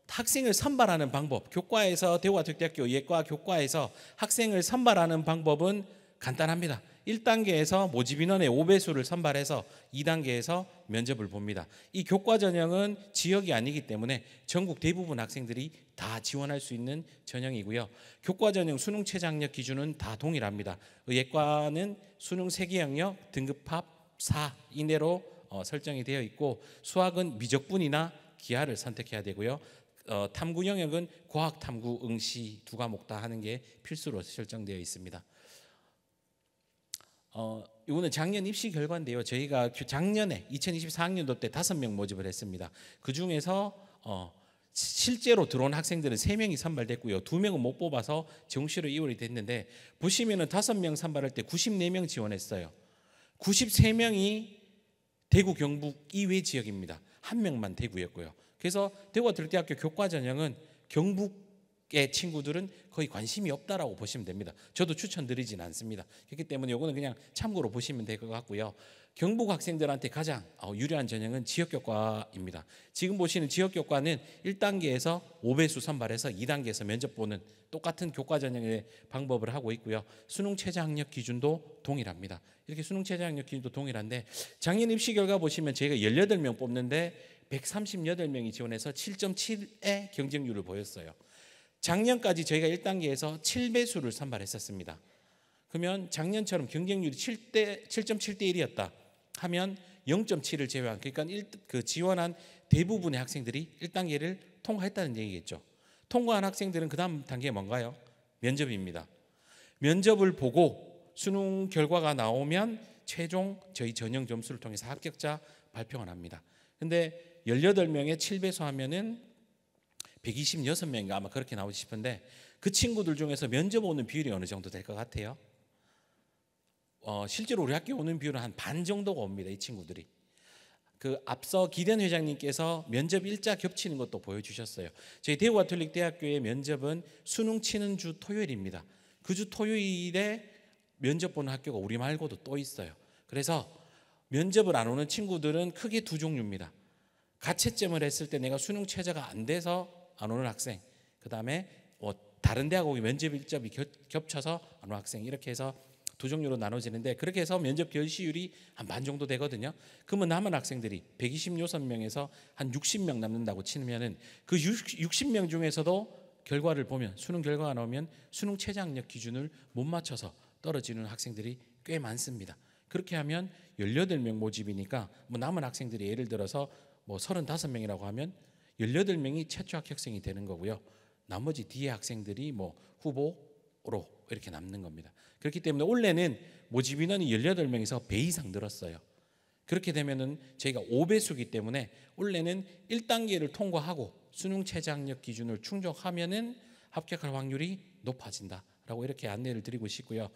학생을 선발하는 방법, 교과에서 대우가특대학교 예과 교과에서 학생을 선발하는 방법은 간단합니다. 1단계에서 모집 인원의 5배수를 선발해서 2단계에서 면접을 봅니다. 이 교과 전형은 지역이 아니기 때문에 전국 대부분 학생들이 다 지원할 수 있는 전형이고요. 교과 전형 수능 최장력 기준은 다 동일합니다. 의예과는 수능 3개 영역 등급합 4 이내로 어, 설정이 되어 있고 수학은 미적분이나 기하를 선택해야 되고요. 어, 탐구 영역은 과학 탐구 응시 두 과목 다 하는 게 필수로 설정되어 있습니다. 어, 이거는 작년 입시 결과인데요. 저희가 작년에 2024학년도 때 다섯 명 모집을 했습니다. 그 중에서 어, 실제로 들어온 학생들은 3명이 선발됐고요. 2명은 못 뽑아서 정시로 2월이 됐는데 보시면은 5명 선발할 때 94명 지원했어요. 93명이 대구 경북 이외 지역입니다. 한 명만 대구였고요. 그래서 대구가 들대학교 교과 전형은 경북 예, 친구들은 거의 관심이 없다라고 보시면 됩니다. 저도 추천드리진 않습니다. 그렇기 때문에 이거는 그냥 참고로 보시면 될 것 같고요. 경북 학생들한테 가장 어, 유리한 전형은 지역교과입니다. 지금 보시는 지역교과는 1단계에서 5배수 선발해서 2단계에서 면접 보는 똑같은 교과 전형의 방법을 하고 있고요. 수능 최저 학력 기준도 동일합니다. 이렇게 수능 최저 학력 기준도 동일한데 작년 입시 결과 보시면 저희가 18명 뽑는데 138명이 지원해서 7.7의 경쟁률을 보였어요. 작년까지 저희가 1단계에서 7배수를 선발했었습니다. 그러면 작년처럼 경쟁률이 7대 7.7대 1이었다 하면 0.7을 제외한 그러니까 1, 그 지원한 대부분의 학생들이 1단계를 통과했다는 얘기겠죠. 통과한 학생들은 그다음 단계 뭔가요? 면접입니다. 면접을 보고 수능 결과가 나오면 최종 저희 전형 점수를 통해서 합격자 발표가 납니다. 근데 18명에 7배수 하면은 126명인가 아마 그렇게 나오지 싶은데 그 친구들 중에서 면접 오는 비율이 어느 정도 될 것 같아요? 어, 실제로 우리 학교 오는 비율은 한 반 정도가 옵니다. 이 친구들이. 그 앞서 기대 회장님께서 면접 일자 겹치는 것도 보여주셨어요. 저희 대우 가톨릭 대학교의 면접은 수능 치는 주 토요일입니다. 그 주 토요일에 면접 보는 학교가 우리 말고도 또 있어요. 그래서 면접을 안 오는 친구들은 크게 두 종류입니다. 가채점을 했을 때 내가 수능 최저가 안 돼서 안 오는 학생, 그 다음에 뭐 다른 대학 오기 면접 일점이 겹쳐서 안 오는 학생 이렇게 해서 두 종류로 나눠지는데 그렇게 해서 면접 결시율이 한 반 정도 되거든요. 그러면 남은 학생들이 126명에서 한 60명 남는다고 치면은 그 60명 중에서도 결과를 보면 수능 결과가 나오면 수능 최저학력 기준을 못 맞춰서 떨어지는 학생들이 꽤 많습니다. 그렇게 하면 18명 모집이니까 뭐 남은 학생들이 예를 들어서 뭐 35명이라고 하면 18명이 최초 합격생이 되는 거고요. 나머지 뒤에 학생들이 뭐 후보로 이렇게 남는 겁니다. 그렇기 때문에 원래는 모집 인원이 18명에서 배 이상 늘었어요. 그렇게 되면은 저희가 5배수기 때문에 원래는 1단계를 통과하고 수능 최저학력 기준을 충족하면은 합격할 확률이 높아진다라고 이렇게 안내를 드리고 싶고요.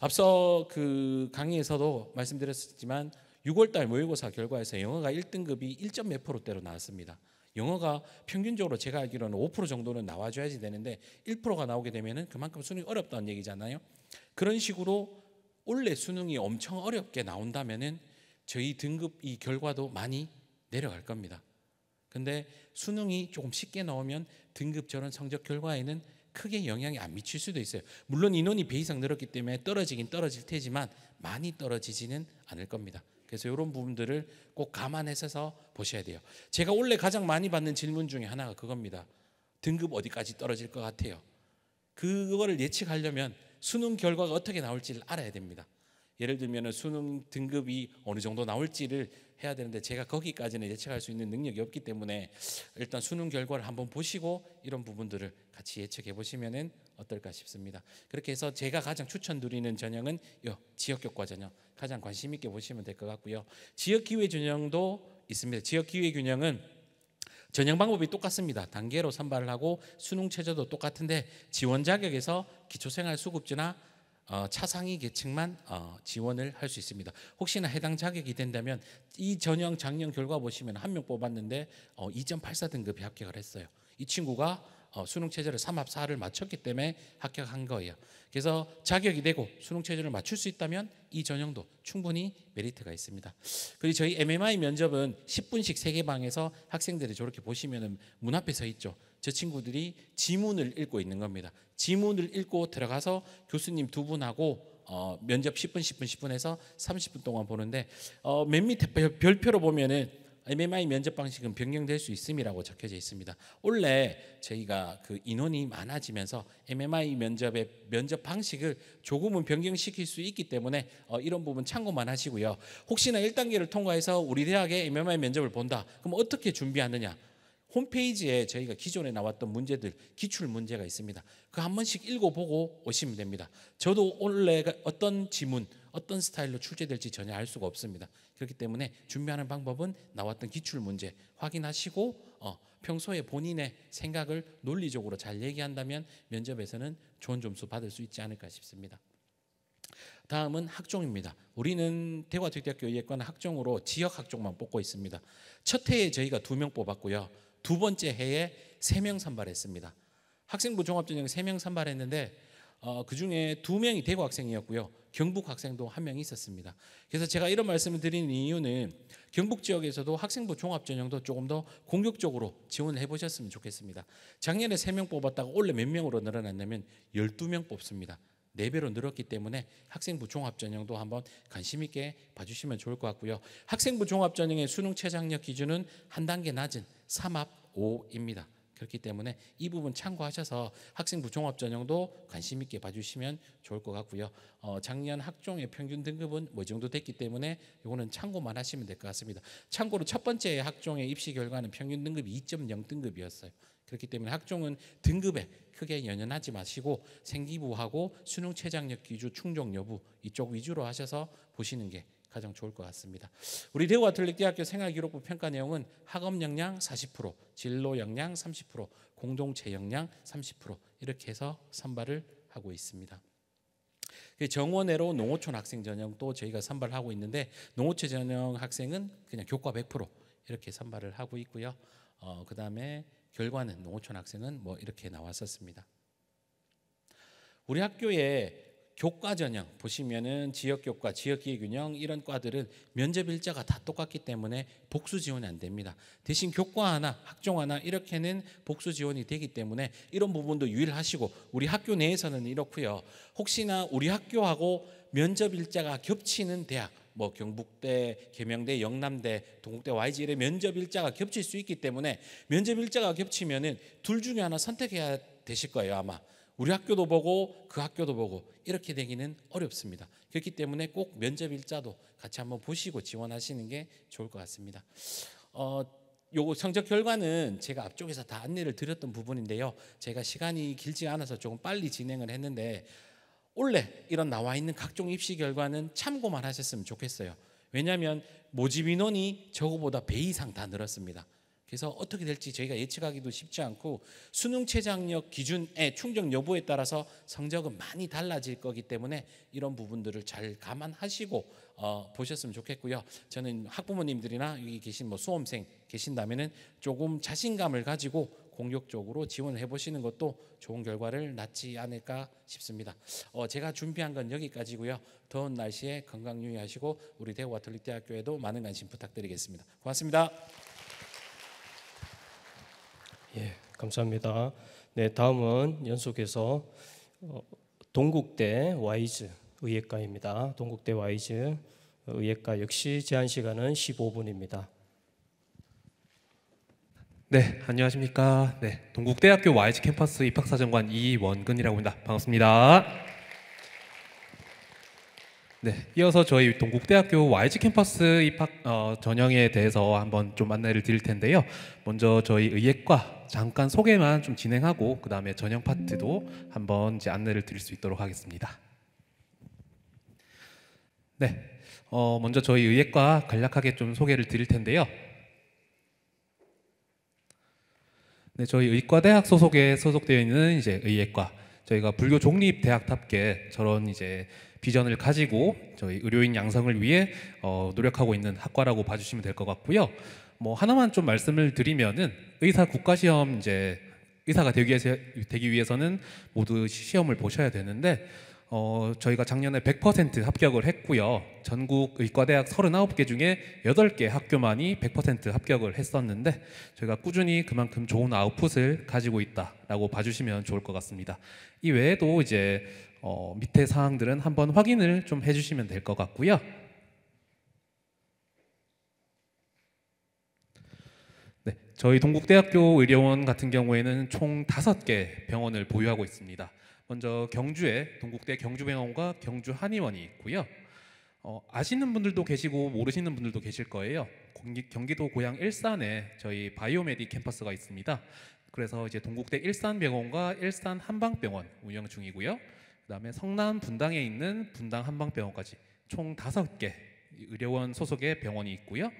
앞서 그 강의에서도 말씀드렸었지만 6월달 모의고사 결과에서 영어가 1등급이 1몇 프로대로 나왔습니다. 영어가 평균적으로 제가 알기로는 5% 정도는 나와줘야지 되는데 1%가 나오게 되면은 그만큼 수능이 어렵다는 얘기잖아요. 그런 식으로 원래 수능이 엄청 어렵게 나온다면은 저희 등급 이 결과도 많이 내려갈 겁니다. 근데 수능이 조금 쉽게 나오면 등급 저런 성적 결과에는 크게 영향이 안 미칠 수도 있어요. 물론 인원이 배 이상 늘었기 때문에 떨어지긴 떨어질 테지만 많이 떨어지지는 않을 겁니다. 그래서 이런 부분들을 꼭 감안해서 보셔야 돼요. 제가 원래 가장 많이 받는 질문 중에 하나가 그겁니다. 등급 어디까지 떨어질 것 같아요? 그거를 예측하려면 수능 결과가 어떻게 나올지를 알아야 됩니다. 예를 들면 수능 등급이 어느 정도 나올지를 해야 되는데 제가 거기까지는 예측할 수 있는 능력이 없기 때문에 일단 수능 결과를 한번 보시고 이런 부분들을 같이 예측해 보시면 어떨까 싶습니다. 그렇게 해서 제가 가장 추천드리는 전형은 요 지역 교과 전형 가장 관심 있게 보시면 될 것 같고요. 지역 기회 전형도 있습니다. 지역 기회 균형은 전형 방법이 똑같습니다. 단계로 선발을 하고 수능 체제도 똑같은데 지원 자격에서 기초생활 수급지나 어, 차상위 계층만 어, 지원을 할 수 있습니다. 혹시나 해당 자격이 된다면 이 전형 작년 결과 보시면 한 명 뽑았는데 2.84 어, 등급이 합격을 했어요. 이 친구가 수능 체제를 3합 4를 맞췄기 때문에 합격한 거예요. 그래서 자격이 되고 수능 체제를 맞출 수 있다면 이 전형도 충분히 메리트가 있습니다. 그리고 저희 MMI 면접은 10분씩 3개 방에서 학생들이 저렇게 보시면 문 앞에 서 있죠. 저 친구들이 지문을 읽고 있는 겁니다. 지문을 읽고 들어가서 교수님 두 분하고 어, 면접 10분, 10분, 10분 해서 30분 동안 보는데 어, 맨 밑에 별표로 보면은 MMI 면접 방식은 변경될 수 있음이라고 적혀져 있습니다. 원래 저희가 그 인원이 많아지면서 MMI 면접의 면접 방식을 조금은 변경시킬 수 있기 때문에 어, 이런 부분 참고만 하시고요. 혹시나 1단계를 통과해서 우리 대학의 MMI 면접을 본다. 그럼 어떻게 준비하느냐? 홈페이지에 저희가 기존에 나왔던 문제들 기출 문제가 있습니다. 그 한 번씩 읽어보고 오시면 됩니다. 저도 원래 어떤 지문, 어떤 스타일로 출제될지 전혀 알 수가 없습니다. 그렇기 때문에 준비하는 방법은 나왔던 기출 문제 확인하시고 어, 평소에 본인의 생각을 논리적으로 잘 얘기한다면 면접에서는 좋은 점수 받을 수 있지 않을까 싶습니다. 다음은 학종입니다. 우리는 대화특대학교 예과는 학종으로 지역 학종만 뽑고 있습니다. 첫 해에 저희가 두 명 뽑았고요. 두 번째 해에 세 명 선발했습니다. 학생부 종합전형 세명 선발했는데 어, 그 중에 두 명이 대구 학생이었고요. 경북 학생도 한 명 있었습니다. 그래서 제가 이런 말씀을 드리는 이유는 경북 지역에서도 학생부 종합 전형도 조금 더 공격적으로 지원을 해보셨으면 좋겠습니다. 작년에 세 명 뽑았다가 올해 몇 명으로 늘어났냐면 열두 명 뽑습니다. 4배로 늘었기 때문에 학생부 종합전형도 한번 관심 있게 봐주시면 좋을 것 같고요. 학생부 종합전형의 수능 최장력 기준은 한 단계 낮은 3합 5입니다. 그렇기 때문에 이 부분 참고하셔서 학생부 종합전형도 관심 있게 봐주시면 좋을 것 같고요. 어, 작년 학종의 평균 등급은 뭐 정도 됐기 때문에 이거는 참고만 하시면 될 것 같습니다. 참고로 첫 번째 학종의 입시 결과는 평균 등급이 2.0 등급이었어요. 그렇기 때문에 학종은 등급에 크게 연연하지 마시고 생기부하고 수능 최장력 기준 충족 여부 이쪽 위주로 하셔서 보시는 게 가장 좋을 것 같습니다. 우리 대우 아틀릭 대학교 생활기록부 평가 내용은 학업 역량 40%, 진로 역량 30%, 공동체 역량 30% 이렇게 해서 선발을 하고 있습니다. 그 정원외로 농어촌 학생 전형도 저희가 선발하고 있는데 농어촌 전형 학생은 그냥 교과 100% 이렇게 선발을 하고 있고요. 어, 그다음에 결과는 농어촌 학생은 뭐 이렇게 나왔었습니다. 우리 학교에 교과 전형 보시면은 지역 교과, 지역 기획 균형 이런 과들은 면접 일자가 다 똑같기 때문에 복수 지원이 안 됩니다. 대신 교과 하나, 학종 하나 이렇게는 복수 지원이 되기 때문에 이런 부분도 유일하시고 우리 학교 내에서는 이렇고요. 혹시나 우리 학교하고 면접 일자가 겹치는 대학 뭐 경북대, 계명대, 영남대, 동국대, YG 이런 면접 일자가 겹칠 수 있기 때문에 면접 일자가 겹치면은 둘 중에 하나 선택해야 되실 거예요 아마. 우리 학교도 보고 그 학교도 보고 이렇게 되기는 어렵습니다. 그렇기 때문에 꼭 면접 일자도 같이 한번 보시고 지원하시는 게 좋을 것 같습니다. 어, 요거 성적 결과는 제가 앞쪽에서 다 안내를 드렸던 부분인데요. 제가 시간이 길지 않아서 조금 빨리 진행을 했는데 원래 이런 나와 있는 각종 입시 결과는 참고만 하셨으면 좋겠어요. 왜냐하면 모집 인원이 저거보다 배 이상 다 늘었습니다. 그래서 어떻게 될지 저희가 예측하기도 쉽지 않고 수능 최장력 기준의 예, 충족 여부에 따라서 성적은 많이 달라질 거기 때문에 이런 부분들을 잘 감안하시고 어, 보셨으면 좋겠고요. 저는 학부모님들이나 여기 계신 뭐 수험생 계신다면은 조금 자신감을 가지고 공격적으로 지원해 보시는 것도 좋은 결과를 낳지 않을까 싶습니다. 어, 제가 준비한 건 여기까지고요. 더운 날씨에 건강 유의하시고 우리 대우와톨릭대학교에도 많은 관심 부탁드리겠습니다. 고맙습니다. 예, 감사합니다. 네, 다음은 연속해서 어, 동국대 와이즈 의예과입니다. 동국대 와이즈 의예과 역시 제한 시간은 15분입니다. 네, 안녕하십니까. 네, 동국대학교 YG 캠퍼스 입학사정관 이원근이라고 합니다. 반갑습니다. 네, 이어서 저희 동국대학교 YG 캠퍼스 입학 어, 전형에 대해서 한번 좀 안내를 드릴 텐데요. 먼저 저희 의예과 잠깐 소개만 좀 진행하고 그 다음에 전형 파트도 한번 이제 안내를 드릴 수 있도록 하겠습니다. 네, 어, 먼저 저희 의예과 간략하게 좀 소개를 드릴 텐데요. 네, 저희 의과대학 소속에 소속되어 있는 이제 의예과 저희가 불교 종립 대학답게 저런 이제 비전을 가지고 저희 의료인 양성을 위해 어, 노력하고 있는 학과라고 봐주시면 될 것 같고요. 뭐 하나만 좀 말씀을 드리면은 의사 국가 시험 이제 의사가 되기, 위해서, 되기 위해서는 모두 시험을 보셔야 되는데 어, 저희가 작년에 100% 합격을 했고요. 전국 의과대학 39개 중에 8개 학교만이 100% 합격을 했었는데 저희가 꾸준히 그만큼 좋은 아웃풋을 가지고 있다라고 봐주시면 좋을 것 같습니다. 이 외에도 이제 어, 밑에 사항들은 한번 확인을 좀 해주시면 될 것 같고요. 네, 저희 동국대학교 의료원 같은 경우에는 총 5개 병원을 보유하고 있습니다. 먼저 경주에 동국대 경주병원과 경주한의원이 있고요. 어, 아시는 분들도 계시고 모르시는 분들도 계실 거예요. 경기, 도 고양 일산에 저희 바이오메디 캠퍼스가 있습니다. 그래서 이제 동국대 일산병원과 일산 한방병원 운영 중이고요. 그다음에 성남 분당에 있는 분당 한방병원까지 총 다섯 개 의료원 소속의 병원이 있고요.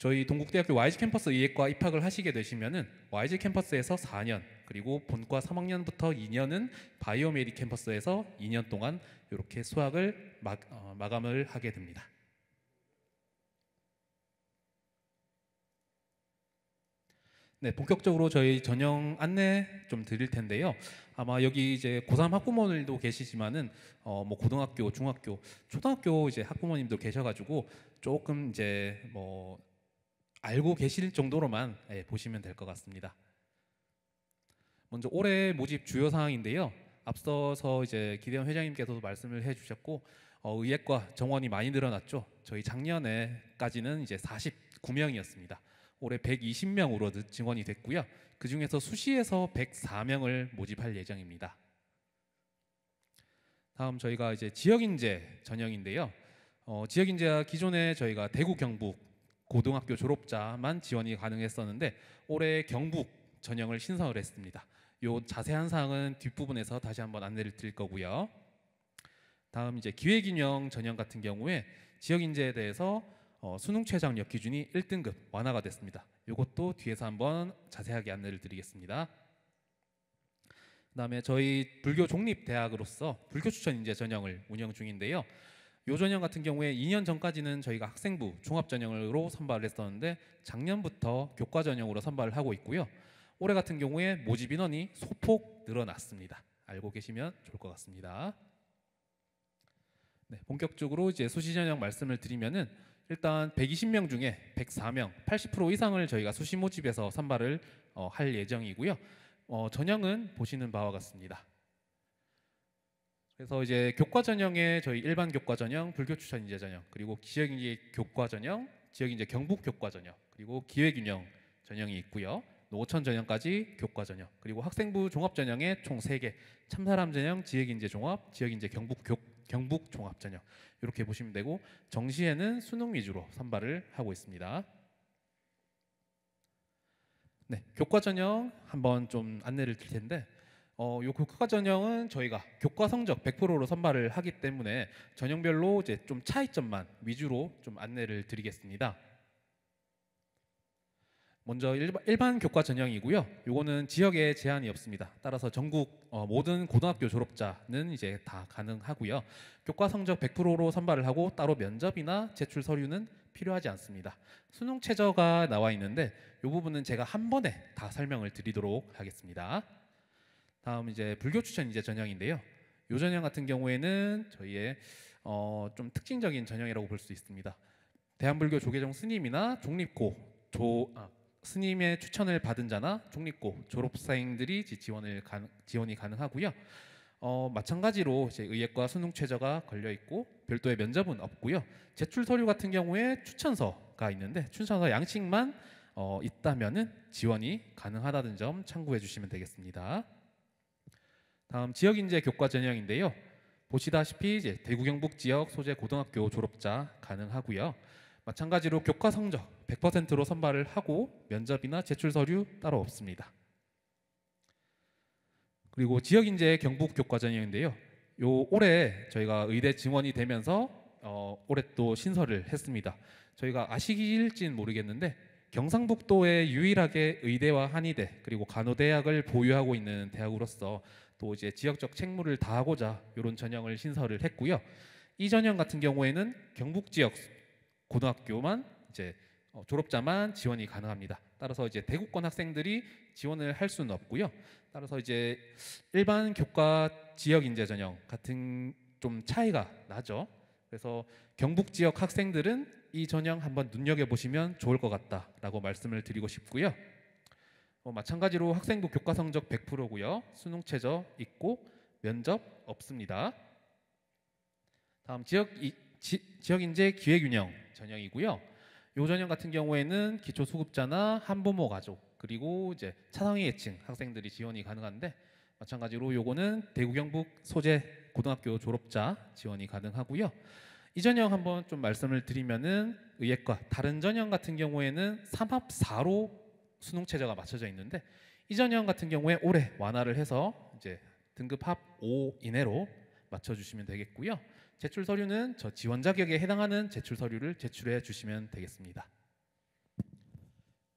저희 동국대학교 YG 캠퍼스 의예과 입학을 하시게 되시면은 YG 캠퍼스에서 4년 그리고 본과 3학년부터 2년은 바이오메디 캠퍼스에서 2년 동안 이렇게 수학을 마, 어, 마감을 하게 됩니다. 네, 본격적으로 저희 전형 안내 좀 드릴 텐데요. 아마 여기 이제 고3 학부모님도 계시지만은 어뭐 고등학교, 중학교, 초등학교 이제 학부모님도 계셔 가지고 조금 이제 뭐 알고 계실 정도로만 예, 보시면 될 것 같습니다. 먼저 올해 모집 주요 사항인데요. 앞서서 이제 기대원 회장님께서도 말씀을 해주셨고 어, 의학과 정원이 많이 늘어났죠. 저희 작년에까지는 이제 49명이었습니다. 올해 120명으로 증원이 됐고요. 그 중에서 수시에서 104명을 모집할 예정입니다. 다음 저희가 이제 지역인재 전형인데요. 어, 지역인재와 기존에 저희가 대구 경북 고등학교 졸업자만 지원이 가능했었는데 올해 경북 전형을 신설을 했습니다. 요 자세한 사항은 뒷부분에서 다시 한번 안내를 드릴 거고요. 다음 이제 기획인형 전형 같은 경우에 지역 인재에 대해서 어, 수능 최장력 기준이 1등급 완화가 됐습니다. 이것도 뒤에서 한번 자세하게 안내를 드리겠습니다. 그다음에 저희 불교 종립 대학으로서 불교 추천 인재 전형을 운영 중인데요. 요전형 같은 경우에 2년 전까지는 저희가 학생부 종합전형으로 선발을 했었는데 작년부터 교과전형으로 선발을 하고 있고요. 올해 같은 경우에 모집 인원이 소폭 늘어났습니다. 알고 계시면 좋을 것 같습니다. 네, 본격적으로 이제 수시 전형 말씀을 드리면은 일단 120명 중에 104명, 80% 이상을 저희가 수시 모집에서 선발을 어, 할 예정이고요. 어, 전형은 보시는 바와 같습니다. 그래서 이제 교과 전형에 저희 일반 교과 전형, 불교 추천 인재 전형, 그리고 지역 인재 교과 전형, 지역인재 경북 교과 전형, 그리고 기획균형 전형이 있고요. 노천 전형까지 교과 전형, 그리고 학생부 종합 전형에 총 3개, 참사람 전형, 지역인재 종합, 지역인재 경북 교, 경북 종합 전형 이렇게 보시면 되고 정시에는 수능 위주로 선발을 하고 있습니다. 네, 교과 전형 한번 좀 안내를 드릴 텐데 어, 요 교과 전형은 저희가 교과 성적 100%로 선발을 하기 때문에 전형별로 이제 좀 차이점만 위주로 좀 안내를 드리겠습니다. 먼저 일반, 일반 교과 전형이고요. 요거는 지역에 제한이 없습니다. 따라서 전국 어, 모든 고등학교 졸업자는 이제 다 가능하고요. 교과 성적 100%로 선발을 하고 따로 면접이나 제출 서류는 필요하지 않습니다. 수능 최저가 나와 있는데 요 부분은 제가 한 번에 다 설명을 드리도록 하겠습니다. 다음 이제 불교 추천 이제 전형인데요. 요 전형 같은 경우에는 저희의 어, 좀 특징적인 전형이라고 볼 수 있습니다. 대한불교 조계종 스님이나 종립고 조 아, 스님의 추천을 받은 자나 종립고 졸업생들이 지원을 가, 지원이 가능하고요. 어, 마찬가지로 이제 의예과 수능 최저가 걸려 있고 별도의 면접은 없고요. 제출 서류 같은 경우에 추천서가 있는데 추천서 양식만 어, 있다면은 지원이 가능하다는 점 참고해 주시면 되겠습니다. 다음 지역 인재 교과 전형인데요. 보시다시피 이제 대구 경북 지역 소재 고등학교 졸업자 가능하고요. 마찬가지로 교과 성적 100%로 선발을 하고 면접이나 제출 서류 따로 없습니다. 그리고 지역 인재 경북 교과 전형인데요. 요 올해 저희가 의대 증원이 되면서 어, 올해 또 신설을 했습니다. 저희가 아시기일진 모르겠는데 경상북도에 유일하게 의대와 한의대 그리고 간호대학을 보유하고 있는 대학으로서 또 이제 지역적 책무를 다하고자 이런 전형을 신설을 했고요. 이 전형 같은 경우에는 경북 지역 고등학교만 이제 어, 졸업자만 지원이 가능합니다. 따라서 이제 대구권 학생들이 지원을 할 수는 없고요. 따라서 이제 일반 교과 지역 인재 전형 같은 좀 차이가 나죠. 그래서 경북 지역 학생들은 이 전형 한번 눈여겨 보시면 좋을 것 같다라고 말씀을 드리고 싶고요. 어, 마찬가지로 학생부 교과 성적 100%고요. 수능 최저 있고 면접 없습니다. 다음 지역 이, 지, 지역 인재 기획 운영 전형이고요. 요 전형 같은 경우에는 기초 수급자나 한부모 가족 그리고 이제 차상위 계층 학생들이 지원이 가능한데 마찬가지로 요거는 대구 경북 소재 고등학교 졸업자 지원이 가능하고요. 이 전형 한번 좀 말씀을 드리면은 의예과 다른 전형 같은 경우에는 삼합 4로 수능 체제가 맞춰져 있는데 이전형 같은 경우에 올해 완화를 해서 이제 등급 합 5 이내로 맞춰주시면 되겠고요. 제출 서류는 저 지원 자격에 해당하는 제출 서류를 제출해 주시면 되겠습니다.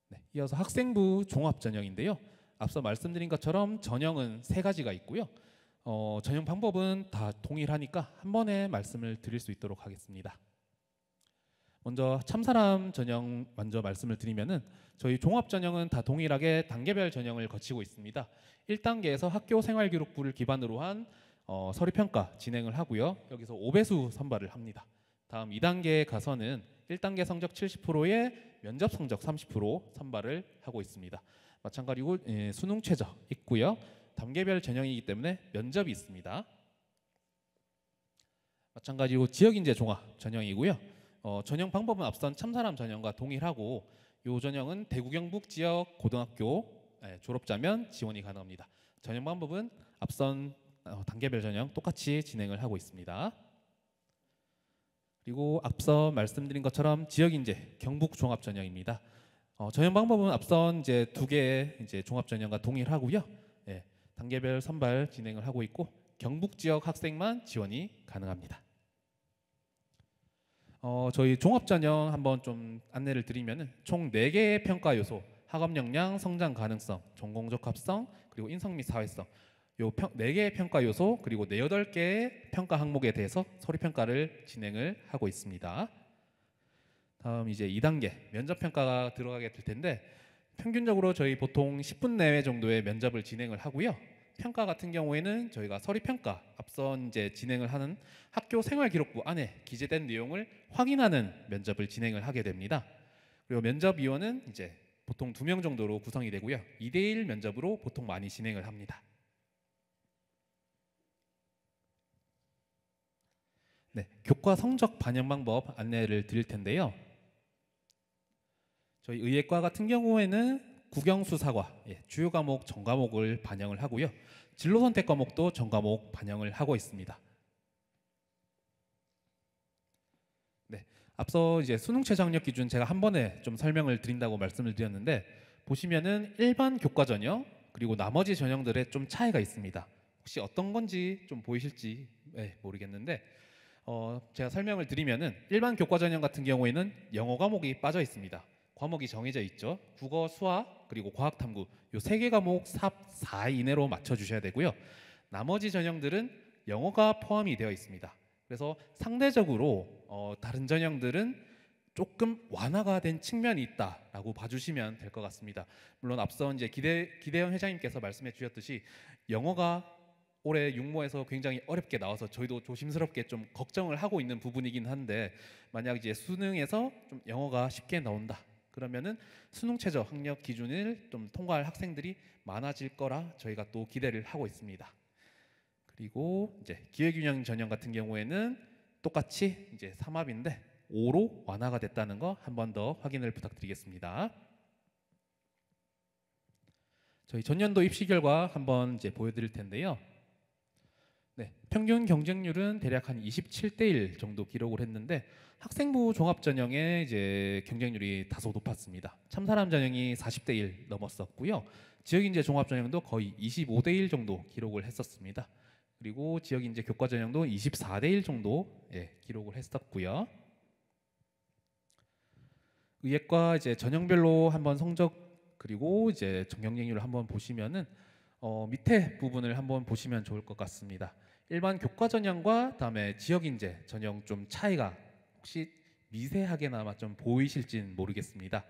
네, 이어서 학생부 종합 전형인데요. 앞서 말씀드린 것처럼 전형은 세 가지가 있고요. 어, 전형 방법은 다 동일하니까 한 번에 말씀을 드릴 수 있도록 하겠습니다. 먼저 참사람 전형 먼저 말씀을 드리면은 저희 종합 전형은 다 동일하게 단계별 전형을 거치고 있습니다. 1단계에서 학교 생활 기록부를 기반으로 한 어, 서류 평가 진행을 하고요. 여기서 5배수 선발을 합니다. 다음 2단계에 가서는 1단계 성적 70%에 면접 성적 30% 선발을 하고 있습니다. 마찬가지로 예, 수능 최저 있고요. 단계별 전형이기 때문에 면접이 있습니다. 마찬가지로 지역 인재 종합 전형이고요. 어, 전형 방법은 앞선 참사람 전형과 동일하고 요 전형은 대구 경북 지역 고등학교 예, 졸업자면 지원이 가능합니다. 전형 방법은 앞선 어, 단계별 전형 똑같이 진행을 하고 있습니다. 그리고 앞서 말씀드린 것처럼 지역 인재 경북 종합 전형입니다. 어, 전형 방법은 앞선 이제 두 개의 이제 종합 전형과 동일하고요. 예, 단계별 선발 진행을 하고 있고 경북 지역 학생만 지원이 가능합니다. 어, 저희 종합전형 한번 좀 안내를 드리면 총 4개의 평가 요소 학업 역량, 성장 가능성, 전공적 합성, 그리고 인성 및 사회성 요 4개의 평가 요소 그리고 4, 8개의 평가 항목에 대해서 서류 평가를 진행을 하고 있습니다. 다음 이제 2단계 면접 평가가 들어가게 될 텐데 평균적으로 저희 보통 10분 내외 정도의 면접을 진행을 하고요. 평가 같은 경우에는 저희가 서류 평가 앞선 이제 진행을 하는 학교 생활 기록부 안에 기재된 내용을 확인하는 면접을 진행을 하게 됩니다. 그리고 면접 위원은 이제 보통 두 명 정도로 구성이 되고요. 2대1 면접으로 보통 많이 진행을 합니다. 네, 교과 성적 반영 방법 안내를 드릴 텐데요. 저희 의예과 같은 경우에는 국영수 사과 예, 주요 과목 전 과목을 반영을 하고요. 진로 선택 과목도 전 과목 반영을 하고 있습니다. 네, 앞서 이제 수능 최저학력 기준 제가 한 번에 좀 설명을 드린다고 말씀을 드렸는데 보시면은 일반 교과 전형 그리고 나머지 전형들의 좀 차이가 있습니다. 혹시 어떤 건지 좀 보이실지 네, 모르겠는데 어, 제가 설명을 드리면은 일반 교과 전형 같은 경우에는 영어 과목이 빠져 있습니다. 과목이 정해져 있죠. 국어, 수학, 그리고 과학탐구 요 세 개 과목 4, 사 이내로 맞춰주셔야 되고요. 나머지 전형들은 영어가 포함이 되어 있습니다. 그래서 상대적으로 어, 다른 전형들은 조금 완화가 된 측면이 있다라고 봐주시면 될 것 같습니다. 물론 앞서 이제 기대 기대형 회장님께서 말씀해 주셨듯이 영어가 올해 육모에서 굉장히 어렵게 나와서 저희도 조심스럽게 좀 걱정을 하고 있는 부분이긴 한데 만약 이제 수능에서 좀 영어가 쉽게 나온다 그러면은 수능 최저 학력 기준을 좀 통과할 학생들이 많아질 거라 저희가 또 기대를 하고 있습니다. 그리고 이제 기회균형 전형 같은 경우에는 똑같이 이제 삼합인데 5로 완화가 됐다는 거 한번 더 확인을 부탁드리겠습니다. 저희 전년도 입시 결과 한번 이제 보여드릴 텐데요. 네, 평균 경쟁률은 대략 한 27대 1 정도 기록을 했는데 학생부 종합 전형의 이제 경쟁률이 다소 높았습니다. 참사람 전형이 40대 1 넘었었고요. 지역인재 종합 전형도 거의 25대 1 정도 기록을 했었습니다. 그리고 지역인재 교과 전형도 24대 1 정도 예, 기록을 했었고요. 의예과 이제 전형별로 한번 성적 그리고 이제 경쟁률을 한번 보시면은 어, 밑에 부분을 한번 보시면 좋을 것 같습니다. 일반 교과 전형과 다음에 지역 인재 전형 좀 차이가 혹시 미세하게나마 좀 보이실진 모르겠습니다.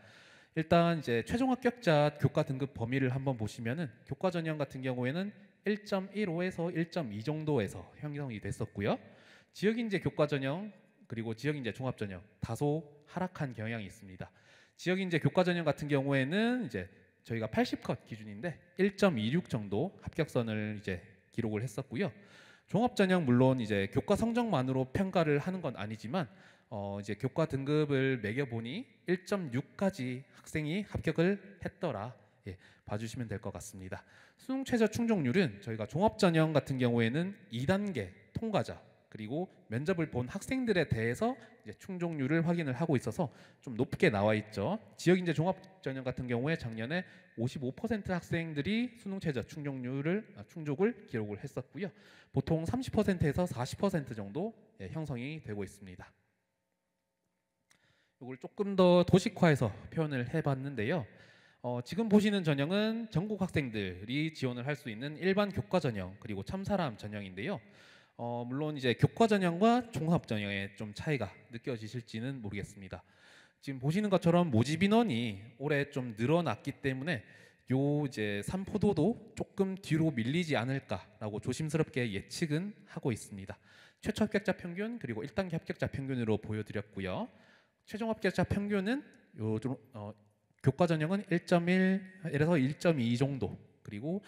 일단 이제 최종 합격자 교과 등급 범위를 한번 보시면은 교과 전형 같은 경우에는 1.15에서 1.2 정도에서 형성이 됐었고요. 지역 인재 교과 전형 그리고 지역 인재 종합 전형 다소 하락한 경향이 있습니다. 지역 인재 교과 전형 같은 경우에는 이제 저희가 80컷 기준인데 1.26 정도 합격선을 이제 기록을 했었고요. 종합전형 물론 이제 교과 성적만으로 평가를 하는 건 아니지만 어 이제 교과 등급을 매겨 보니 1.6까지 학생이 합격을 했더라. 예, 봐주시면 될 것 같습니다. 수능 최저 충족률은 저희가 종합전형 같은 경우에는 2단계 통과자 그리고 면접을 본 학생들에 대해서 이제 충족률을 확인을 하고 있어서 좀 높게 나와 있죠. 지역 인재 종합 전형 같은 경우에 작년에 55% 학생들이 수능 최저 충족률을 아, 충족을 기록을 했었고요. 보통 30%에서 40% 정도 예, 형성이 되고 있습니다. 이걸 조금 더 도식화해서 표현을 해봤는데요. 어, 지금 보시는 전형은 전국 학생들이 지원을 할 수 있는 일반 교과 전형 그리고 참사람 전형인데요. 어, 물론 이제 교과 전형과 종합 전형의 좀 차이가 느껴지실지는 모르겠습니다. 지금 보시는 것처럼 모집 인원이 올해 좀 늘어났기 때문에 요 이제 삼포도도 조금 뒤로 밀리지 않을까라고 조심스럽게 예측은 하고 있습니다. 최초 합격자 평균 그리고 1단계 합격자 평균으로 보여드렸고요. 최종 합격자 평균은 요 어, 교과 전형은 1.1에서 1.2 정도 그리고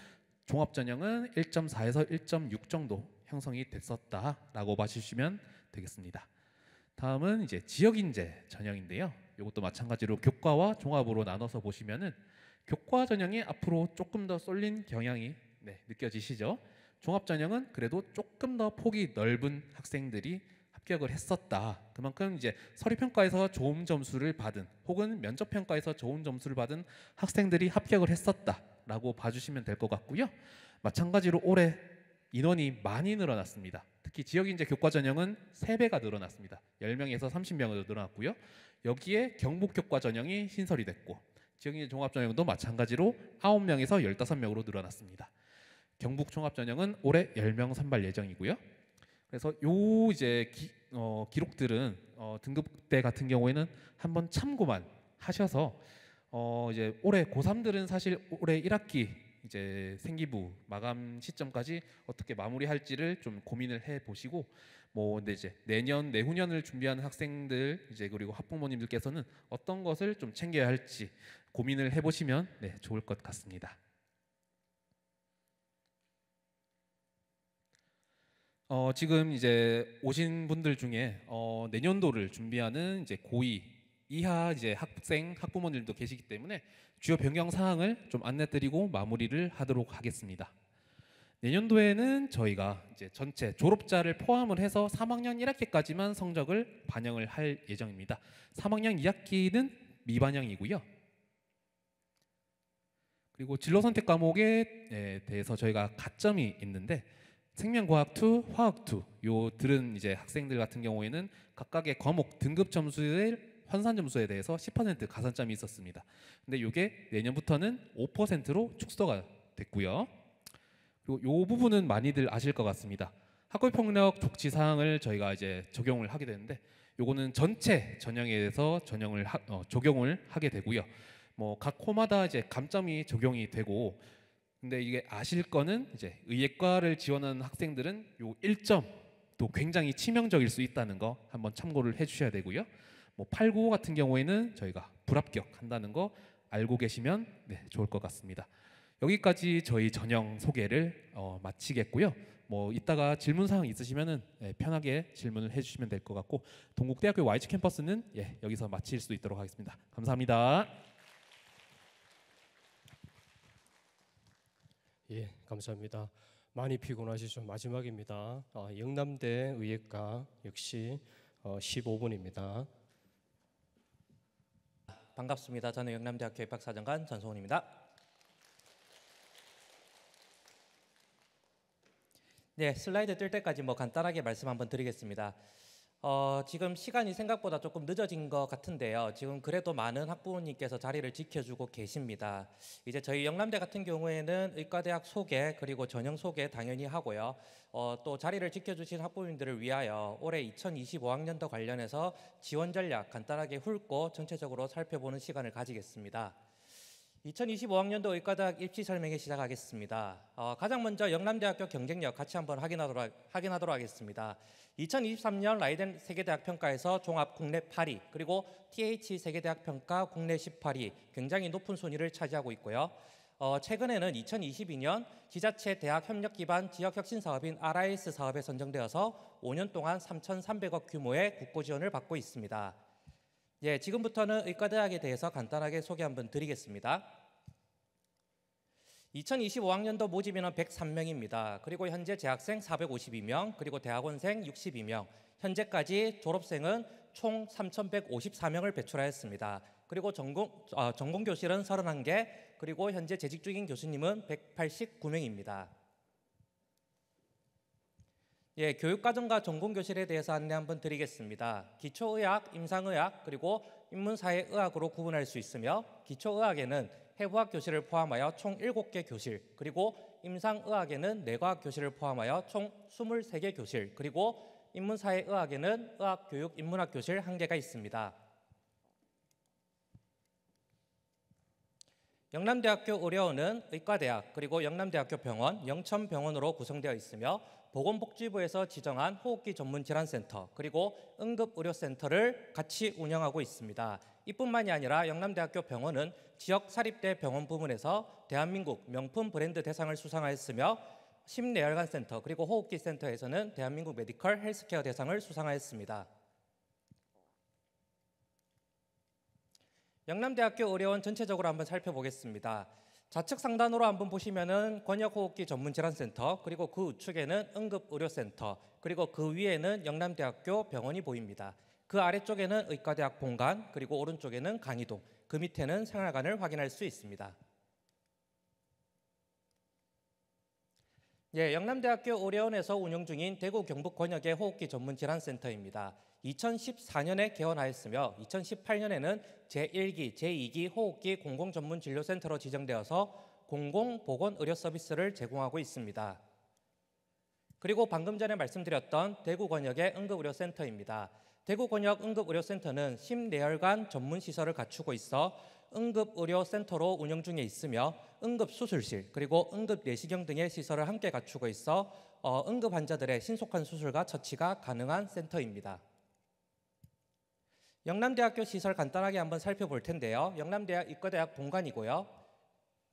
종합 전형은 1.4에서 1.6 정도 형성이 됐었다라고 봐주시면 되겠습니다. 다음은 이제 지역 인재 전형인데요. 이것도 마찬가지로 교과와 종합으로 나눠서 보시면은 교과 전형이 앞으로 조금 더 쏠린 경향이 네, 느껴지시죠? 종합 전형은 그래도 조금 더 폭이 넓은 학생들이 합격을 했었다. 그만큼 이제 서류 평가에서 좋은 점수를 받은 혹은 면접 평가에서 좋은 점수를 받은 학생들이 합격을 했었다라고 봐주시면 될 것 같고요. 마찬가지로 올해 인원이 많이 늘어났습니다. 특히 지역인재 교과 전형은 3배가 늘어났습니다. 10명에서 30명으로 늘어났고요. 여기에 경북 교과 전형이 신설이 됐고 지역인재 종합 전형도 마찬가지로 9명에서 15명으로 늘어났습니다. 경북 종합 전형은 올해 10명 선발 예정이고요. 그래서 요 이제 기, 어, 기록들은 어, 등급대 같은 경우에는 한번 참고만 하셔서 어, 이제 올해 고3들은 사실 올해 1학기 이제 생기부 마감 시점까지 어떻게 마무리할지를 좀 고민을 해 보시고 뭐 이제 내년 내후년을 준비하는 학생들 이제 그리고 학부모님들께서는 어떤 것을 좀 챙겨야 할지 고민을 해 보시면 네, 좋을 것 같습니다. 어, 지금 이제 오신 분들 중에 어, 내년도를 준비하는 이제 고2 이하 이제 학생 학부모님들도 계시기 때문에 주요 변경 사항을 좀 안내드리고 마무리를 하도록 하겠습니다. 내년도에는 저희가 이제 전체 졸업자를 포함을 해서 3학년 1학기까지만 성적을 반영을 할 예정입니다. 3학년 2학기는 미반영이고요. 그리고 진로 선택 과목에 예, 대해서 저희가 가점이 있는데 생명과학 2, 화학 2요 들은 이제 학생들 같은 경우에는 각각의 과목 등급 점수를 환산 점수에 대해서 10% 가산점이 있었습니다. 근데 이게 내년부터는 5%로 축소가 됐고요. 그리고 이 부분은 많이들 아실 것 같습니다. 학교 폭력 족치 사항을 저희가 이제 적용을 하게 되는데 요거는 전체 전형에 대해서 전형을 하, 어, 적용을 하게 되고요. 뭐 각 코마다 이제 감점이 적용이 되고 근데 이게 아실 거는 이제 의예과를 지원하는 학생들은 요 1점도 굉장히 치명적일 수 있다는 거 한번 참고를 해 주셔야 되고요. 뭐895 같은 경우에는 저희가 불합격한다는 거 알고 계시면 네, 좋을 것 같습니다. 여기까지 저희 전형 소개를 어, 마치겠고요. 뭐 이따가 질문 사항 있으시면은 예, 편하게 질문을 해주시면 될 것 같고 동국대학교 YG 캠퍼스는 예, 여기서 마칠 수 있도록 하겠습니다. 감사합니다. 예, 감사합니다. 많이 피곤하시죠? 마지막입니다. 어, 영남대 의예과 역시 어, 15분입니다. 반갑습니다. 저는 영남대학교 입학사정관 전소훈입니다. 네, 슬라이드 뜰 때까지 뭐 간단하게 말씀 한번 드리겠습니다. 어, 지금 시간이 생각보다 조금 늦어진 것 같은데요. 지금 그래도 많은 학부모님께서 자리를 지켜주고 계십니다. 이제 저희 영남대 같은 경우에는 의과대학 소개 그리고 전형 소개 당연히 하고요. 어, 또 자리를 지켜주신 학부모님들을 위하여 올해 2025학년도 관련해서 지원 전략 간단하게 훑고 전체적으로 살펴보는 시간을 가지겠습니다. 2025학년도 의과대학 입시 설명회 시작하겠습니다. 어, 가장 먼저 영남대학교 경쟁력 같이 한번 확인하도록, 확인하도록 하겠습니다. 2023년 라이덴 세계대학 평가에서 종합 국내 8위 그리고 TH 세계대학 평가 국내 18위 굉장히 높은 순위를 차지하고 있고요. 어, 최근에는 2022년 지자체 대학 협력 기반 지역 혁신 사업인 RIS 사업에 선정되어서 5년 동안 3,300억 규모의 국고 지원을 받고 있습니다. 예, 지금부터는 의과대학에 대해서 간단하게 소개 한번 드리겠습니다. 2025학년도 모집 인원 103명입니다. 그리고 현재 재학생 452명, 그리고 대학원생 62명, 현재까지 졸업생은 총 3,154명을 배출하였습니다. 그리고 전공, 어, 아, 전공 교실은 31개, 그리고 현재 재직 중인 교수님은 189명입니다. 예, 교육과정과 전공교실에 대해서 안내 한번 드리겠습니다. 기초의학, 임상의학, 그리고 인문사회의학으로 구분할 수 있으며 기초의학에는 해부학 교실을 포함하여 총 7개 교실, 그리고 임상의학에는 내과학 네 교실을 포함하여 총 23개 교실, 그리고 인문사회의학에는 의학교육 인문학 교실 1개가 있습니다. 영남대학교 의료원은 의과대학, 그리고 영남대학교 병원, 영천병원으로 구성되어 있으며 보건복지부에서 지정한 호흡기 전문 질환센터 그리고 응급의료센터를 같이 운영하고 있습니다. 이뿐만이 아니라 영남대학교 병원은 지역 사립대 병원 부문에서 대한민국 명품 브랜드 대상을 수상하였으며 심내혈관센터 그리고 호흡기 센터에서는 대한민국 메디컬 헬스케어 대상을 수상하였습니다. 영남대학교 의료원 전체적으로 한번 살펴보겠습니다. 좌측 상단으로 한번 보시면은 권역호흡기 전문질환센터 그리고 그 우측에는 응급의료센터 그리고 그 위에는 영남대학교 병원이 보입니다. 그 아래쪽에는 의과대학 본관 그리고 오른쪽에는 강의동 그 밑에는 생활관을 확인할 수 있습니다. 예, 영남대학교 의료원에서 운영 중인 대구 경북 권역의 호흡기 전문 질환센터입니다. 2014년에 개원하였으며 2018년에는 제1기, 제2기 호흡기 공공전문진료센터로 지정되어서 공공보건의료 서비스를 제공하고 있습니다. 그리고 방금 전에 말씀드렸던 대구권역의 응급의료센터입니다. 대구권역 응급의료센터는 심내혈관 전문시설을 갖추고 있어 응급의료센터로 운영 중에 있으며 응급수술실 그리고 응급내시경 등의 시설을 함께 갖추고 있어 어, 응급환자들의 신속한 수술과 처치가 가능한 센터입니다. 영남대학교 시설 간단하게 한번 살펴볼 텐데요. 영남대학 의과대학 본관이고요.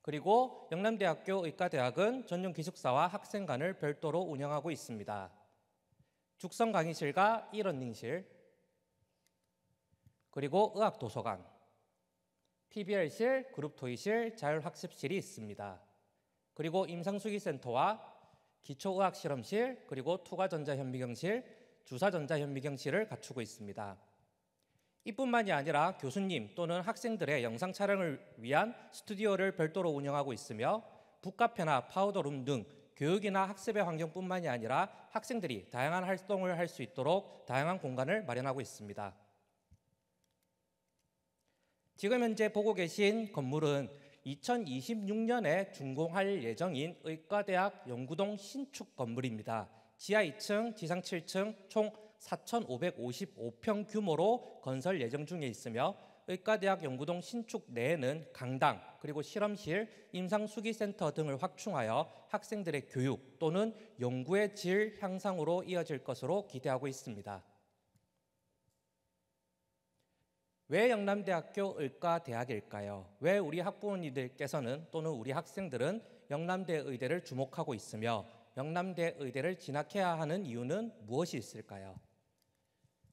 그리고 영남대학교 의과대학은 전용 기숙사와 학생관을 별도로 운영하고 있습니다. 죽성 강의실과 이런닝실 그리고 의학 도서관, PBL실, 그룹 토의실, 자율학습실이 있습니다. 그리고 임상수기센터와 기초의학 실험실, 그리고 투과전자현미경실, 주사전자현미경실을 갖추고 있습니다. 이뿐만이 아니라 교수님 또는 학생들의 영상 촬영을 위한 스튜디오를 별도로 운영하고 있으며 북카페나 파우더룸 등 교육이나 학습의 환경뿐만이 아니라 학생들이 다양한 활동을 할 수 있도록 다양한 공간을 마련하고 있습니다. 지금 현재 보고 계신 건물은 2026년에 준공할 예정인 의과대학 연구동 신축 건물입니다. 지하 2층, 지상 7층 총 4,555평 규모로 건설 예정 중에 있으며 의과대학 연구동 신축 내에는 강당 그리고 실험실, 임상수기센터 등을 확충하여 학생들의 교육 또는 연구의 질 향상으로 이어질 것으로 기대하고 있습니다. 왜 영남대학교 의과대학일까요? 왜 우리 학부모님들께서는 또는 우리 학생들은 영남대 의대를 주목하고 있으며 영남대 의대를 진학해야 하는 이유는 무엇이 있을까요?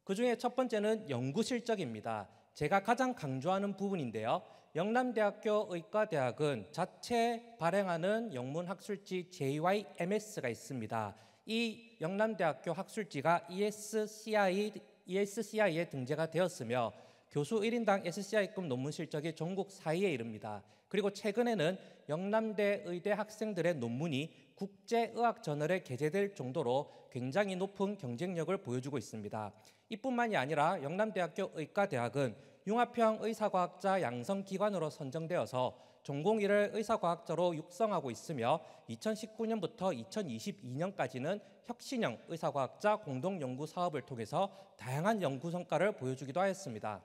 그 중에 첫 번째는 연구 실적입니다. 제가 가장 강조하는 부분인데요. 영남대학교 의과대학은 자체 발행하는 영문학술지 JYMS가 있습니다. 이 영남대학교 학술지가 ESCI, ESCI에 등재가 되었으며 교수 1인당 SCI급 논문 실적이 전국 4위에 이릅니다. 그리고 최근에는 영남대 의대 학생들의 논문이 국제의학 저널에 게재될 정도로 굉장히 높은 경쟁력을 보여주고 있습니다. 이뿐만이 아니라 영남대학교 의과대학은 융합형 의사과학자 양성기관으로 선정되어서 전공 일을 의사과학자로 육성하고 있으며 2019년부터 2022년까지는 혁신형 의사과학자 공동연구 사업을 통해서 다양한 연구 성과를 보여주기도 하였습니다.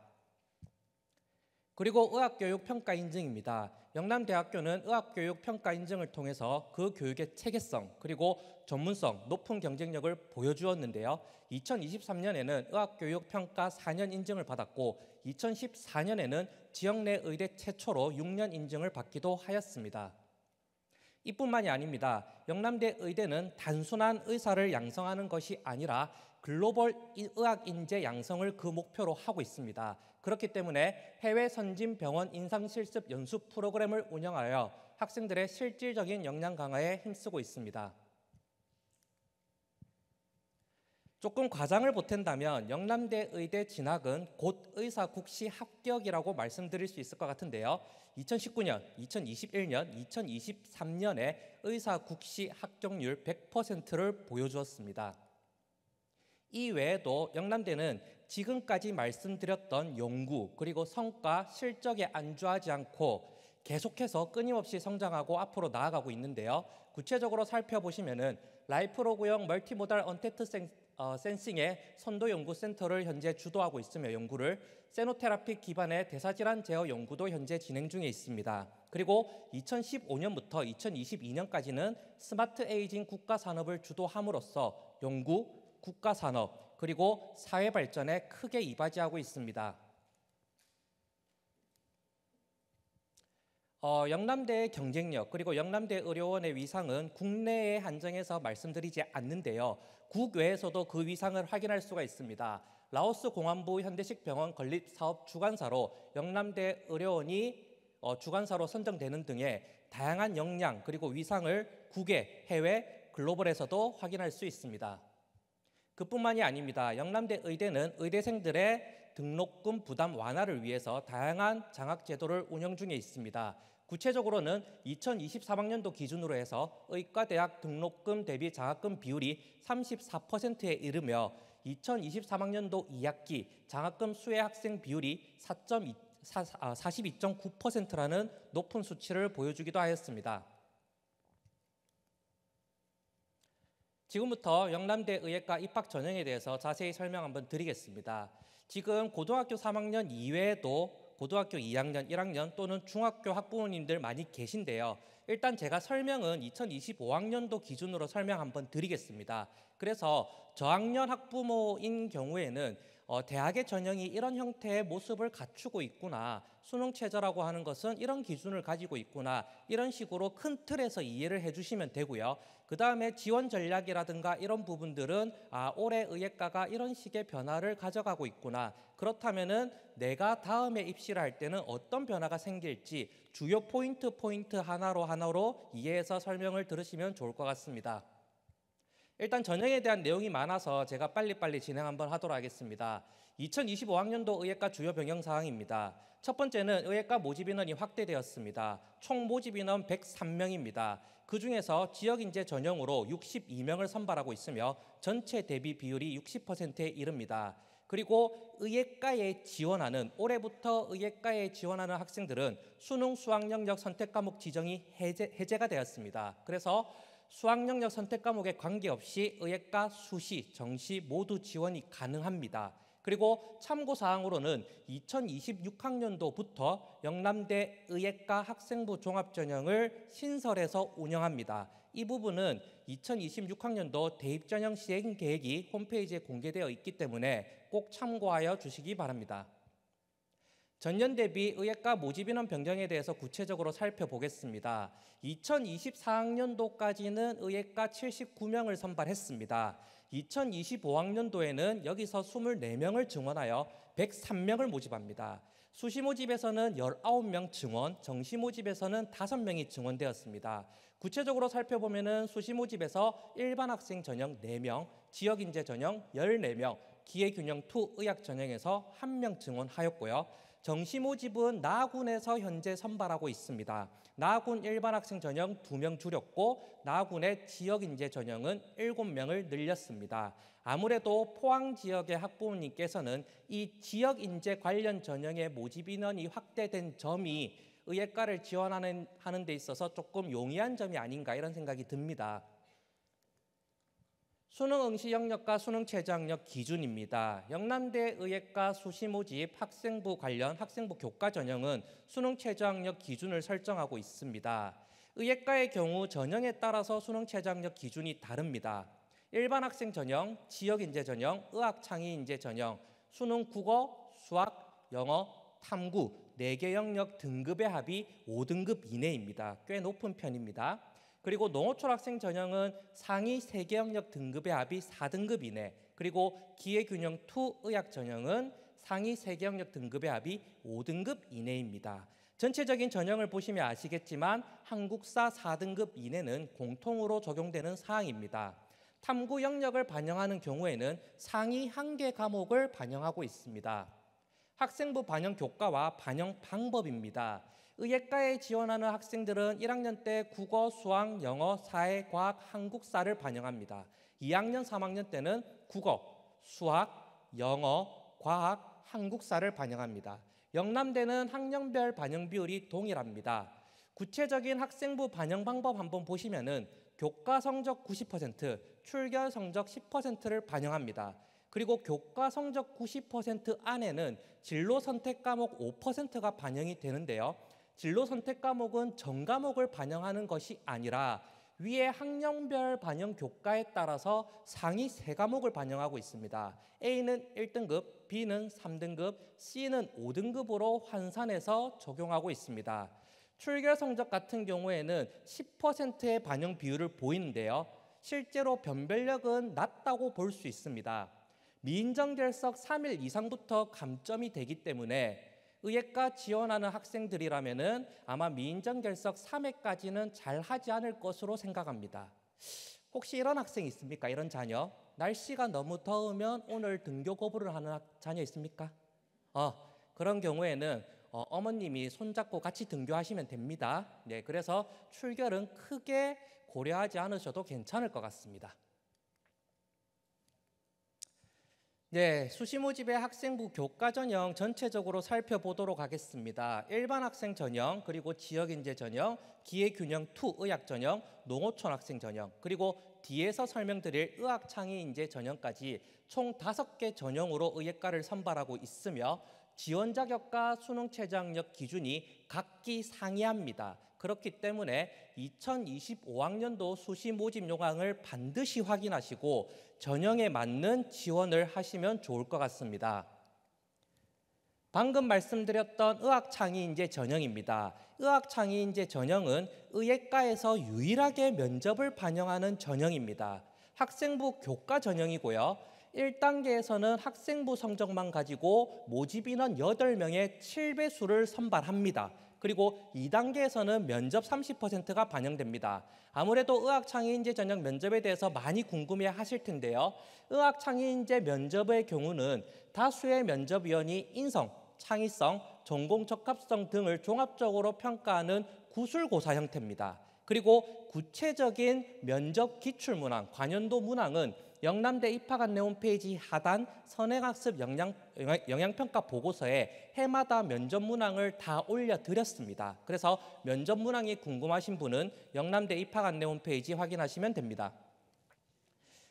그리고 의학교육 평가 인증입니다. 영남대학교는 의학교육 평가 인증을 통해서 그 교육의 체계성 그리고 전문성, 높은 경쟁력을 보여주었는데요. 2023년에는 의학교육 평가 4년 인증을 받았고 2014년에는 지역 내 의대 최초로 6년 인증을 받기도 하였습니다. 이뿐만이 아닙니다. 영남대 의대는 단순한 의사를 양성하는 것이 아니라 글로벌 의학 인재 양성을 그 목표로 하고 있습니다. 그렇기 때문에 해외 선진 병원 인상 실습 연수 프로그램을 운영하여 학생들의 실질적인 역량 강화에 힘쓰고 있습니다. 조금 과장을 보탠다면 영남대 의대 진학은 곧 의사 국시 합격이라고 말씀드릴 수 있을 것 같은데요. 2019년, 2021년, 2023년에 의사 국시 합격률 100%를 보여주었습니다. 이 외에도 영남대는 지금까지 말씀드렸던 연구 그리고 성과 실적에 안주하지 않고 계속해서 끊임없이 성장하고 앞으로 나아가고 있는데요. 구체적으로 살펴보시면은 라이프로그형 멀티모달 언테트 센, 어, 센싱의 선도 연구센터를 현재 주도하고 있으며 연구를 세노테라픽 기반의 대사질환 제어 연구도 현재 진행 중에 있습니다. 그리고 2015년부터 2022년까지는 스마트 에이징 국가 산업을 주도함으로써 연구, 국가 산업 그리고 사회 발전에 크게 이바지하고 있습니다. 어, 영남대의 경쟁력 그리고 영남대 의료원의 위상은 국내에 한정해서 말씀드리지 않는데요. 국외에서도 그 위상을 확인할 수가 있습니다. 라오스 공안부 현대식병원 건립 사업 주관사로 영남대 의료원이 어, 주관사로 선정되는 등의 다양한 역량 그리고 위상을 국외, 해외, 글로벌에서도 확인할 수 있습니다. 그뿐만이 아닙니다. 영남대 의대는 의대생들의 등록금 부담 완화를 위해서 다양한 장학 제도를 운영 중에 있습니다. 구체적으로는 2023학년도 기준으로 해서 의과대학 등록금 대비 장학금 비율이 34%에 이르며 2023학년도 2학기 장학금 수혜 학생 비율이 4.2, 42.9%라는 아, 높은 수치를 보여주기도 하였습니다. 지금부터 영남대 의예과 입학 전형에 대해서 자세히 설명 한번 드리겠습니다. 지금 고등학교 3학년 이외에도 고등학교 2학년, 1학년 또는 중학교 학부모님들 많이 계신데요. 일단 제가 설명은 2025학년도 기준으로 설명 한번 드리겠습니다. 그래서 저학년 학부모인 경우에는 어, 대학의 전형이 이런 형태의 모습을 갖추고 있구나. 수능 최저라고 하는 것은 이런 기준을 가지고 있구나. 이런 식으로 큰 틀에서 이해를 해주시면 되고요. 그 다음에 지원 전략이라든가 이런 부분들은 아, 올해 의예과가 이런 식의 변화를 가져가고 있구나. 그렇다면은 내가 다음에 입시를 할 때는 어떤 변화가 생길지 주요 포인트 포인트 하나로 하나로 이해해서 설명을 들으시면 좋을 것 같습니다. 일단 전형에 대한 내용이 많아서 제가 빨리빨리 진행 한번 하도록 하겠습니다. 2025학년도 의예과 주요 병영 사항입니다. 첫 번째는 의예과 모집 인원이 확대되었습니다. 총 모집 인원 103명입니다. 그 중에서 지역 인재 전형으로 62명을 선발하고 있으며 전체 대비 비율이 60%에 이릅니다. 그리고 의예과에 지원하는 올해부터 의예과에 지원하는 학생들은 수능 수학 영역 선택 과목 지정이 해제, 해제가 되었습니다. 그래서 수학 영역 선택 과목에 관계없이 의예과 수시 정시 모두 지원이 가능합니다. 그리고 참고사항으로는 2026학년도부터 영남대 의예과 학생부 종합전형을 신설해서 운영합니다. 이 부분은 2026학년도 대입전형 시행 계획이 홈페이지에 공개되어 있기 때문에 꼭 참고하여 주시기 바랍니다. 전년 대비 의예과 모집인원 변경에 대해서 구체적으로 살펴보겠습니다. 2024학년도까지는 의예과 79명을 선발했습니다. 2025학년도에는 여기서 24명을 증원하여 103명을 모집합니다. 수시모집에서는 19명 증원, 정시모집에서는 5명이 증원되었습니다. 구체적으로 살펴보면 수시모집에서 일반 학생 전형 4명, 지역인재 전형 14명, 기회균형2 의학 전형에서 1명 증원하였고요. 정시모집은 나군에서 현재 선발하고 있습니다. 나군 일반 학생 전형 2명 줄였고 나군의 지역 인재 전형은 7명을 늘렸습니다. 아무래도 포항 지역의 학부모님께서는 이 지역 인재 관련 전형의 모집 인원이 확대된 점이 의예과를 지원하는 하는 데 있어서 조금 용이한 점이 아닌가 이런 생각이 듭니다. 수능 응시 영역과 수능 최저학력 기준입니다. 영남대 의예과 수시 모집 학생부 관련 학생부 교과 전형은 수능 최저학력 기준을 설정하고 있습니다. 의예과의 경우 전형에 따라서 수능 최저학력 기준이 다릅니다. 일반 학생 전형, 지역 인재 전형, 의학 창의 인재 전형, 수능 국어, 수학, 영어, 탐구 4개 영역 등급의 합이 5등급 이내입니다. 꽤 높은 편입니다. 그리고 농어촌 학생 전형은 상위 세계 영역 등급의 합이 4등급 이내, 그리고 기회균형 2 의학 전형은 상위 세계 영역 등급의 합이 5등급 이내입니다. 전체적인 전형을 보시면 아시겠지만 한국사 4등급 이내는 공통으로 적용되는 사항입니다. 탐구 영역을 반영하는 경우에는 상위 한 개 과목을 반영하고 있습니다. 학생부 반영 교과와 반영 방법입니다. 의예과에 지원하는 학생들은 1학년 때 국어, 수학, 영어, 사회, 과학, 한국사를 반영합니다. 2학년, 3학년 때는 국어, 수학, 영어, 과학, 한국사를 반영합니다. 영남대는 학년별 반영 비율이 동일합니다. 구체적인 학생부 반영 방법 한번 보시면은 교과 성적 90%, 출결 성적 10%를 반영합니다. 그리고 교과 성적 90% 안에는 진로 선택 과목 5%가 반영이 되는데요. 진로 선택 과목은 전 과목을 반영하는 것이 아니라 위에 학년별 반영 교과에 따라서 상위 세 과목을 반영하고 있습니다. A는 1등급, B는 3등급, C는 5등급으로 환산해서 적용하고 있습니다. 출결 성적 같은 경우에는 10%의 반영 비율을 보이는데요. 실제로 변별력은 낮다고 볼 수 있습니다. 미인정 결석 3일 이상부터 감점이 되기 때문에 의예과 지원하는 학생들이라면은 아마 미인정 결석 3회까지는 잘 하지 않을 것으로 생각합니다. 혹시 이런 학생 있습니까? 이런 자녀? 날씨가 너무 더우면 오늘 등교 거부를 하는 자녀 있습니까? 어, 그런 경우에는 어, 머님이 손잡고 같이 등교하시면 됩니다. 네, 그래서 출결은 크게 고려하지 않으셔도 괜찮을 것 같습니다. 네, 수시모집의 학생부 교과 전형 전체적으로 살펴보도록 하겠습니다. 일반 학생 전형, 그리고 지역인재 전형, 기회균형 2 의학 전형, 농어촌 학생 전형, 그리고 뒤에서 설명드릴 의학 창의 인재 전형까지 총 다섯 개 전형으로 의예과를 선발하고 있으며 지원 자격과 수능 최저학력 기준이 각기 상이합니다. 그렇기 때문에 2025학년도 수시 모집 요강을 반드시 확인하시고 전형에 맞는 지원을 하시면 좋을 것 같습니다. 방금 말씀드렸던 의학창의인재 전형입니다. 의학창의인재 전형은 의예과에서 유일하게 면접을 반영하는 전형입니다. 학생부 교과 전형이고요. 1단계에서는 학생부 성적만 가지고 모집 인원 8명의 7배수를 선발합니다. 그리고 2단계에서는 면접 30%가 반영됩니다. 아무래도 의학창의인재 전형 면접에 대해서 많이 궁금해 하실 텐데요. 의학창의인재 면접의 경우는 다수의 면접위원이 인성, 창의성, 전공적합성 등을 종합적으로 평가하는 구술고사 형태입니다. 그리고 구체적인 면접 기출문항, 관연도 문항은 영남대 입학 안내 홈페이지 하단 선행학습 영양, 영양, 평가 보고서에 해마다 면접 문항을 다 올려드렸습니다. 그래서 면접 문항이 궁금하신 분은 영남대 입학 안내 홈페이지 확인하시면 됩니다.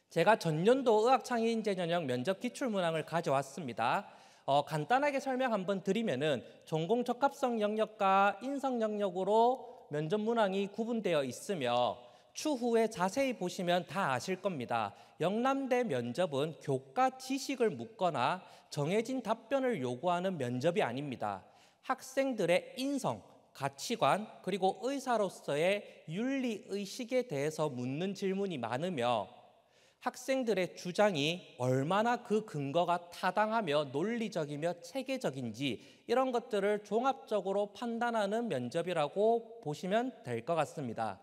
제가 전년도 의학창의인재 전형 면접 기출문항을 가져왔습니다. 어, 간단하게 설명 한번 드리면은 전공 적합성 영역과 인성 영역으로 면접 문항이 구분되어 있으며 추후에 자세히 보시면 다 아실 겁니다. 영남대 면접은 교과 지식을 묻거나 정해진 답변을 요구하는 면접이 아닙니다. 학생들의 인성, 가치관, 그리고 의사로서의 윤리의식에 대해서 묻는 질문이 많으며 학생들의 주장이 얼마나 그 근거가 타당하며 논리적이며 체계적인지 이런 것들을 종합적으로 판단하는 면접이라고 보시면 될 것 같습니다.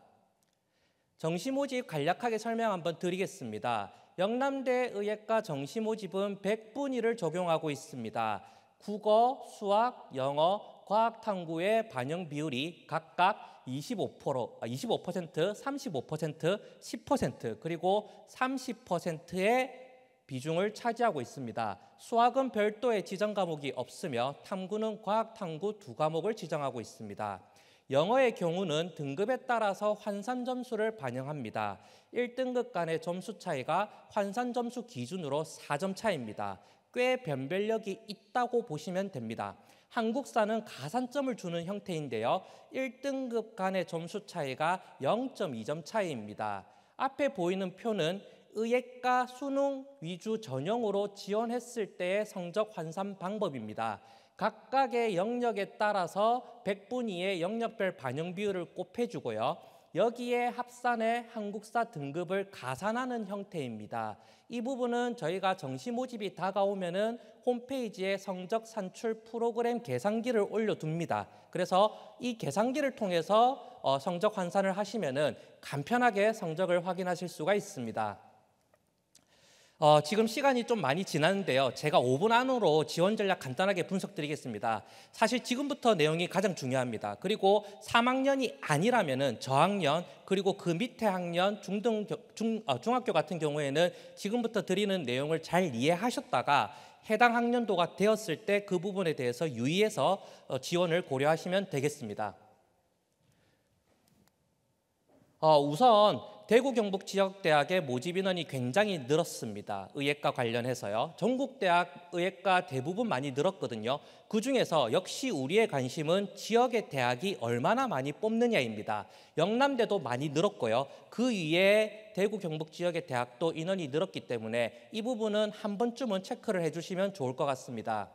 정시모집 간략하게 설명 한번 드리겠습니다. 영남대 의예과 정시모집은 100분위를 적용하고 있습니다. 국어, 수학, 영어, 과학탐구의 반영 비율이 각각 25%, 25%, 35%, 10% 그리고 30%의 비중을 차지하고 있습니다. 수학은 별도의 지정 과목이 없으며 탐구는 과학탐구 두 과목을 지정하고 있습니다. 영어의 경우는 등급에 따라서 환산 점수를 반영합니다. 1등급 간의 점수 차이가 환산 점수 기준으로 4점 차입니다. 이꽤 변별력이 있다고 보시면 됩니다. 한국사는 가산점을 주는 형태인데요. 1등급 간의 점수 차이가 0.2점 차이입니다. 앞에 보이는 표는 의예과 수능 위주 전형으로 지원했을 때의 성적 환산 방법입니다. 각각의 영역에 따라서 백분위의 영역별 반영 비율을 곱해주고요. 여기에 합산해 한국사 등급을 가산하는 형태입니다. 이 부분은 저희가 정시 모집이 다가오면은 홈페이지에 성적 산출 프로그램 계산기를 올려둡니다. 그래서 이 계산기를 통해서 어, 성적 환산을 하시면은 간편하게 성적을 확인하실 수가 있습니다. 어, 지금 시간이 좀 많이 지났는데요. 제가 5분 안으로 지원 전략 간단하게 분석드리겠습니다. 사실 지금부터 내용이 가장 중요합니다. 그리고 3학년이 아니라면은 저학년 그리고 그 밑에 학년 중등 중 어, 중학교 같은 경우에는 지금부터 드리는 내용을 잘 이해하셨다가 해당 학년도가 되었을 때 그 부분에 대해서 유의해서 어, 지원을 고려하시면 되겠습니다. 어, 우선 대구 경북 지역 대학의 모집 인원이 굉장히 늘었습니다. 의예과 관련해서요. 전국 대학 의예과 대부분 많이 늘었거든요. 그 중에서 역시 우리의 관심은 지역의 대학이 얼마나 많이 뽑느냐입니다. 영남대도 많이 늘었고요. 그 위에 대구 경북 지역의 대학도 인원이 늘었기 때문에 이 부분은 한 번쯤은 체크를 해주시면 좋을 것 같습니다.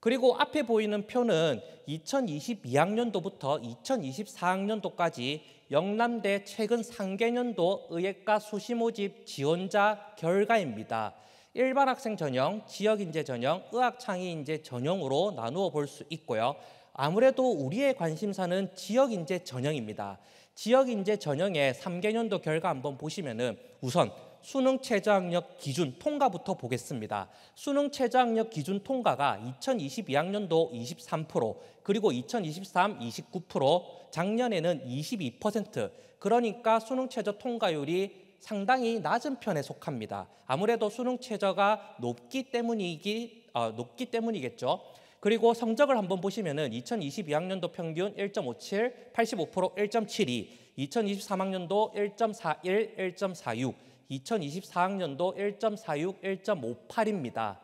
그리고 앞에 보이는 표는 2022학년도부터 2024학년도까지 영남대 최근 3개년도 의예과 수시모집 지원자 결과입니다. 일반 학생 전형, 지역인재 전형, 의학창의인재 전형으로 나누어 볼 수 있고요. 아무래도 우리의 관심사는 지역인재 전형입니다. 지역인재 전형의 3개년도 결과 한번 보시면 은 우선 수능 최저학력 기준 통과부터 보겠습니다. 수능 최저학력 기준 통과가 2022학년도 23% 그리고 2023 29% 작년에는 22% 그러니까 수능 최저 통과율이 상당히 낮은 편에 속합니다. 아무래도 수능 최저가 높기 때문이기 어, 높기 때문이겠죠. 그리고 성적을 한번 보시면은 2022학년도 평균 1.57, 85% 1.72, 2023학년도 1.41, 1.46, 2024학년도 1.46, 1.58입니다.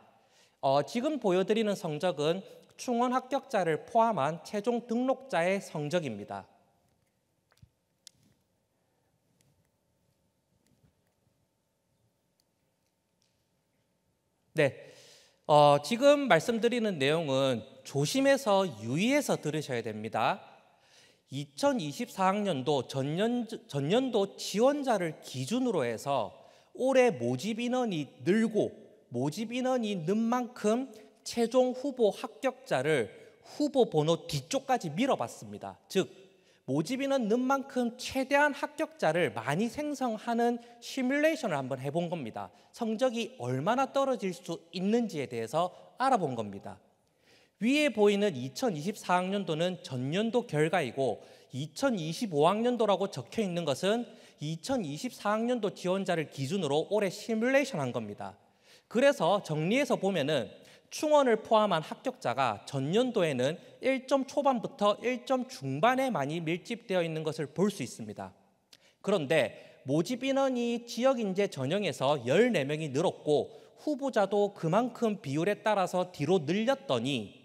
어, 지금 보여드리는 성적은 충원 합격자를 포함한 최종 등록자의 성적입니다. 네, 어, 지금 말씀드리는 내용은 조심해서 유의해서 들으셔야 됩니다. 2024학년도 전년, 전년도 지원자를 기준으로 해서 올해 모집 인원이 늘고 모집 인원이 는 만큼 최종 후보 합격자를 후보 번호 뒤쪽까지 밀어봤습니다. 즉 모집 인원 는 만큼 최대한 합격자를 많이 생성하는 시뮬레이션을 한번 해본 겁니다. 성적이 얼마나 떨어질 수 있는지에 대해서 알아본 겁니다. 위에 보이는 2024학년도는 전년도 결과이고 2025학년도라고 적혀 있는 것은 2024학년도 지원자를 기준으로 올해 시뮬레이션 한 겁니다. 그래서 정리해서 보면은 충원을 포함한 합격자가 전년도에는 1점 초반부터 1점 중반에 많이 밀집되어 있는 것을 볼 수 있습니다. 그런데 모집 인원이 지역 인재 전형에서 14명이 늘었고 후보자도 그만큼 비율에 따라서 뒤로 늘렸더니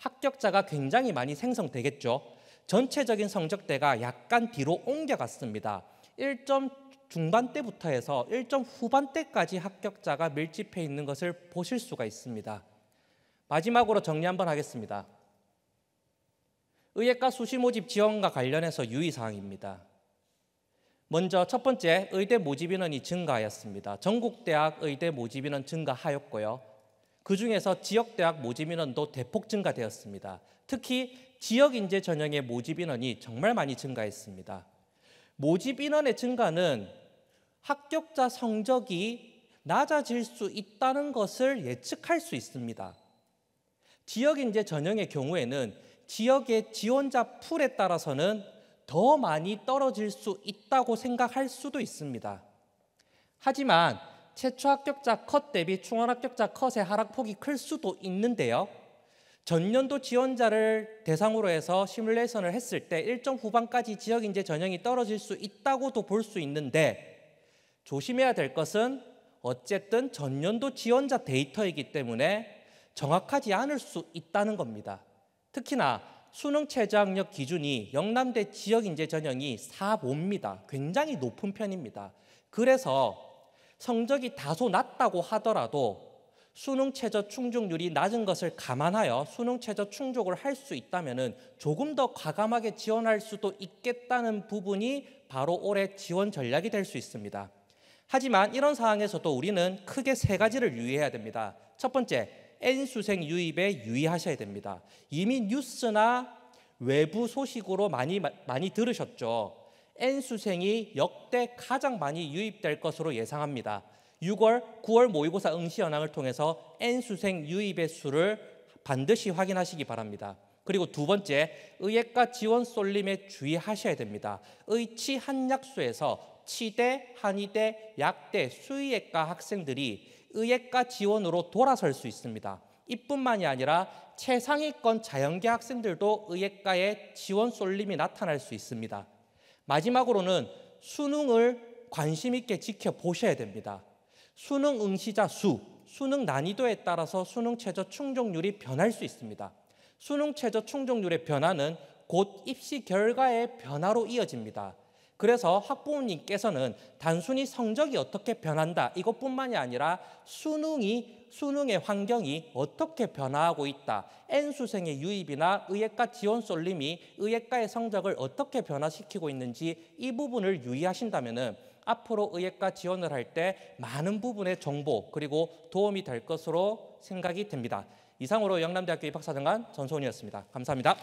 합격자가 굉장히 많이 생성되겠죠. 전체적인 성적대가 약간 뒤로 옮겨갔습니다. 1점 중반대부터 해서 1점 후반대까지 합격자가 밀집해 있는 것을 보실 수가 있습니다. 마지막으로 정리 한번 하겠습니다. 의예과 수시 모집 지원과 관련해서 유의사항입니다. 먼저 첫 번째 의대 모집 인원이 증가하였습니다. 전국 대학 의대 모집 인원 증가하였고요. 그 중에서 지역 대학 모집 인원도 대폭 증가되었습니다. 특히 지역 인재 전형의 모집 인원이 정말 많이 증가했습니다. 모집 인원의 증가는 합격자 성적이 낮아질 수 있다는 것을 예측할 수 있습니다. 지역 인재 전형의 경우에는 지역의 지원자 풀에 따라서는 더 많이 떨어질 수 있다고 생각할 수도 있습니다. 하지만 최초 합격자 컷 대비 중원 합격자 컷의 하락폭이 클 수도 있는데요. 전년도 지원자를 대상으로 해서 시뮬레이션을 했을 때 일정 후반까지 지역 인재 전형이 떨어질 수 있다고도 볼 수 있는데 조심해야 될 것은 어쨌든 전년도 지원자 데이터이기 때문에 정확하지 않을 수 있다는 겁니다. 특히나 수능 최저학력 기준이 영남대 지역 인재 전형이 4봅니다 굉장히 높은 편입니다. 그래서 성적이 다소 낮다고 하더라도 수능 최저 충족률이 낮은 것을 감안하여 수능 최저 충족을 할 수 있다면 조금 더 과감하게 지원할 수도 있겠다는 부분이 바로 올해 지원 전략이 될 수 있습니다. 하지만 이런 상황에서도 우리는 크게 세 가지를 유의해야 됩니다. 첫 번째, N수생 유입에 유의하셔야 됩니다. 이미 뉴스나 외부 소식으로 많이 많이 들으셨죠. N 수생이 역대 가장 많이 유입될 것으로 예상합니다. 6월, 9월 모의고사 응시 현황을 통해서 N 수생 유입의 수를 반드시 확인하시기 바랍니다. 그리고 두 번째, 의예과 지원 쏠림에 주의하셔야 됩니다. 의치 한약수에서 치대, 한의대, 약대, 수의예과 학생들이 의예과 지원으로 돌아설 수 있습니다. 이뿐만이 아니라 최상위권 자연계 학생들도 의예과에 지원 쏠림이 나타날 수 있습니다. 마지막으로는 수능을 관심 있게 지켜보셔야 됩니다. 수능 응시자 수, 수능 난이도에 따라서 수능 최저 충족률이 변할 수 있습니다. 수능 최저 충족률의 변화는 곧 입시 결과의 변화로 이어집니다. 그래서 학부모님께서는 단순히 성적이 어떻게 변한다 이것뿐만이 아니라 수능이 수능의 환경이 어떻게 변화하고 있다. N수생의 유입이나 의예과 지원 쏠림이 의예과의 성적을 어떻게 변화시키고 있는지 이 부분을 유의하신다면은 앞으로 의예과 지원을 할 때 많은 부분의 정보 그리고 도움이 될 것으로 생각이 됩니다. 이상으로 영남대학교 입학사정관 전소훈이었습니다. 감사합니다.